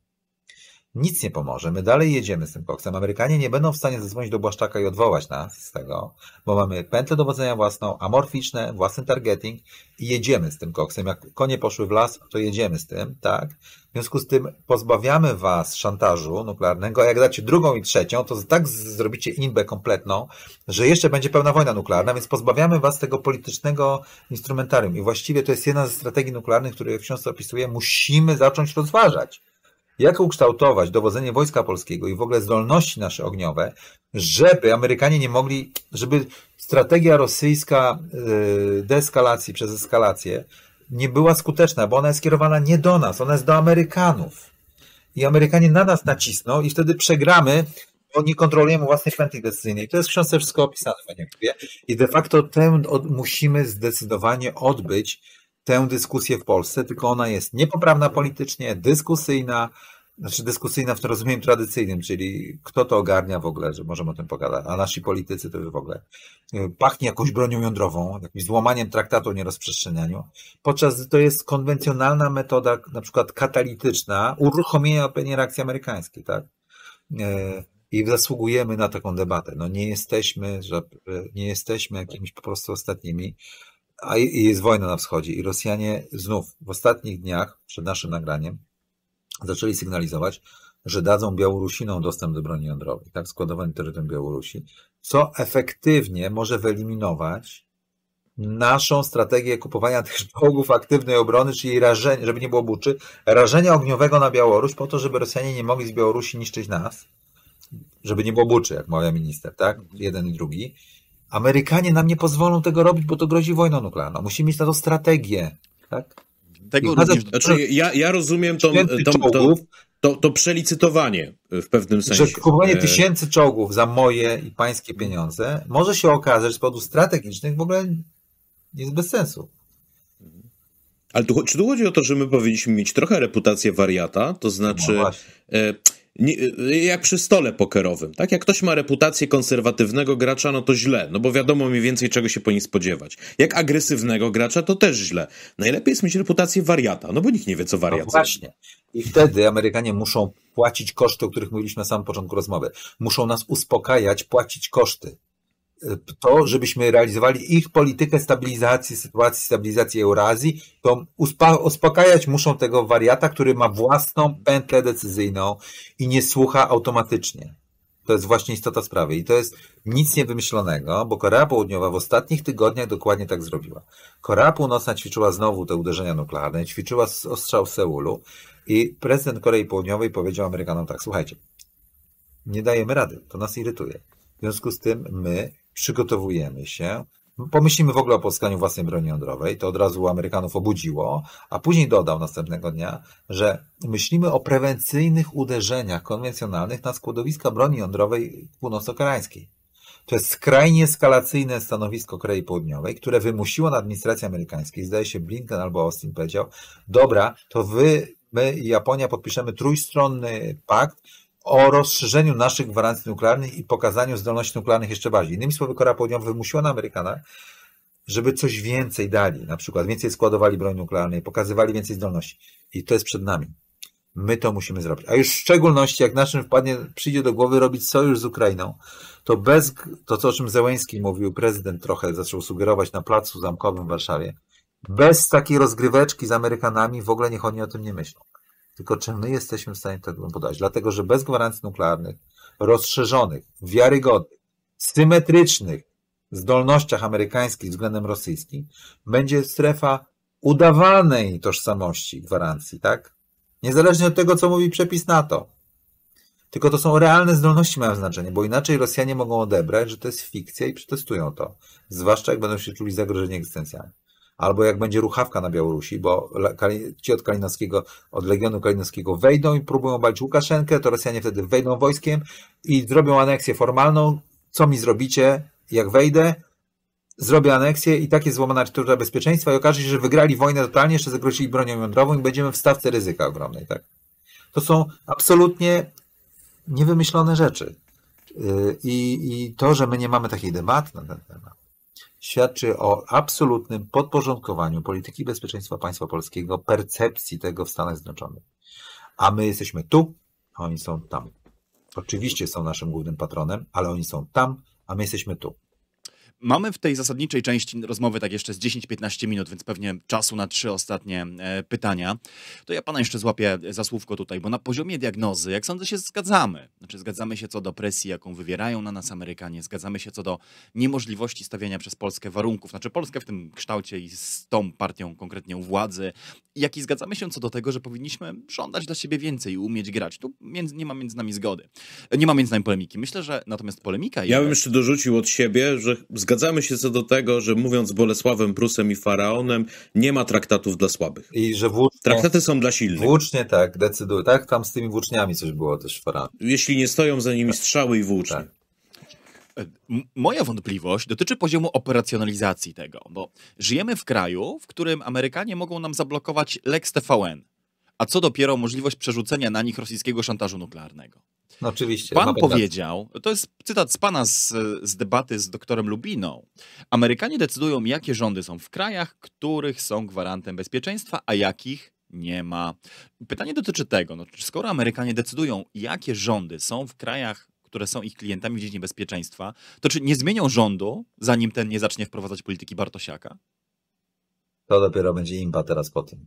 nic nie pomoże. My dalej jedziemy z tym koksem. Amerykanie nie będą w stanie zadzwonić do Błaszczaka i odwołać nas z tego, bo mamy pętlę dowodzenia własną, amorficzne, własny targeting i jedziemy z tym koksem. Jak konie poszły w las, to jedziemy z tym, tak? W związku z tym pozbawiamy was szantażu nuklearnego, a jak dacie drugą i trzecią, to tak zrobicie inbę kompletną, że jeszcze będzie pełna wojna nuklearna, więc pozbawiamy was tego politycznego instrumentarium. I właściwie to jest jedna ze strategii nuklearnych, które w książce opisuję, musimy zacząć rozważać jak ukształtować dowodzenie Wojska Polskiego i w ogóle zdolności nasze ogniowe, żeby Amerykanie nie mogli, żeby strategia rosyjska y, deeskalacji przez eskalację nie była skuteczna, bo ona jest skierowana nie do nas, ona jest do Amerykanów. I Amerykanie na nas nacisną i wtedy przegramy, bo nie kontrolujemy własnej pętli decyzyjnej. To jest w książce wszystko opisane, panie Kubie. I de facto tę musimy zdecydowanie odbyć, tę dyskusję w Polsce, tylko ona jest niepoprawna politycznie, dyskusyjna, znaczy dyskusyjna w tym rozumieniu tradycyjnym, czyli kto to ogarnia w ogóle, że możemy o tym pogadać, a nasi politycy to w ogóle y, pachnie jakąś bronią jądrową, jakimś złamaniem traktatu o nierozprzestrzenianiu, podczas gdy to jest konwencjonalna metoda, na przykład katalityczna, uruchomienia odpowiedniej reakcji amerykańskiej, tak? Y, I zasługujemy na taką debatę. No nie jesteśmy, że, nie jesteśmy jakimiś po prostu ostatnimi a jest wojna na wschodzie i Rosjanie znów w ostatnich dniach przed naszym nagraniem zaczęli sygnalizować, że dadzą Białorusinom dostęp do broni jądrowej, tak, Składowany terytorium Białorusi, co efektywnie może wyeliminować naszą strategię kupowania tych czołgów aktywnej obrony, czyli rażenia, żeby nie było buczy, rażenia ogniowego na Białoruś po to, żeby Rosjanie nie mogli z Białorusi niszczyć nas, żeby nie było buczy, jak mawia minister, tak, jeden i drugi, Amerykanie nam nie pozwolą tego robić, bo to grozi wojną nuklearną. Musimy mieć na to strategię. Tak? Tego również, znaczy, ja, ja rozumiem tą, tą, tą, tą to, to przelicytowanie w pewnym sensie. Że kupowanie e- tysięcy czołgów za moje i pańskie pieniądze może się okazać, z powodów strategicznych w ogóle jest bez sensu. Ale tu, czy tu chodzi o to, że my powinniśmy mieć trochę reputację wariata, to no znaczy no Y, jak przy stole pokerowym, tak? Jak ktoś ma reputację konserwatywnego gracza, no to źle, no bo wiadomo mniej więcej czego się po nim spodziewać. Jak agresywnego gracza, to też źle. Najlepiej jest mieć reputację wariata, no bo nikt nie wie, co wariat no właśnie. I wtedy Amerykanie muszą płacić koszty, o których mówiliśmy na samym początku rozmowy. Muszą nas uspokajać, płacić koszty to, żebyśmy realizowali ich politykę stabilizacji sytuacji, stabilizacji Eurazji, to uspokajać muszą tego wariata, który ma własną pętlę decyzyjną i nie słucha automatycznie. To jest właśnie istota sprawy. I to jest nic niewymyślonego, bo Korea Południowa w ostatnich tygodniach dokładnie tak zrobiła. Korea Północna ćwiczyła znowu te uderzenia nuklearne, ćwiczyła ostrzał w Seulu i prezydent Korei Południowej powiedział Amerykanom tak, słuchajcie, nie dajemy rady, to nas irytuje. W związku z tym my przygotowujemy się, pomyślimy w ogóle o pozyskaniu własnej broni jądrowej, to od razu Amerykanów obudziło, a później dodał następnego dnia, że myślimy o prewencyjnych uderzeniach konwencjonalnych na składowiska broni jądrowej północno-koreańskiej. To jest skrajnie eskalacyjne stanowisko Korei Południowej, które wymusiło na administracji amerykańskiej, zdaje się Blinken albo Austin powiedział, dobra, to wy, my i Japonia podpiszemy trójstronny pakt, o rozszerzeniu naszych gwarancji nuklearnych i pokazaniu zdolności nuklearnych jeszcze bardziej. Innymi słowy, Korea Południowa wymusiła na Amerykanach, żeby coś więcej dali, na przykład więcej składowali broń nuklearnej, pokazywali więcej zdolności. I to jest przed nami. My to musimy zrobić. A już w szczególności, jak naszym wpadnie, przyjdzie do głowy robić sojusz z Ukrainą, to bez, to co o czym Zełęński mówił, prezydent trochę zaczął sugerować na placu zamkowym w Warszawie, bez takiej rozgryweczki z Amerykanami w ogóle niech oni o tym nie myślą. Tylko czy my jesteśmy w stanie tego podać? Dlatego, że bez gwarancji nuklearnych, rozszerzonych, wiarygodnych, symetrycznych zdolnościach amerykańskich względem rosyjskim, będzie strefa udawanej tożsamości gwarancji, tak? Niezależnie od tego, co mówi przepis NATO. Tylko to są realne zdolności mają znaczenie, bo inaczej Rosjanie mogą odebrać, że to jest fikcja i przetestują to. Zwłaszcza jak będą się czuli zagrożeni egzystencjalnie albo jak będzie ruchawka na Białorusi, bo ci od Kalinowskiego, od Legionu Kalinowskiego wejdą i próbują obalić Łukaszenkę, to Rosjanie wtedy wejdą wojskiem i zrobią aneksję formalną. Co mi zrobicie, jak wejdę? Zrobię aneksję i tak jest złamana architektura bezpieczeństwa i okaże się, że wygrali wojnę totalnie, jeszcze zagrozili bronią jądrową i będziemy w stawce ryzyka ogromnej. Tak? To są absolutnie niewymyślone rzeczy. Y, I, I to, że my nie mamy takiej debaty na ten temat, świadczy o absolutnym podporządkowaniu polityki bezpieczeństwa państwa polskiego, percepcji tego w Stanach Zjednoczonych. A my jesteśmy tu, a oni są tam. Oczywiście są naszym głównym patronem, ale oni są tam, a my jesteśmy tu. Mamy w tej zasadniczej części rozmowy tak jeszcze z 10-15 minut, więc pewnie czasu na trzy ostatnie e, pytania. To ja pana jeszcze złapię za słówko tutaj, bo na poziomie diagnozy, jak sądzę, się zgadzamy. Znaczy zgadzamy się co do presji, jaką wywierają na nas Amerykanie, zgadzamy się co do niemożliwości stawiania przez Polskę warunków, znaczy Polskę w tym kształcie i z tą partią konkretnie u władzy, jak i zgadzamy się co do tego, że powinniśmy żądać dla siebie więcej i umieć grać. Tu między, nie ma między nami zgody. E, nie ma między nami polemiki. Myślę, że natomiast polemika... Ja bym jeszcze dorzucił od siebie, że zgadzamy Zgadzamy się co do tego, że mówiąc Bolesławem Prusem i Faraonem, nie ma traktatów dla słabych. I że włócznie, Traktaty są dla silnych. Włócznie tak, decyduje. Tak, tam z tymi włóczniami coś było też Faraon. Jeśli nie stoją za nimi tak. strzały i włócznie. Tak. Moja wątpliwość dotyczy poziomu operacjonalizacji tego, bo żyjemy w kraju, w którym Amerykanie mogą nam zablokować Lex TVN, a co dopiero możliwość przerzucenia na nich rosyjskiego szantażu nuklearnego. No oczywiście. Pan powiedział, to jest cytat z pana z, z debaty z doktorem Lubiną. Amerykanie decydują, jakie rządy są w krajach, których są gwarantem bezpieczeństwa, a jakich nie ma. Pytanie dotyczy tego, no, skoro Amerykanie decydują, jakie rządy są w krajach, które są ich klientami w dziedzinie bezpieczeństwa, to czy nie zmienią rządu, zanim ten nie zacznie wprowadzać polityki Bartosiaka? To dopiero będzie impa teraz po tym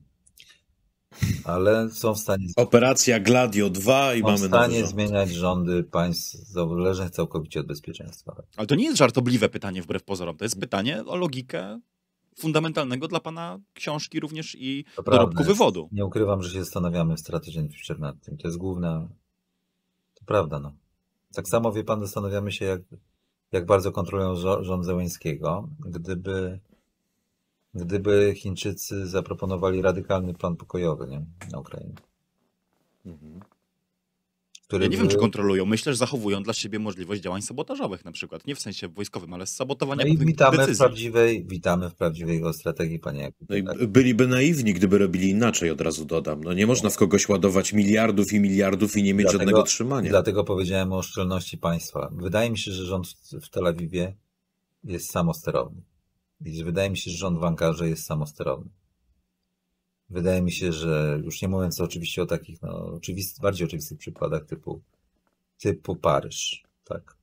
ale są w stanie. Operacja Gladio 2 i są mamy. w stanie zmieniać rządy państw zależnych całkowicie od bezpieczeństwa. Ale to nie jest żartobliwe pytanie wbrew pozorom. To jest pytanie o logikę fundamentalnego dla pana książki również i to dorobku wywodu. Nie ukrywam, że się zastanawiamy w strategii Future nad tym. To jest główna. To prawda, no. Tak samo wie pan, zastanawiamy się, jak, jak bardzo kontrolują rząd Zełęckiego. Gdyby gdyby Chińczycy zaproponowali radykalny plan pokojowy nie? na Ukrainie. Mhm. Który ja nie by... wiem, czy kontrolują. Myślę, że zachowują dla siebie możliwość działań sabotażowych na przykład. Nie w sensie wojskowym, ale sabotowania no i witamy decyzji. W prawdziwej, witamy w prawdziwej geostrategii, panie Jakub. No Byliby naiwni, gdyby robili inaczej, od razu dodam. No nie można w kogoś ładować miliardów i miliardów i nie mieć dlatego, żadnego trzymania. Dlatego powiedziałem o oszczędności państwa. Wydaje mi się, że rząd w Tel Awiwie jest samosterowny. Więc wydaje mi się, że rząd w Ankarze jest samosterowny. Wydaje mi się, że już nie mówiąc oczywiście o takich no, oczywistych, bardziej oczywistych przykładach typu, typu Paryż, tak.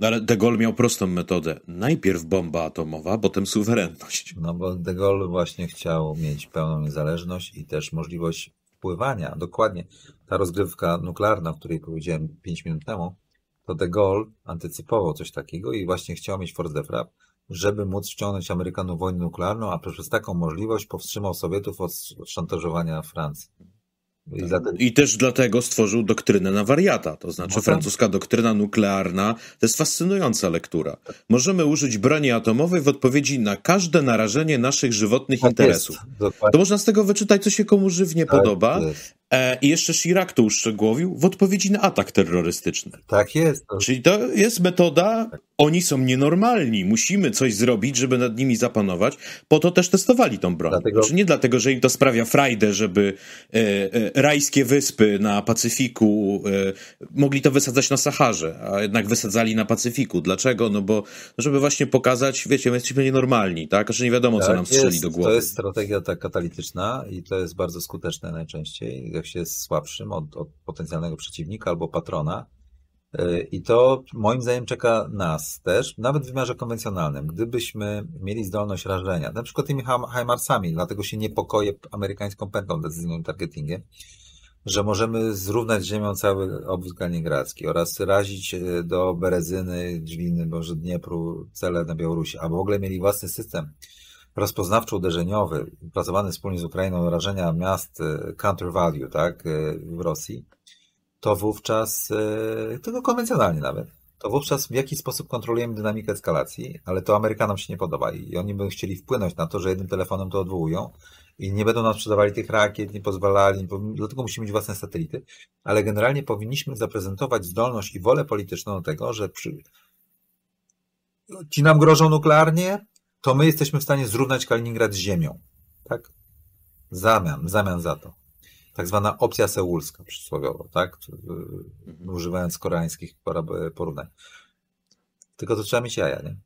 No ale De Gaulle miał prostą metodę. Najpierw bomba atomowa, potem suwerenność. No bo De Gaulle właśnie chciał mieć pełną niezależność i też możliwość wpływania. Dokładnie ta rozgrywka nuklearna, o której powiedziałem 5 minut temu, to De Gaulle antycypował coś takiego i właśnie chciał mieć force de frappe, żeby móc wciągnąć Amerykanów w wojnę nuklearną, a przez taką możliwość powstrzymał Sowietów od szantażowania Francji. I, dlatego... Tak. I, też dlatego stworzył doktrynę na wariata, to znaczy no, tak. francuska doktryna nuklearna. To jest fascynująca lektura. Tak. Możemy użyć broni atomowej w odpowiedzi na każde narażenie naszych żywotnych tak interesów. to można z tego wyczytać, co się komu żywnie tak podoba, jest. E, I jeszcze Chirac to uszczegółowił w odpowiedzi na atak terrorystyczny. Tak jest. Czyli to jest metoda, oni są nienormalni, musimy coś zrobić, żeby nad nimi zapanować. Po to też testowali tą broń. Dlatego... Znaczy nie dlatego, że im to sprawia frajdę, żeby e, e, rajskie wyspy na Pacyfiku e, mogli to wysadzać na Saharze, a jednak wysadzali na Pacyfiku. Dlaczego? No bo żeby właśnie pokazać, wiecie, my jesteśmy nienormalni, tak? Że nie wiadomo, tak co nam jest. strzeli do głowy. To jest strategia ta katalityczna i to jest bardzo skuteczne najczęściej jak się jest słabszym od, od potencjalnego przeciwnika albo patrona. Y, I to moim zdaniem czeka nas też, nawet w wymiarze konwencjonalnym. Gdybyśmy mieli zdolność rażenia, na przykład tymi HIMARSami, dlatego się niepokoję amerykańską pętlą decyzyjną i targetingiem, że możemy zrównać z ziemią cały obwód kaliningradzki oraz razić y, do Berezyny, Dźwiny, może Dniepru cele na Białorusi, albo w ogóle mieli własny system rozpoznawczo-uderzeniowy, pracowany wspólnie z Ukrainą rażenia miast e, counter value, tak, e, w Rosji, to wówczas, e, tylko no, konwencjonalnie nawet, to wówczas w jakiś sposób kontrolujemy dynamikę eskalacji, ale to Amerykanom się nie podoba i oni by chcieli wpłynąć na to, że jednym telefonem to odwołują i nie będą nam sprzedawali tych rakiet, nie pozwalali, dlatego musimy mieć własne satelity, ale generalnie powinniśmy zaprezentować zdolność i wolę polityczną do tego, że przy... ci nam grożą nuklearnie, to my jesteśmy w stanie zrównać Kaliningrad z ziemią. Tak? Zamian, zamian za to. Tak zwana opcja seulska przysłowiowo, tak? Y, używając koreańskich porównań. Tylko to trzeba mieć jaja, nie?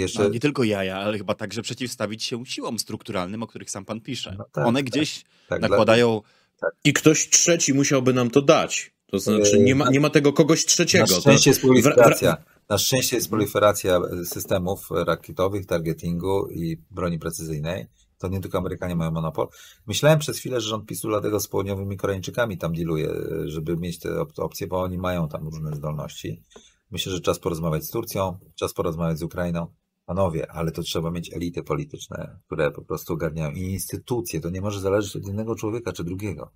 Jeszcze... No, nie tylko jaja, ale chyba także przeciwstawić się siłom strukturalnym, o których sam pan pisze. No tak, One gdzieś tak, tak nakładają... Tak. I ktoś trzeci musiałby nam to dać. To znaczy nie ma, nie ma tego kogoś trzeciego. Na szczęście znaczy, jest proliferacja. Na szczęście jest proliferacja systemów rakietowych, targetingu i broni precyzyjnej. To nie tylko Amerykanie mają monopol. Myślałem przez chwilę, że rząd PiSu dlatego z południowymi Koreańczykami tam diluje, żeby mieć te opcje, bo oni mają tam różne zdolności. Myślę, że czas porozmawiać z Turcją, czas porozmawiać z Ukrainą. Panowie, ale to trzeba mieć elity polityczne, które po prostu ogarniają i instytucje. To nie może zależeć od jednego człowieka czy drugiego.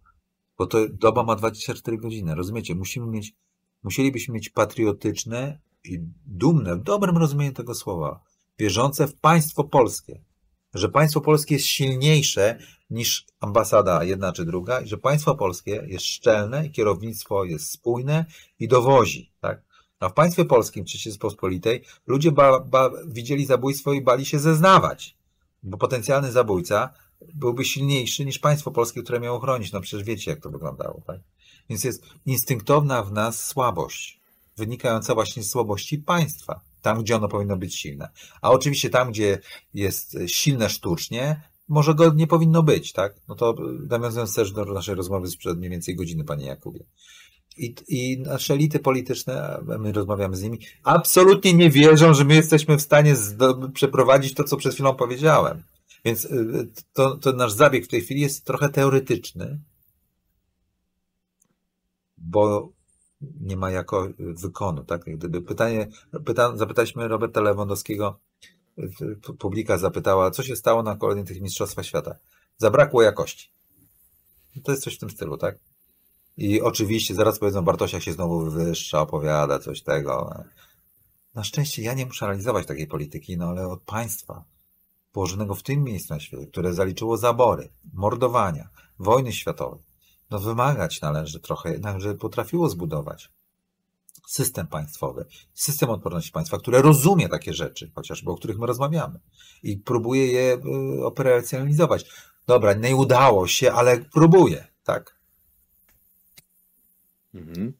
Bo to doba ma 24 godziny, rozumiecie? Musimy mieć, musielibyśmy mieć patriotyczne i dumne, w dobrym rozumieniu tego słowa, wierzące w państwo polskie. Że państwo polskie jest silniejsze niż ambasada jedna czy druga i że państwo polskie jest szczelne i kierownictwo jest spójne i dowozi, tak? A w państwie polskim czy pospolitej, ludzie ba, ba, widzieli zabójstwo i bali się zeznawać, bo potencjalny zabójca byłby silniejszy niż państwo polskie, które miało chronić. No przecież wiecie, jak to wyglądało, tak? Więc jest instynktowna w nas słabość, wynikająca właśnie z słabości państwa, tam gdzie ono powinno być silne. A oczywiście tam, gdzie jest silne sztucznie, może go nie powinno być, tak? No to y, nawiązując też do naszej rozmowy sprzed mniej więcej godziny, panie Jakubie. I, I nasze elity polityczne, my rozmawiamy z nimi, absolutnie nie wierzą, że my jesteśmy w stanie przeprowadzić to, co przed chwilą powiedziałem. Więc y, to, to nasz zabieg w tej chwili jest trochę teoretyczny, bo nie ma jako wykonu, tak? gdyby pytanie, pyta, zapytaliśmy Roberta Lewandowskiego, y, publika zapytała, co się stało na kolejnych tych Mistrzostwach Świata? Zabrakło jakości. No to jest coś w tym stylu, tak? I oczywiście zaraz powiedzą, Bartosiak się znowu wywyższa, opowiada coś tego. Na szczęście ja nie muszę realizować takiej polityki, no ale od państwa położonego w tym miejscu na świecie, które zaliczyło zabory, mordowania, wojny światowe, no wymagać należy trochę jednak, żeby potrafiło zbudować system państwowy, system odporności państwa, które rozumie takie rzeczy, chociażby o których my rozmawiamy i próbuje je y, operacjonalizować. Dobra, nie udało się, ale próbuje, tak? Mhm.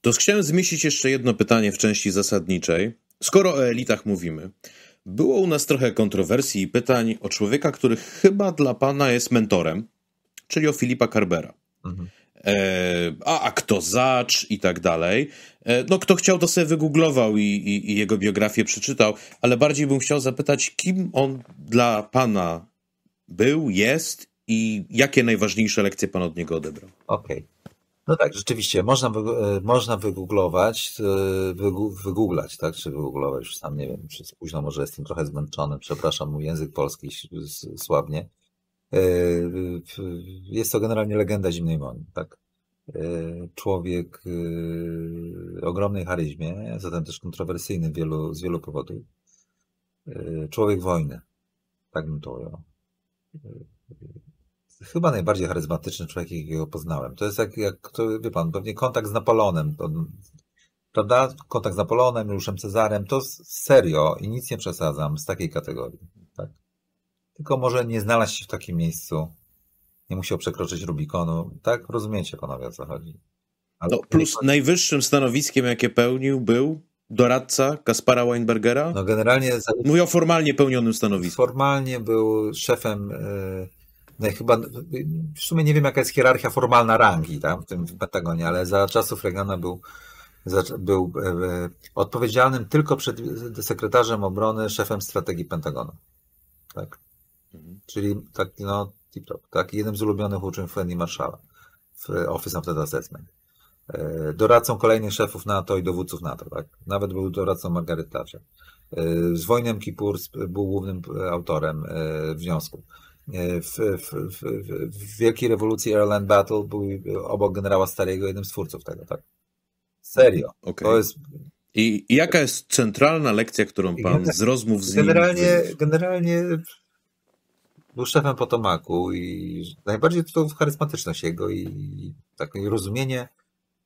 To chciałem zmieścić jeszcze jedno pytanie w części zasadniczej. Skoro o elitach mówimy, było u nas trochę kontrowersji i pytań o człowieka, który chyba dla pana jest mentorem, czyli o Filipa Carbera. Mhm. E, a, a kto zacz i tak dalej. E, no, kto chciał, to sobie wygooglował i, i, i jego biografię przeczytał, ale bardziej bym chciał zapytać, kim on dla pana był, jest i jakie najważniejsze lekcje pan od niego odebrał? Okej. Okay. No tak, rzeczywiście, można, e, można wygooglować, e, wygooglać, tak, czy wygooglować, już sam nie wiem, czy późno, może jestem trochę zmęczony, przepraszam, mój język polski słabnie. E, jest to generalnie legenda zimnej wojny, tak. Człowiek o ogromnej charyzmie, zatem też kontrowersyjny wielu, z wielu powodów. Człowiek wojny, tak bym to ujął chyba najbardziej charyzmatyczny człowiek, jakiego poznałem. To jest jak, jak to, wie pan, pewnie kontakt z Napoleonem, to, prawda? Kontakt z Napoleonem, Juliuszem Cezarem, to serio i nic nie przesadzam z takiej kategorii. Tak? Tylko może nie znalazł się w takim miejscu, nie musiał przekroczyć Rubikonu, tak? Rozumiecie panowie o co chodzi. Ale no, plus najwyższym stanowiskiem, jakie pełnił, był doradca Kaspara Weinbergera? No generalnie... Mówię o formalnie pełnionym stanowisku. Formalnie był szefem y, no chyba w sumie nie wiem, jaka jest hierarchia formalna rangi tam w tym Pentagonie, ale za czasów Reagana był, za, był e, e, odpowiedzialnym tylko przed sekretarzem obrony, szefem strategii Pentagonu. Tak. Mhm. Czyli tak, no, tip-top. Tak? Jednym z ulubionych uczniów Fanny Marszala w Office of the Assessment. E, doradcą kolejnych szefów NATO i dowódców NATO. Tak? Nawet był doradcą Margaret Thatcher. E, z wojnem Kipur był głównym autorem wniosku. E, w, w, w, w Wielkiej Rewolucji Ireland Battle był obok generała Starego jednym z twórców tego, tak? Serio. Okay. To jest... I, I, jaka jest centralna lekcja, którą pan z rozmów z generalnie, nim... Generalnie, generalnie był szefem Potomaku i najbardziej to charyzmatyczność jego i, i takie rozumienie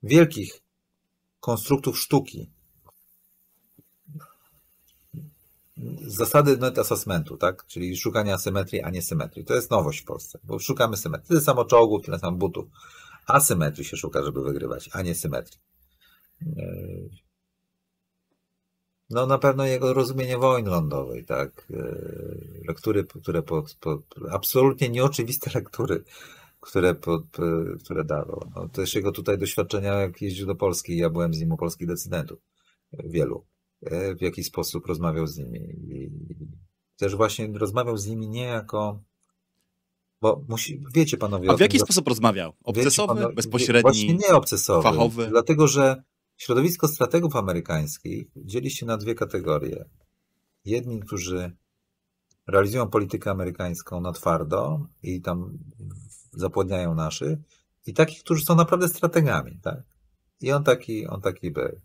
wielkich konstruktów sztuki, zasady net assessmentu, tak? czyli szukania symetrii, a nie symetrii. To jest nowość w Polsce, bo szukamy symetrii. Tyle samo czołgów, tyle samo butów. Asymetrii się szuka, żeby wygrywać, a nie symetrii. E, no na pewno jego rozumienie wojny lądowej, tak? E, lektury, które pod, pod absolutnie nieoczywiste lektury, które, pod, e, które dawał. No, też jego tutaj doświadczenia jeździł do Polski, ja byłem z nim u polskich decydentów, wielu E, w jaki sposób rozmawiał z nimi. I też właśnie rozmawiał z nimi nie jako. Bo musi, wiecie panowie. A w jaki tym, sposób rozmawiał? Obcesowy, panowie, bezpośredni? Właśnie nie obcesowy. Fachowy. Dlatego, że środowisko strategów amerykańskich dzieli się na dwie kategorie. Jedni, którzy realizują politykę amerykańską na twardo i tam zapłodniają naszych, i takich, którzy są naprawdę strategami. Tak? I on taki, on taki był.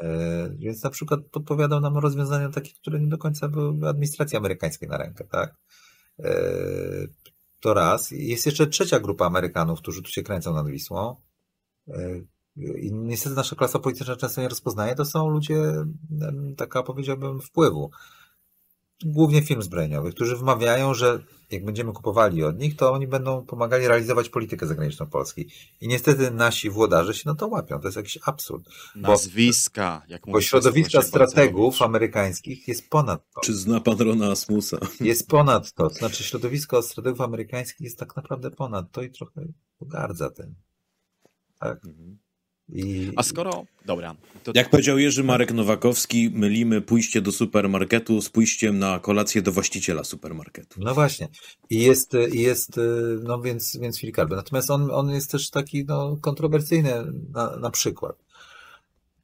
E, więc na przykład podpowiadał nam rozwiązania takie, które nie do końca były administracji amerykańskiej na rękę, tak? E, to raz. Jest jeszcze trzecia grupa Amerykanów, którzy tu się kręcą nad Wisłą. E, I niestety nasza klasa polityczna często nie rozpoznaje, to są ludzie, taka powiedziałbym, wpływu głównie firm zbrojeniowych, którzy wymawiają, że jak będziemy kupowali od nich, to oni będą pomagali realizować politykę zagraniczną Polski. I niestety nasi włodarze się na to łapią. To jest jakiś absurd. Bo, Nazwiska, jak Bo środowiska strategów amerykańskich jest ponad to. Czy zna pan Rona Asmusa? Jest ponad to. Znaczy środowisko strategów amerykańskich jest tak naprawdę ponad to i trochę pogardza tym. Tak. Mhm. I... A skoro. Dobra. To... Jak powiedział Jerzy Marek Nowakowski, mylimy pójście do supermarketu z pójściem na kolację do właściciela supermarketu. No właśnie. I jest, jest no więc, więc Filip Natomiast on, on jest też taki no, kontrowersyjny na, na przykład.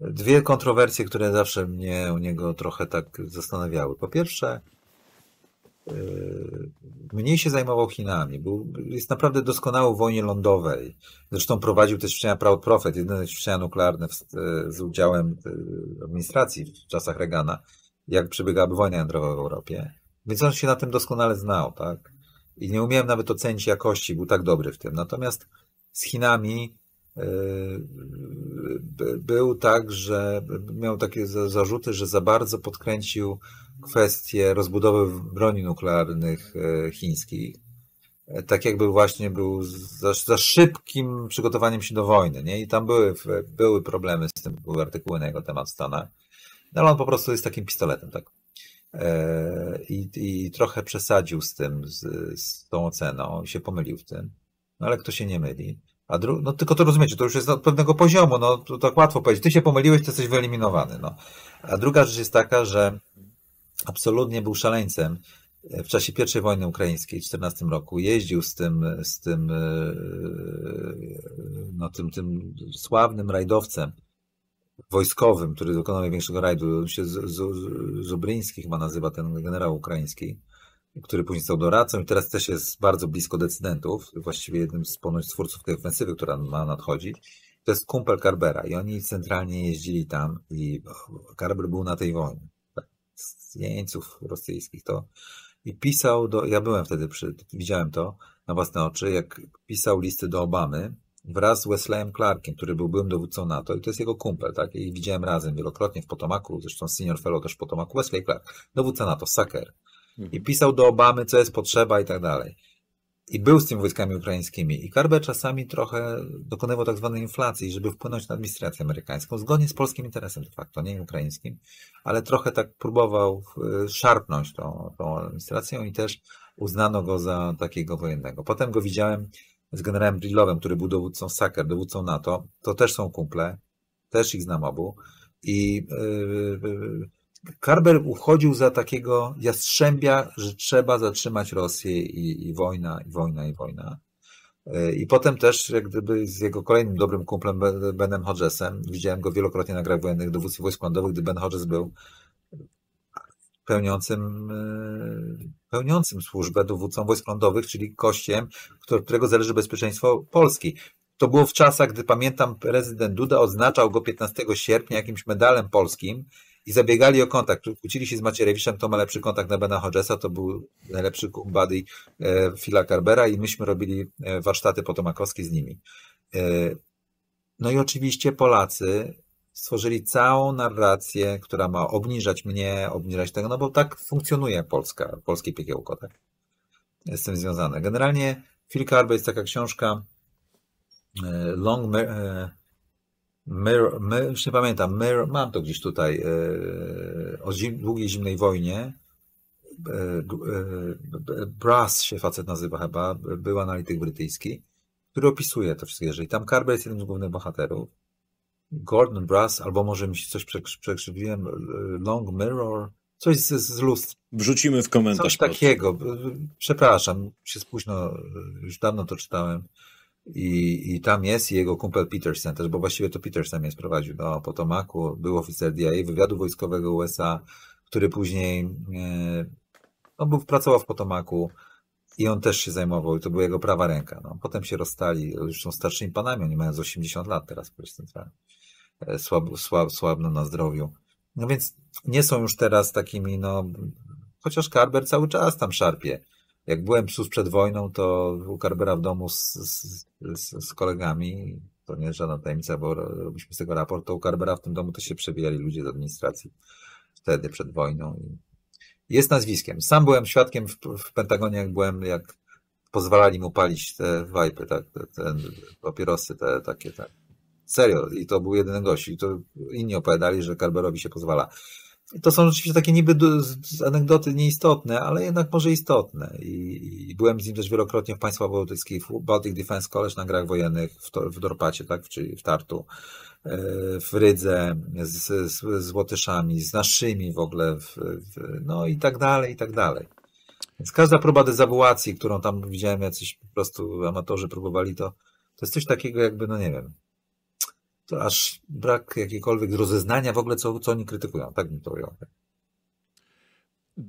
Dwie kontrowersje, które zawsze mnie u niego trochę tak zastanawiały. Po pierwsze, Yy, mniej się zajmował Chinami. Był, jest naprawdę doskonały w wojnie lądowej. Zresztą prowadził też ćwiczenia Proud Prophet, jedyne ćwiczenia nuklearne w, e, z udziałem e, administracji w czasach Reagana, jak przebiegałaby wojna jądrowa w Europie. Więc on się na tym doskonale znał, tak? I nie umiałem nawet ocenić jakości, był tak dobry w tym. Natomiast z Chinami e, był tak, że miał takie zarzuty, że za bardzo podkręcił kwestię rozbudowy broni nuklearnych e, chińskich, e, tak jakby właśnie był za, za, szybkim przygotowaniem się do wojny, nie? I tam były, były problemy z tym, były artykuły na jego temat w Stanach, no ale on po prostu jest takim pistoletem, tak? E, I, i trochę przesadził z tym, z, z tą oceną, się pomylił w tym, no ale kto się nie myli? A dru... no tylko to rozumiecie, to już jest od pewnego poziomu, no to tak łatwo powiedzieć, ty się pomyliłeś, to jesteś wyeliminowany, no. A druga rzecz jest taka, że absolutnie był szaleńcem w czasie I wojny ukraińskiej w 14 roku jeździł z tym, z tym, e, no, tym, tym sławnym rajdowcem wojskowym, który dokonał największego rajdu. On chyba nazywa ten generał ukraiński, który później został doradcą i teraz też jest bardzo blisko decydentów, właściwie jednym z ponoć twórców tej ofensywy, która ma nadchodzić. To jest kumpel Karbera i oni centralnie jeździli tam i Karber był na tej wojnie z jeńców rosyjskich, to i pisał do, ja byłem wtedy, przy, widziałem to na własne oczy, jak pisał listy do Obamy wraz z Wesleyem Clarkiem, który był byłym dowódcą NATO i to jest jego kumpel, tak? I widziałem razem wielokrotnie w Potomaku, zresztą senior fellow też w Potomaku, Wesley Clark, dowódca NATO, saker. I mhm. pisał do Obamy, co jest potrzeba i tak dalej i był z tymi wojskami ukraińskimi. I Karbe czasami trochę dokonywał tak zwanej inflacji, żeby wpłynąć na administrację amerykańską, zgodnie z polskim interesem de facto, nie ukraińskim, ale trochę tak próbował y, szarpnąć tą, tą administracją i też uznano go za takiego wojennego. Potem go widziałem z generałem Drillowem, który był dowódcą Saker, dowódcą NATO. To też są kumple, też ich znam obu. I yy, yy, Karber uchodził za takiego jastrzębia, że trzeba zatrzymać Rosję i, i wojna, i wojna, i wojna. E, I potem też, jak gdyby z jego kolejnym dobrym kumplem Benem Hodgesem, widziałem go wielokrotnie na grach wojennych dowódcy wojsk lądowych, gdy Ben Hodges był pełniącym, e, pełniącym służbę dowódcą wojsk lądowych, czyli kościem, którego zależy bezpieczeństwo Polski. To było w czasach, gdy pamiętam, prezydent Duda oznaczał go 15 sierpnia jakimś medalem polskim, i zabiegali o kontakt. Kłócili się z Macierewiczem, to ma lepszy kontakt na Bena Hodgesa, to był najlepszy buddy e, Phila Carbera i myśmy robili e, warsztaty potomakowskie z nimi. E, no i oczywiście Polacy stworzyli całą narrację, która ma obniżać mnie, obniżać tego, no bo tak funkcjonuje Polska, polskie piekiełko, tak? Jest z tym związane. Generalnie Phil Carver jest taka książka Long... Mirror, mir, już nie pamiętam, Mirror, mam to gdzieś tutaj, e, o zim, długiej zimnej wojnie. E, e, Brass się facet nazywa chyba, był analityk brytyjski, który opisuje to wszystko. Jeżeli tam Carver jest jednym z głównych bohaterów, Gordon Brass, albo może mi się coś przekrzywiłem, Long Mirror, coś z, z lustr. Wrzucimy w komentarz. Coś takiego, przepraszam, się spóźno, już dawno to czytałem. I, I tam jest jego kumpel Peterson też, bo właściwie to Peterson jest prowadził do no, Potomaku, był oficer DIA, wywiadu wojskowego USA, który później e, on no, był, pracował w Potomaku i on też się zajmował i to była jego prawa ręka. No. Potem się rozstali, już są starszymi panami, oni mają z 80 lat teraz w centralnie. Słab, słab, słabną na zdrowiu. No więc nie są już teraz takimi, no, chociaż Carber cały czas tam szarpie jak byłem tuż przed wojną, to u Karbera w domu z, z, z, kolegami, to nie żadna tajemnica, bo robiliśmy z tego raport, to u Karbera w tym domu to się przewijali ludzie z administracji wtedy, przed wojną. Jest nazwiskiem. Sam byłem świadkiem w, w Pentagonie, jak byłem, jak pozwalali mu palić te wajpy, tak, te, te papierosy, te takie, tak. Serio, i to był jeden gość. I to inni opowiadali, że Karberowi się pozwala to są rzeczywiście takie niby anegdoty nieistotne, ale jednak może istotne. I, I, byłem z nim też wielokrotnie w państwach bałtyckich, w Baltic Defense College na grach wojennych w, w Dorpacie, tak, czyli w Tartu, e, w Rydze, z, z, z Łotyszami, z naszymi w ogóle, w, w, no i tak dalej, i tak dalej. Więc każda próba dezawuacji, którą tam widziałem, jacyś po prostu amatorzy próbowali, to, to jest coś takiego jakby, no nie wiem, to aż brak jakiegokolwiek rozeznania w ogóle, co, co oni krytykują. Tak mi to ujął.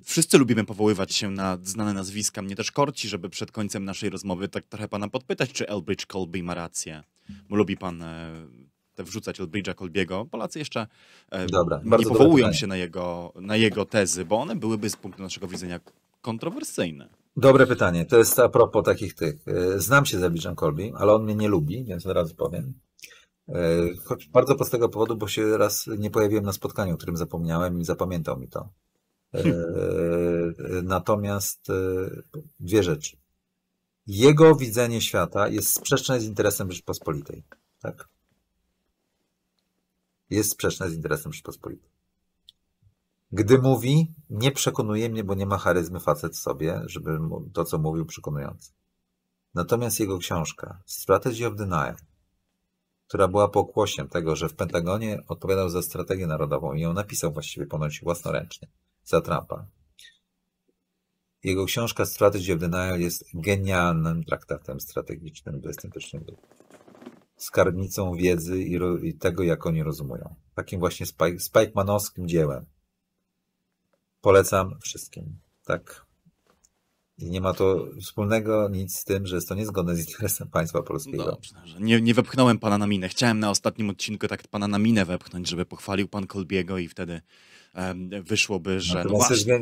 Wszyscy lubimy powoływać się na znane nazwiska. Mnie też korci, żeby przed końcem naszej rozmowy tak trochę pana podpytać, czy Elbridge Colby ma rację. Bo lubi pan e, te wrzucać Elbridge'a Colbiego. Polacy jeszcze e, Dobra, nie powołują się na jego, na jego tezy, bo one byłyby z punktu naszego widzenia kontrowersyjne. Dobre pytanie. To jest a propos takich tych. E, znam się z Elbridge'em Colby ale on mnie nie lubi, więc od razu powiem. E, choć bardzo prostego powodu, bo się raz nie pojawiłem na spotkaniu, o którym zapomniałem i zapamiętał mi to. E, hmm. e, natomiast dwie rzeczy. Jego widzenie świata jest sprzeczne z interesem Rzeczpospolitej. Tak? Jest sprzeczne z interesem Rzeczpospolitej. Gdy mówi, nie przekonuje mnie, bo nie ma charyzmy facet w sobie, żeby to, co mówił, przekonujący. Natomiast jego książka, Strategy of Denial, która była pokłosiem tego, że w Pentagonie odpowiadał za strategię narodową i ją napisał właściwie ponoć własnoręcznie, za Trumpa. Jego książka Strategy of Denial jest genialnym traktatem strategicznym w wieku. Skarbnicą wiedzy i, i, tego, jak oni rozumują. Takim właśnie spike, dziełem. Polecam wszystkim. Tak. I nie ma to wspólnego nic z tym, że jest to niezgodne z interesem państwa polskiego. Dobrze, nie, nie wepchnąłem pana na minę. Chciałem na ostatnim odcinku tak pana na minę wepchnąć, żeby pochwalił pan Kolbiego i wtedy um, wyszłoby, że. no właśnie...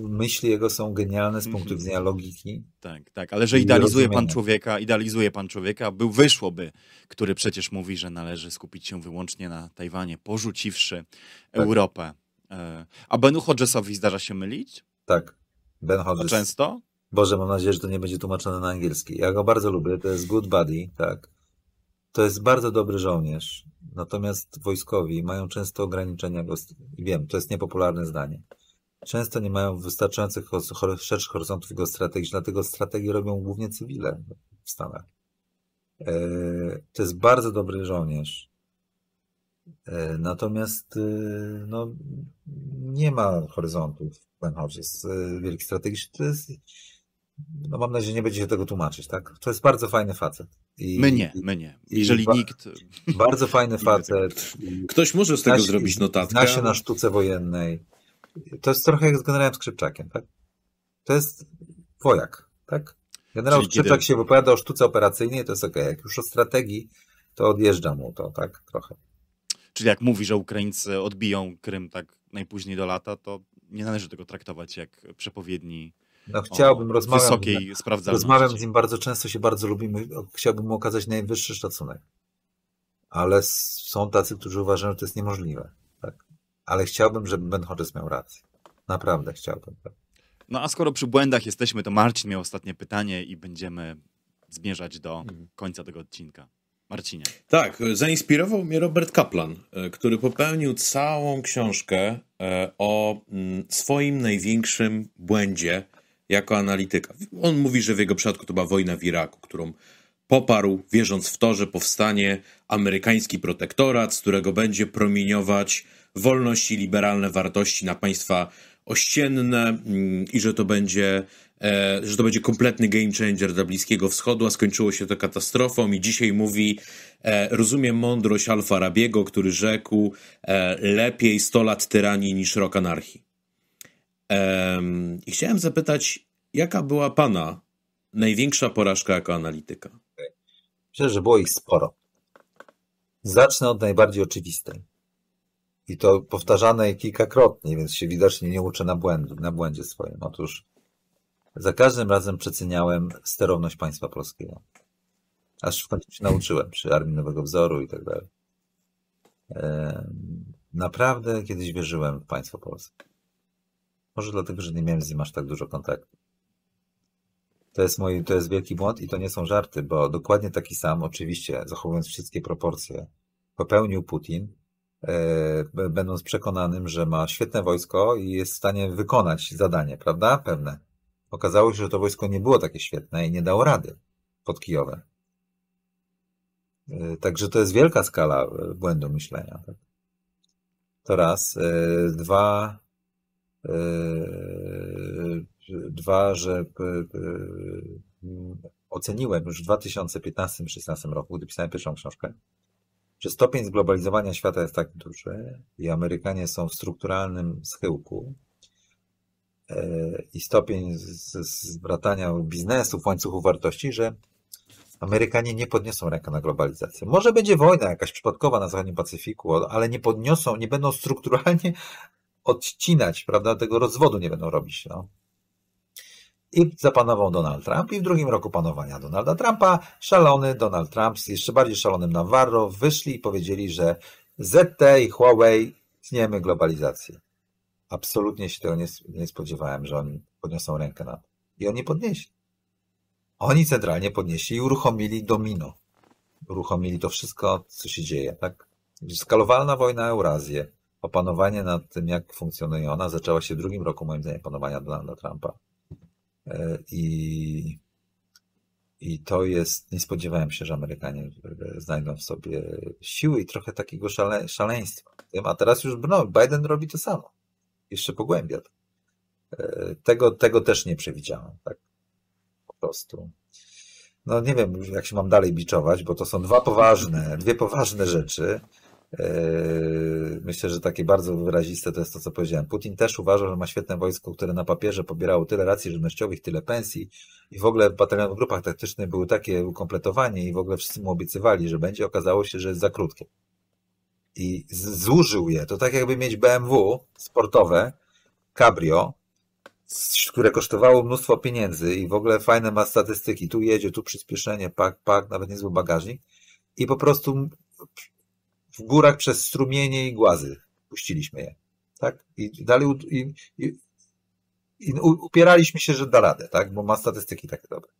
myśli jego są genialne z punktu mhm. widzenia logiki. Tak, tak, ale że idealizuje pan człowieka, idealizuje pan człowieka, był wyszłoby, który przecież mówi, że należy skupić się wyłącznie na Tajwanie, porzuciwszy tak. Europę. E, a Benu Hodgesowi zdarza się mylić? Tak. Ben Hodges. A często? Boże, mam nadzieję, że to nie będzie tłumaczone na angielski. Ja go bardzo lubię, to jest Good Buddy, tak. To jest bardzo dobry żołnierz. Natomiast wojskowi mają często ograniczenia, wiem, to jest niepopularne zdanie. Często nie mają wystarczających szerszych horyzontów jego strategii, dlatego strategię robią głównie cywile w Stanach. E, to jest bardzo dobry żołnierz. E, natomiast y, no, nie ma horyzontów. House Hodges, y, wielki strategiczny, to jest, no mam nadzieję, że nie będzie się tego tłumaczyć, tak? To jest bardzo fajny facet. I, my nie, my nie. Jeżeli nikt... Bardzo fajny facet. Ktoś może z tego zna, zrobić notatkę. Zna się na sztuce wojennej. To jest trochę jak z generałem Skrzypczakiem, tak? To jest wojak, tak? Generał Czyli Skrzypczak się wypowiada o sztuce operacyjnej, to jest ok. Jak już o strategii, to odjeżdża mu to, tak? Trochę. Czyli jak mówi, że Ukraińcy odbiją Krym, tak najpóźniej do lata, to nie należy tego traktować jak przepowiedni no, chciałbym, wysokiej sprawdzalności. Rozmawiam z nim bardzo często, się bardzo lubimy, chciałbym mu okazać najwyższy szacunek. Ale są tacy, którzy uważają, że to jest niemożliwe. Tak? Ale chciałbym, żeby Ben Hodges miał rację. Naprawdę chciałbym. Tak? No a skoro przy błędach jesteśmy, to Marcin miał ostatnie pytanie i będziemy zmierzać do mhm. końca tego odcinka. Marcinie. Tak, zainspirował mnie Robert Kaplan, e, który popełnił całą książkę e, o mm, swoim największym błędzie jako analityka. On mówi, że w jego przypadku to była wojna w Iraku, którą poparł, wierząc w to, że powstanie amerykański protektorat, z którego będzie promieniować wolności, liberalne wartości na państwa ościenne mm, i że to będzie E, że to będzie kompletny game changer dla Bliskiego Wschodu, a skończyło się to katastrofą i dzisiaj mówi, e, rozumiem mądrość Alfa Rabiego, który rzekł, e, lepiej 100 lat tyranii niż rok anarchii. I chciałem zapytać, jaka była Pana największa porażka jako analityka? Myślę, że było ich sporo. Zacznę od najbardziej oczywistej. I to powtarzane kilkakrotnie, więc się widocznie nie uczę na, błędu, na błędzie swoim. Otóż za każdym razem przeceniałem sterowność państwa polskiego. Aż w końcu się nauczyłem przy Armii Nowego Wzoru i tak dalej. Naprawdę kiedyś wierzyłem w państwo polskie. Może dlatego, że nie miałem z nim aż tak dużo kontaktu. To jest, mój, to jest wielki błąd i to nie są żarty, bo dokładnie taki sam, oczywiście, zachowując wszystkie proporcje, popełnił Putin, yy, będąc przekonanym, że ma świetne wojsko i jest w stanie wykonać zadanie, prawda? Pewne. Okazało się, że to wojsko nie było takie świetne i nie dało rady pod Kijowem. E, także to jest wielka skala e, błędu myślenia. Tak? To raz. E, dwa, dwa że oceniłem już w 2015 2016 roku, gdy pisałem pierwszą książkę, że stopień zglobalizowania świata jest tak duży i Amerykanie są w strukturalnym schyłku, i stopień zwracania biznesu, łańcuchu wartości, że Amerykanie nie podniosą rękę na globalizację. Może będzie wojna jakaś przypadkowa na zachodnim Pacyfiku, ale nie podniosą, nie będą strukturalnie odcinać, prawda, tego rozwodu nie będą robić. No. I zapanował Donald Trump i w drugim roku panowania Donalda Trumpa szalony Donald Trump z jeszcze bardziej szalonym Navarro wyszli i powiedzieli, że ZT i Huawei tniemy globalizację. Absolutnie się tego nie, nie spodziewałem, że oni podniosą rękę na to. I oni podnieśli. Oni centralnie podnieśli i uruchomili domino. Uruchomili to wszystko, co się dzieje. Tak? Skalowalna wojna Eurazję, opanowanie nad tym, jak funkcjonuje ona, zaczęła się w drugim roku, moim zdaniem, panowania Donalda Trumpa. E, I, I to jest, nie spodziewałem się, że Amerykanie e, znajdą w sobie siły i trochę takiego szale, szaleństwa. A teraz już no, Biden robi to samo jeszcze pogłębia. E, tego, tego też nie przewidziałem, tak po prostu. No nie wiem, jak się mam dalej biczować, bo to są dwa poważne, dwie poważne rzeczy. E, myślę, że takie bardzo wyraziste to jest to, co powiedziałem. Putin też uważa, że ma świetne wojsko, które na papierze pobierało tyle racji żywnościowych, tyle pensji i w ogóle batalion w grupach taktycznych były takie ukompletowanie i w ogóle wszyscy mu obiecywali, że będzie. Okazało się, że jest za krótkie i zużył je. To tak jakby mieć BMW sportowe, cabrio, które kosztowało mnóstwo pieniędzy i w ogóle fajne ma statystyki. Tu jedzie, tu przyspieszenie, pak, pak, nawet niezły bagażnik. I po prostu w górach przez strumienie i głazy puściliśmy je. Tak? I dalej i, i, i upieraliśmy się, że da radę, tak? Bo ma statystyki takie dobre.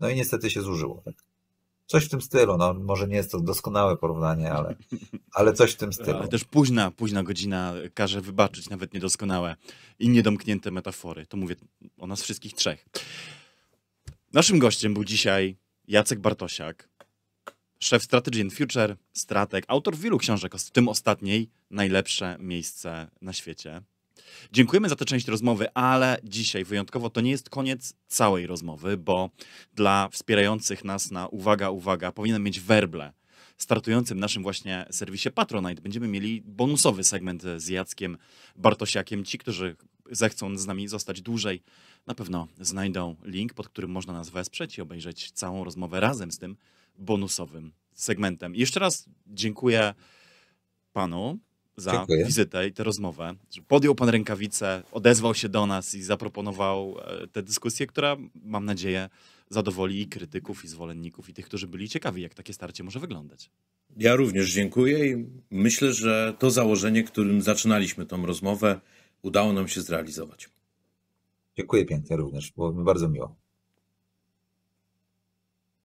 No i niestety się zużyło. Tak? Coś w tym stylu. No, może nie jest to doskonałe porównanie, ale, ale coś w tym stylu. Ale też późna, późna godzina każe wybaczyć nawet niedoskonałe i niedomknięte metafory. To mówię o nas wszystkich trzech. Naszym gościem był dzisiaj Jacek Bartosiak, szef Strategy and Future, strateg, autor wielu książek, w tym ostatniej Najlepsze miejsce na świecie. Dziękujemy za tę część rozmowy, ale dzisiaj wyjątkowo to nie jest koniec całej rozmowy, bo dla wspierających nas na uwaga, uwaga, powinienem mieć werble startującym naszym właśnie serwisie Patronite. Będziemy mieli bonusowy segment z Jackiem Bartosiakiem. Ci, którzy zechcą z nami zostać dłużej, na pewno znajdą link, pod którym można nas wesprzeć i obejrzeć całą rozmowę razem z tym bonusowym segmentem. jeszcze raz dziękuję panu za Dziękuję. wizytę i tę rozmowę. Że podjął pan rękawice, odezwał się do nas i zaproponował e, tę dyskusję, która mam nadzieję zadowoli i krytyków, i zwolenników, i tych, którzy byli ciekawi, jak takie starcie może wyglądać. Ja również dziękuję i myślę, że to założenie, którym zaczynaliśmy tą rozmowę, udało nam się zrealizować. Dziękuję pięknie również, było mi bardzo miło.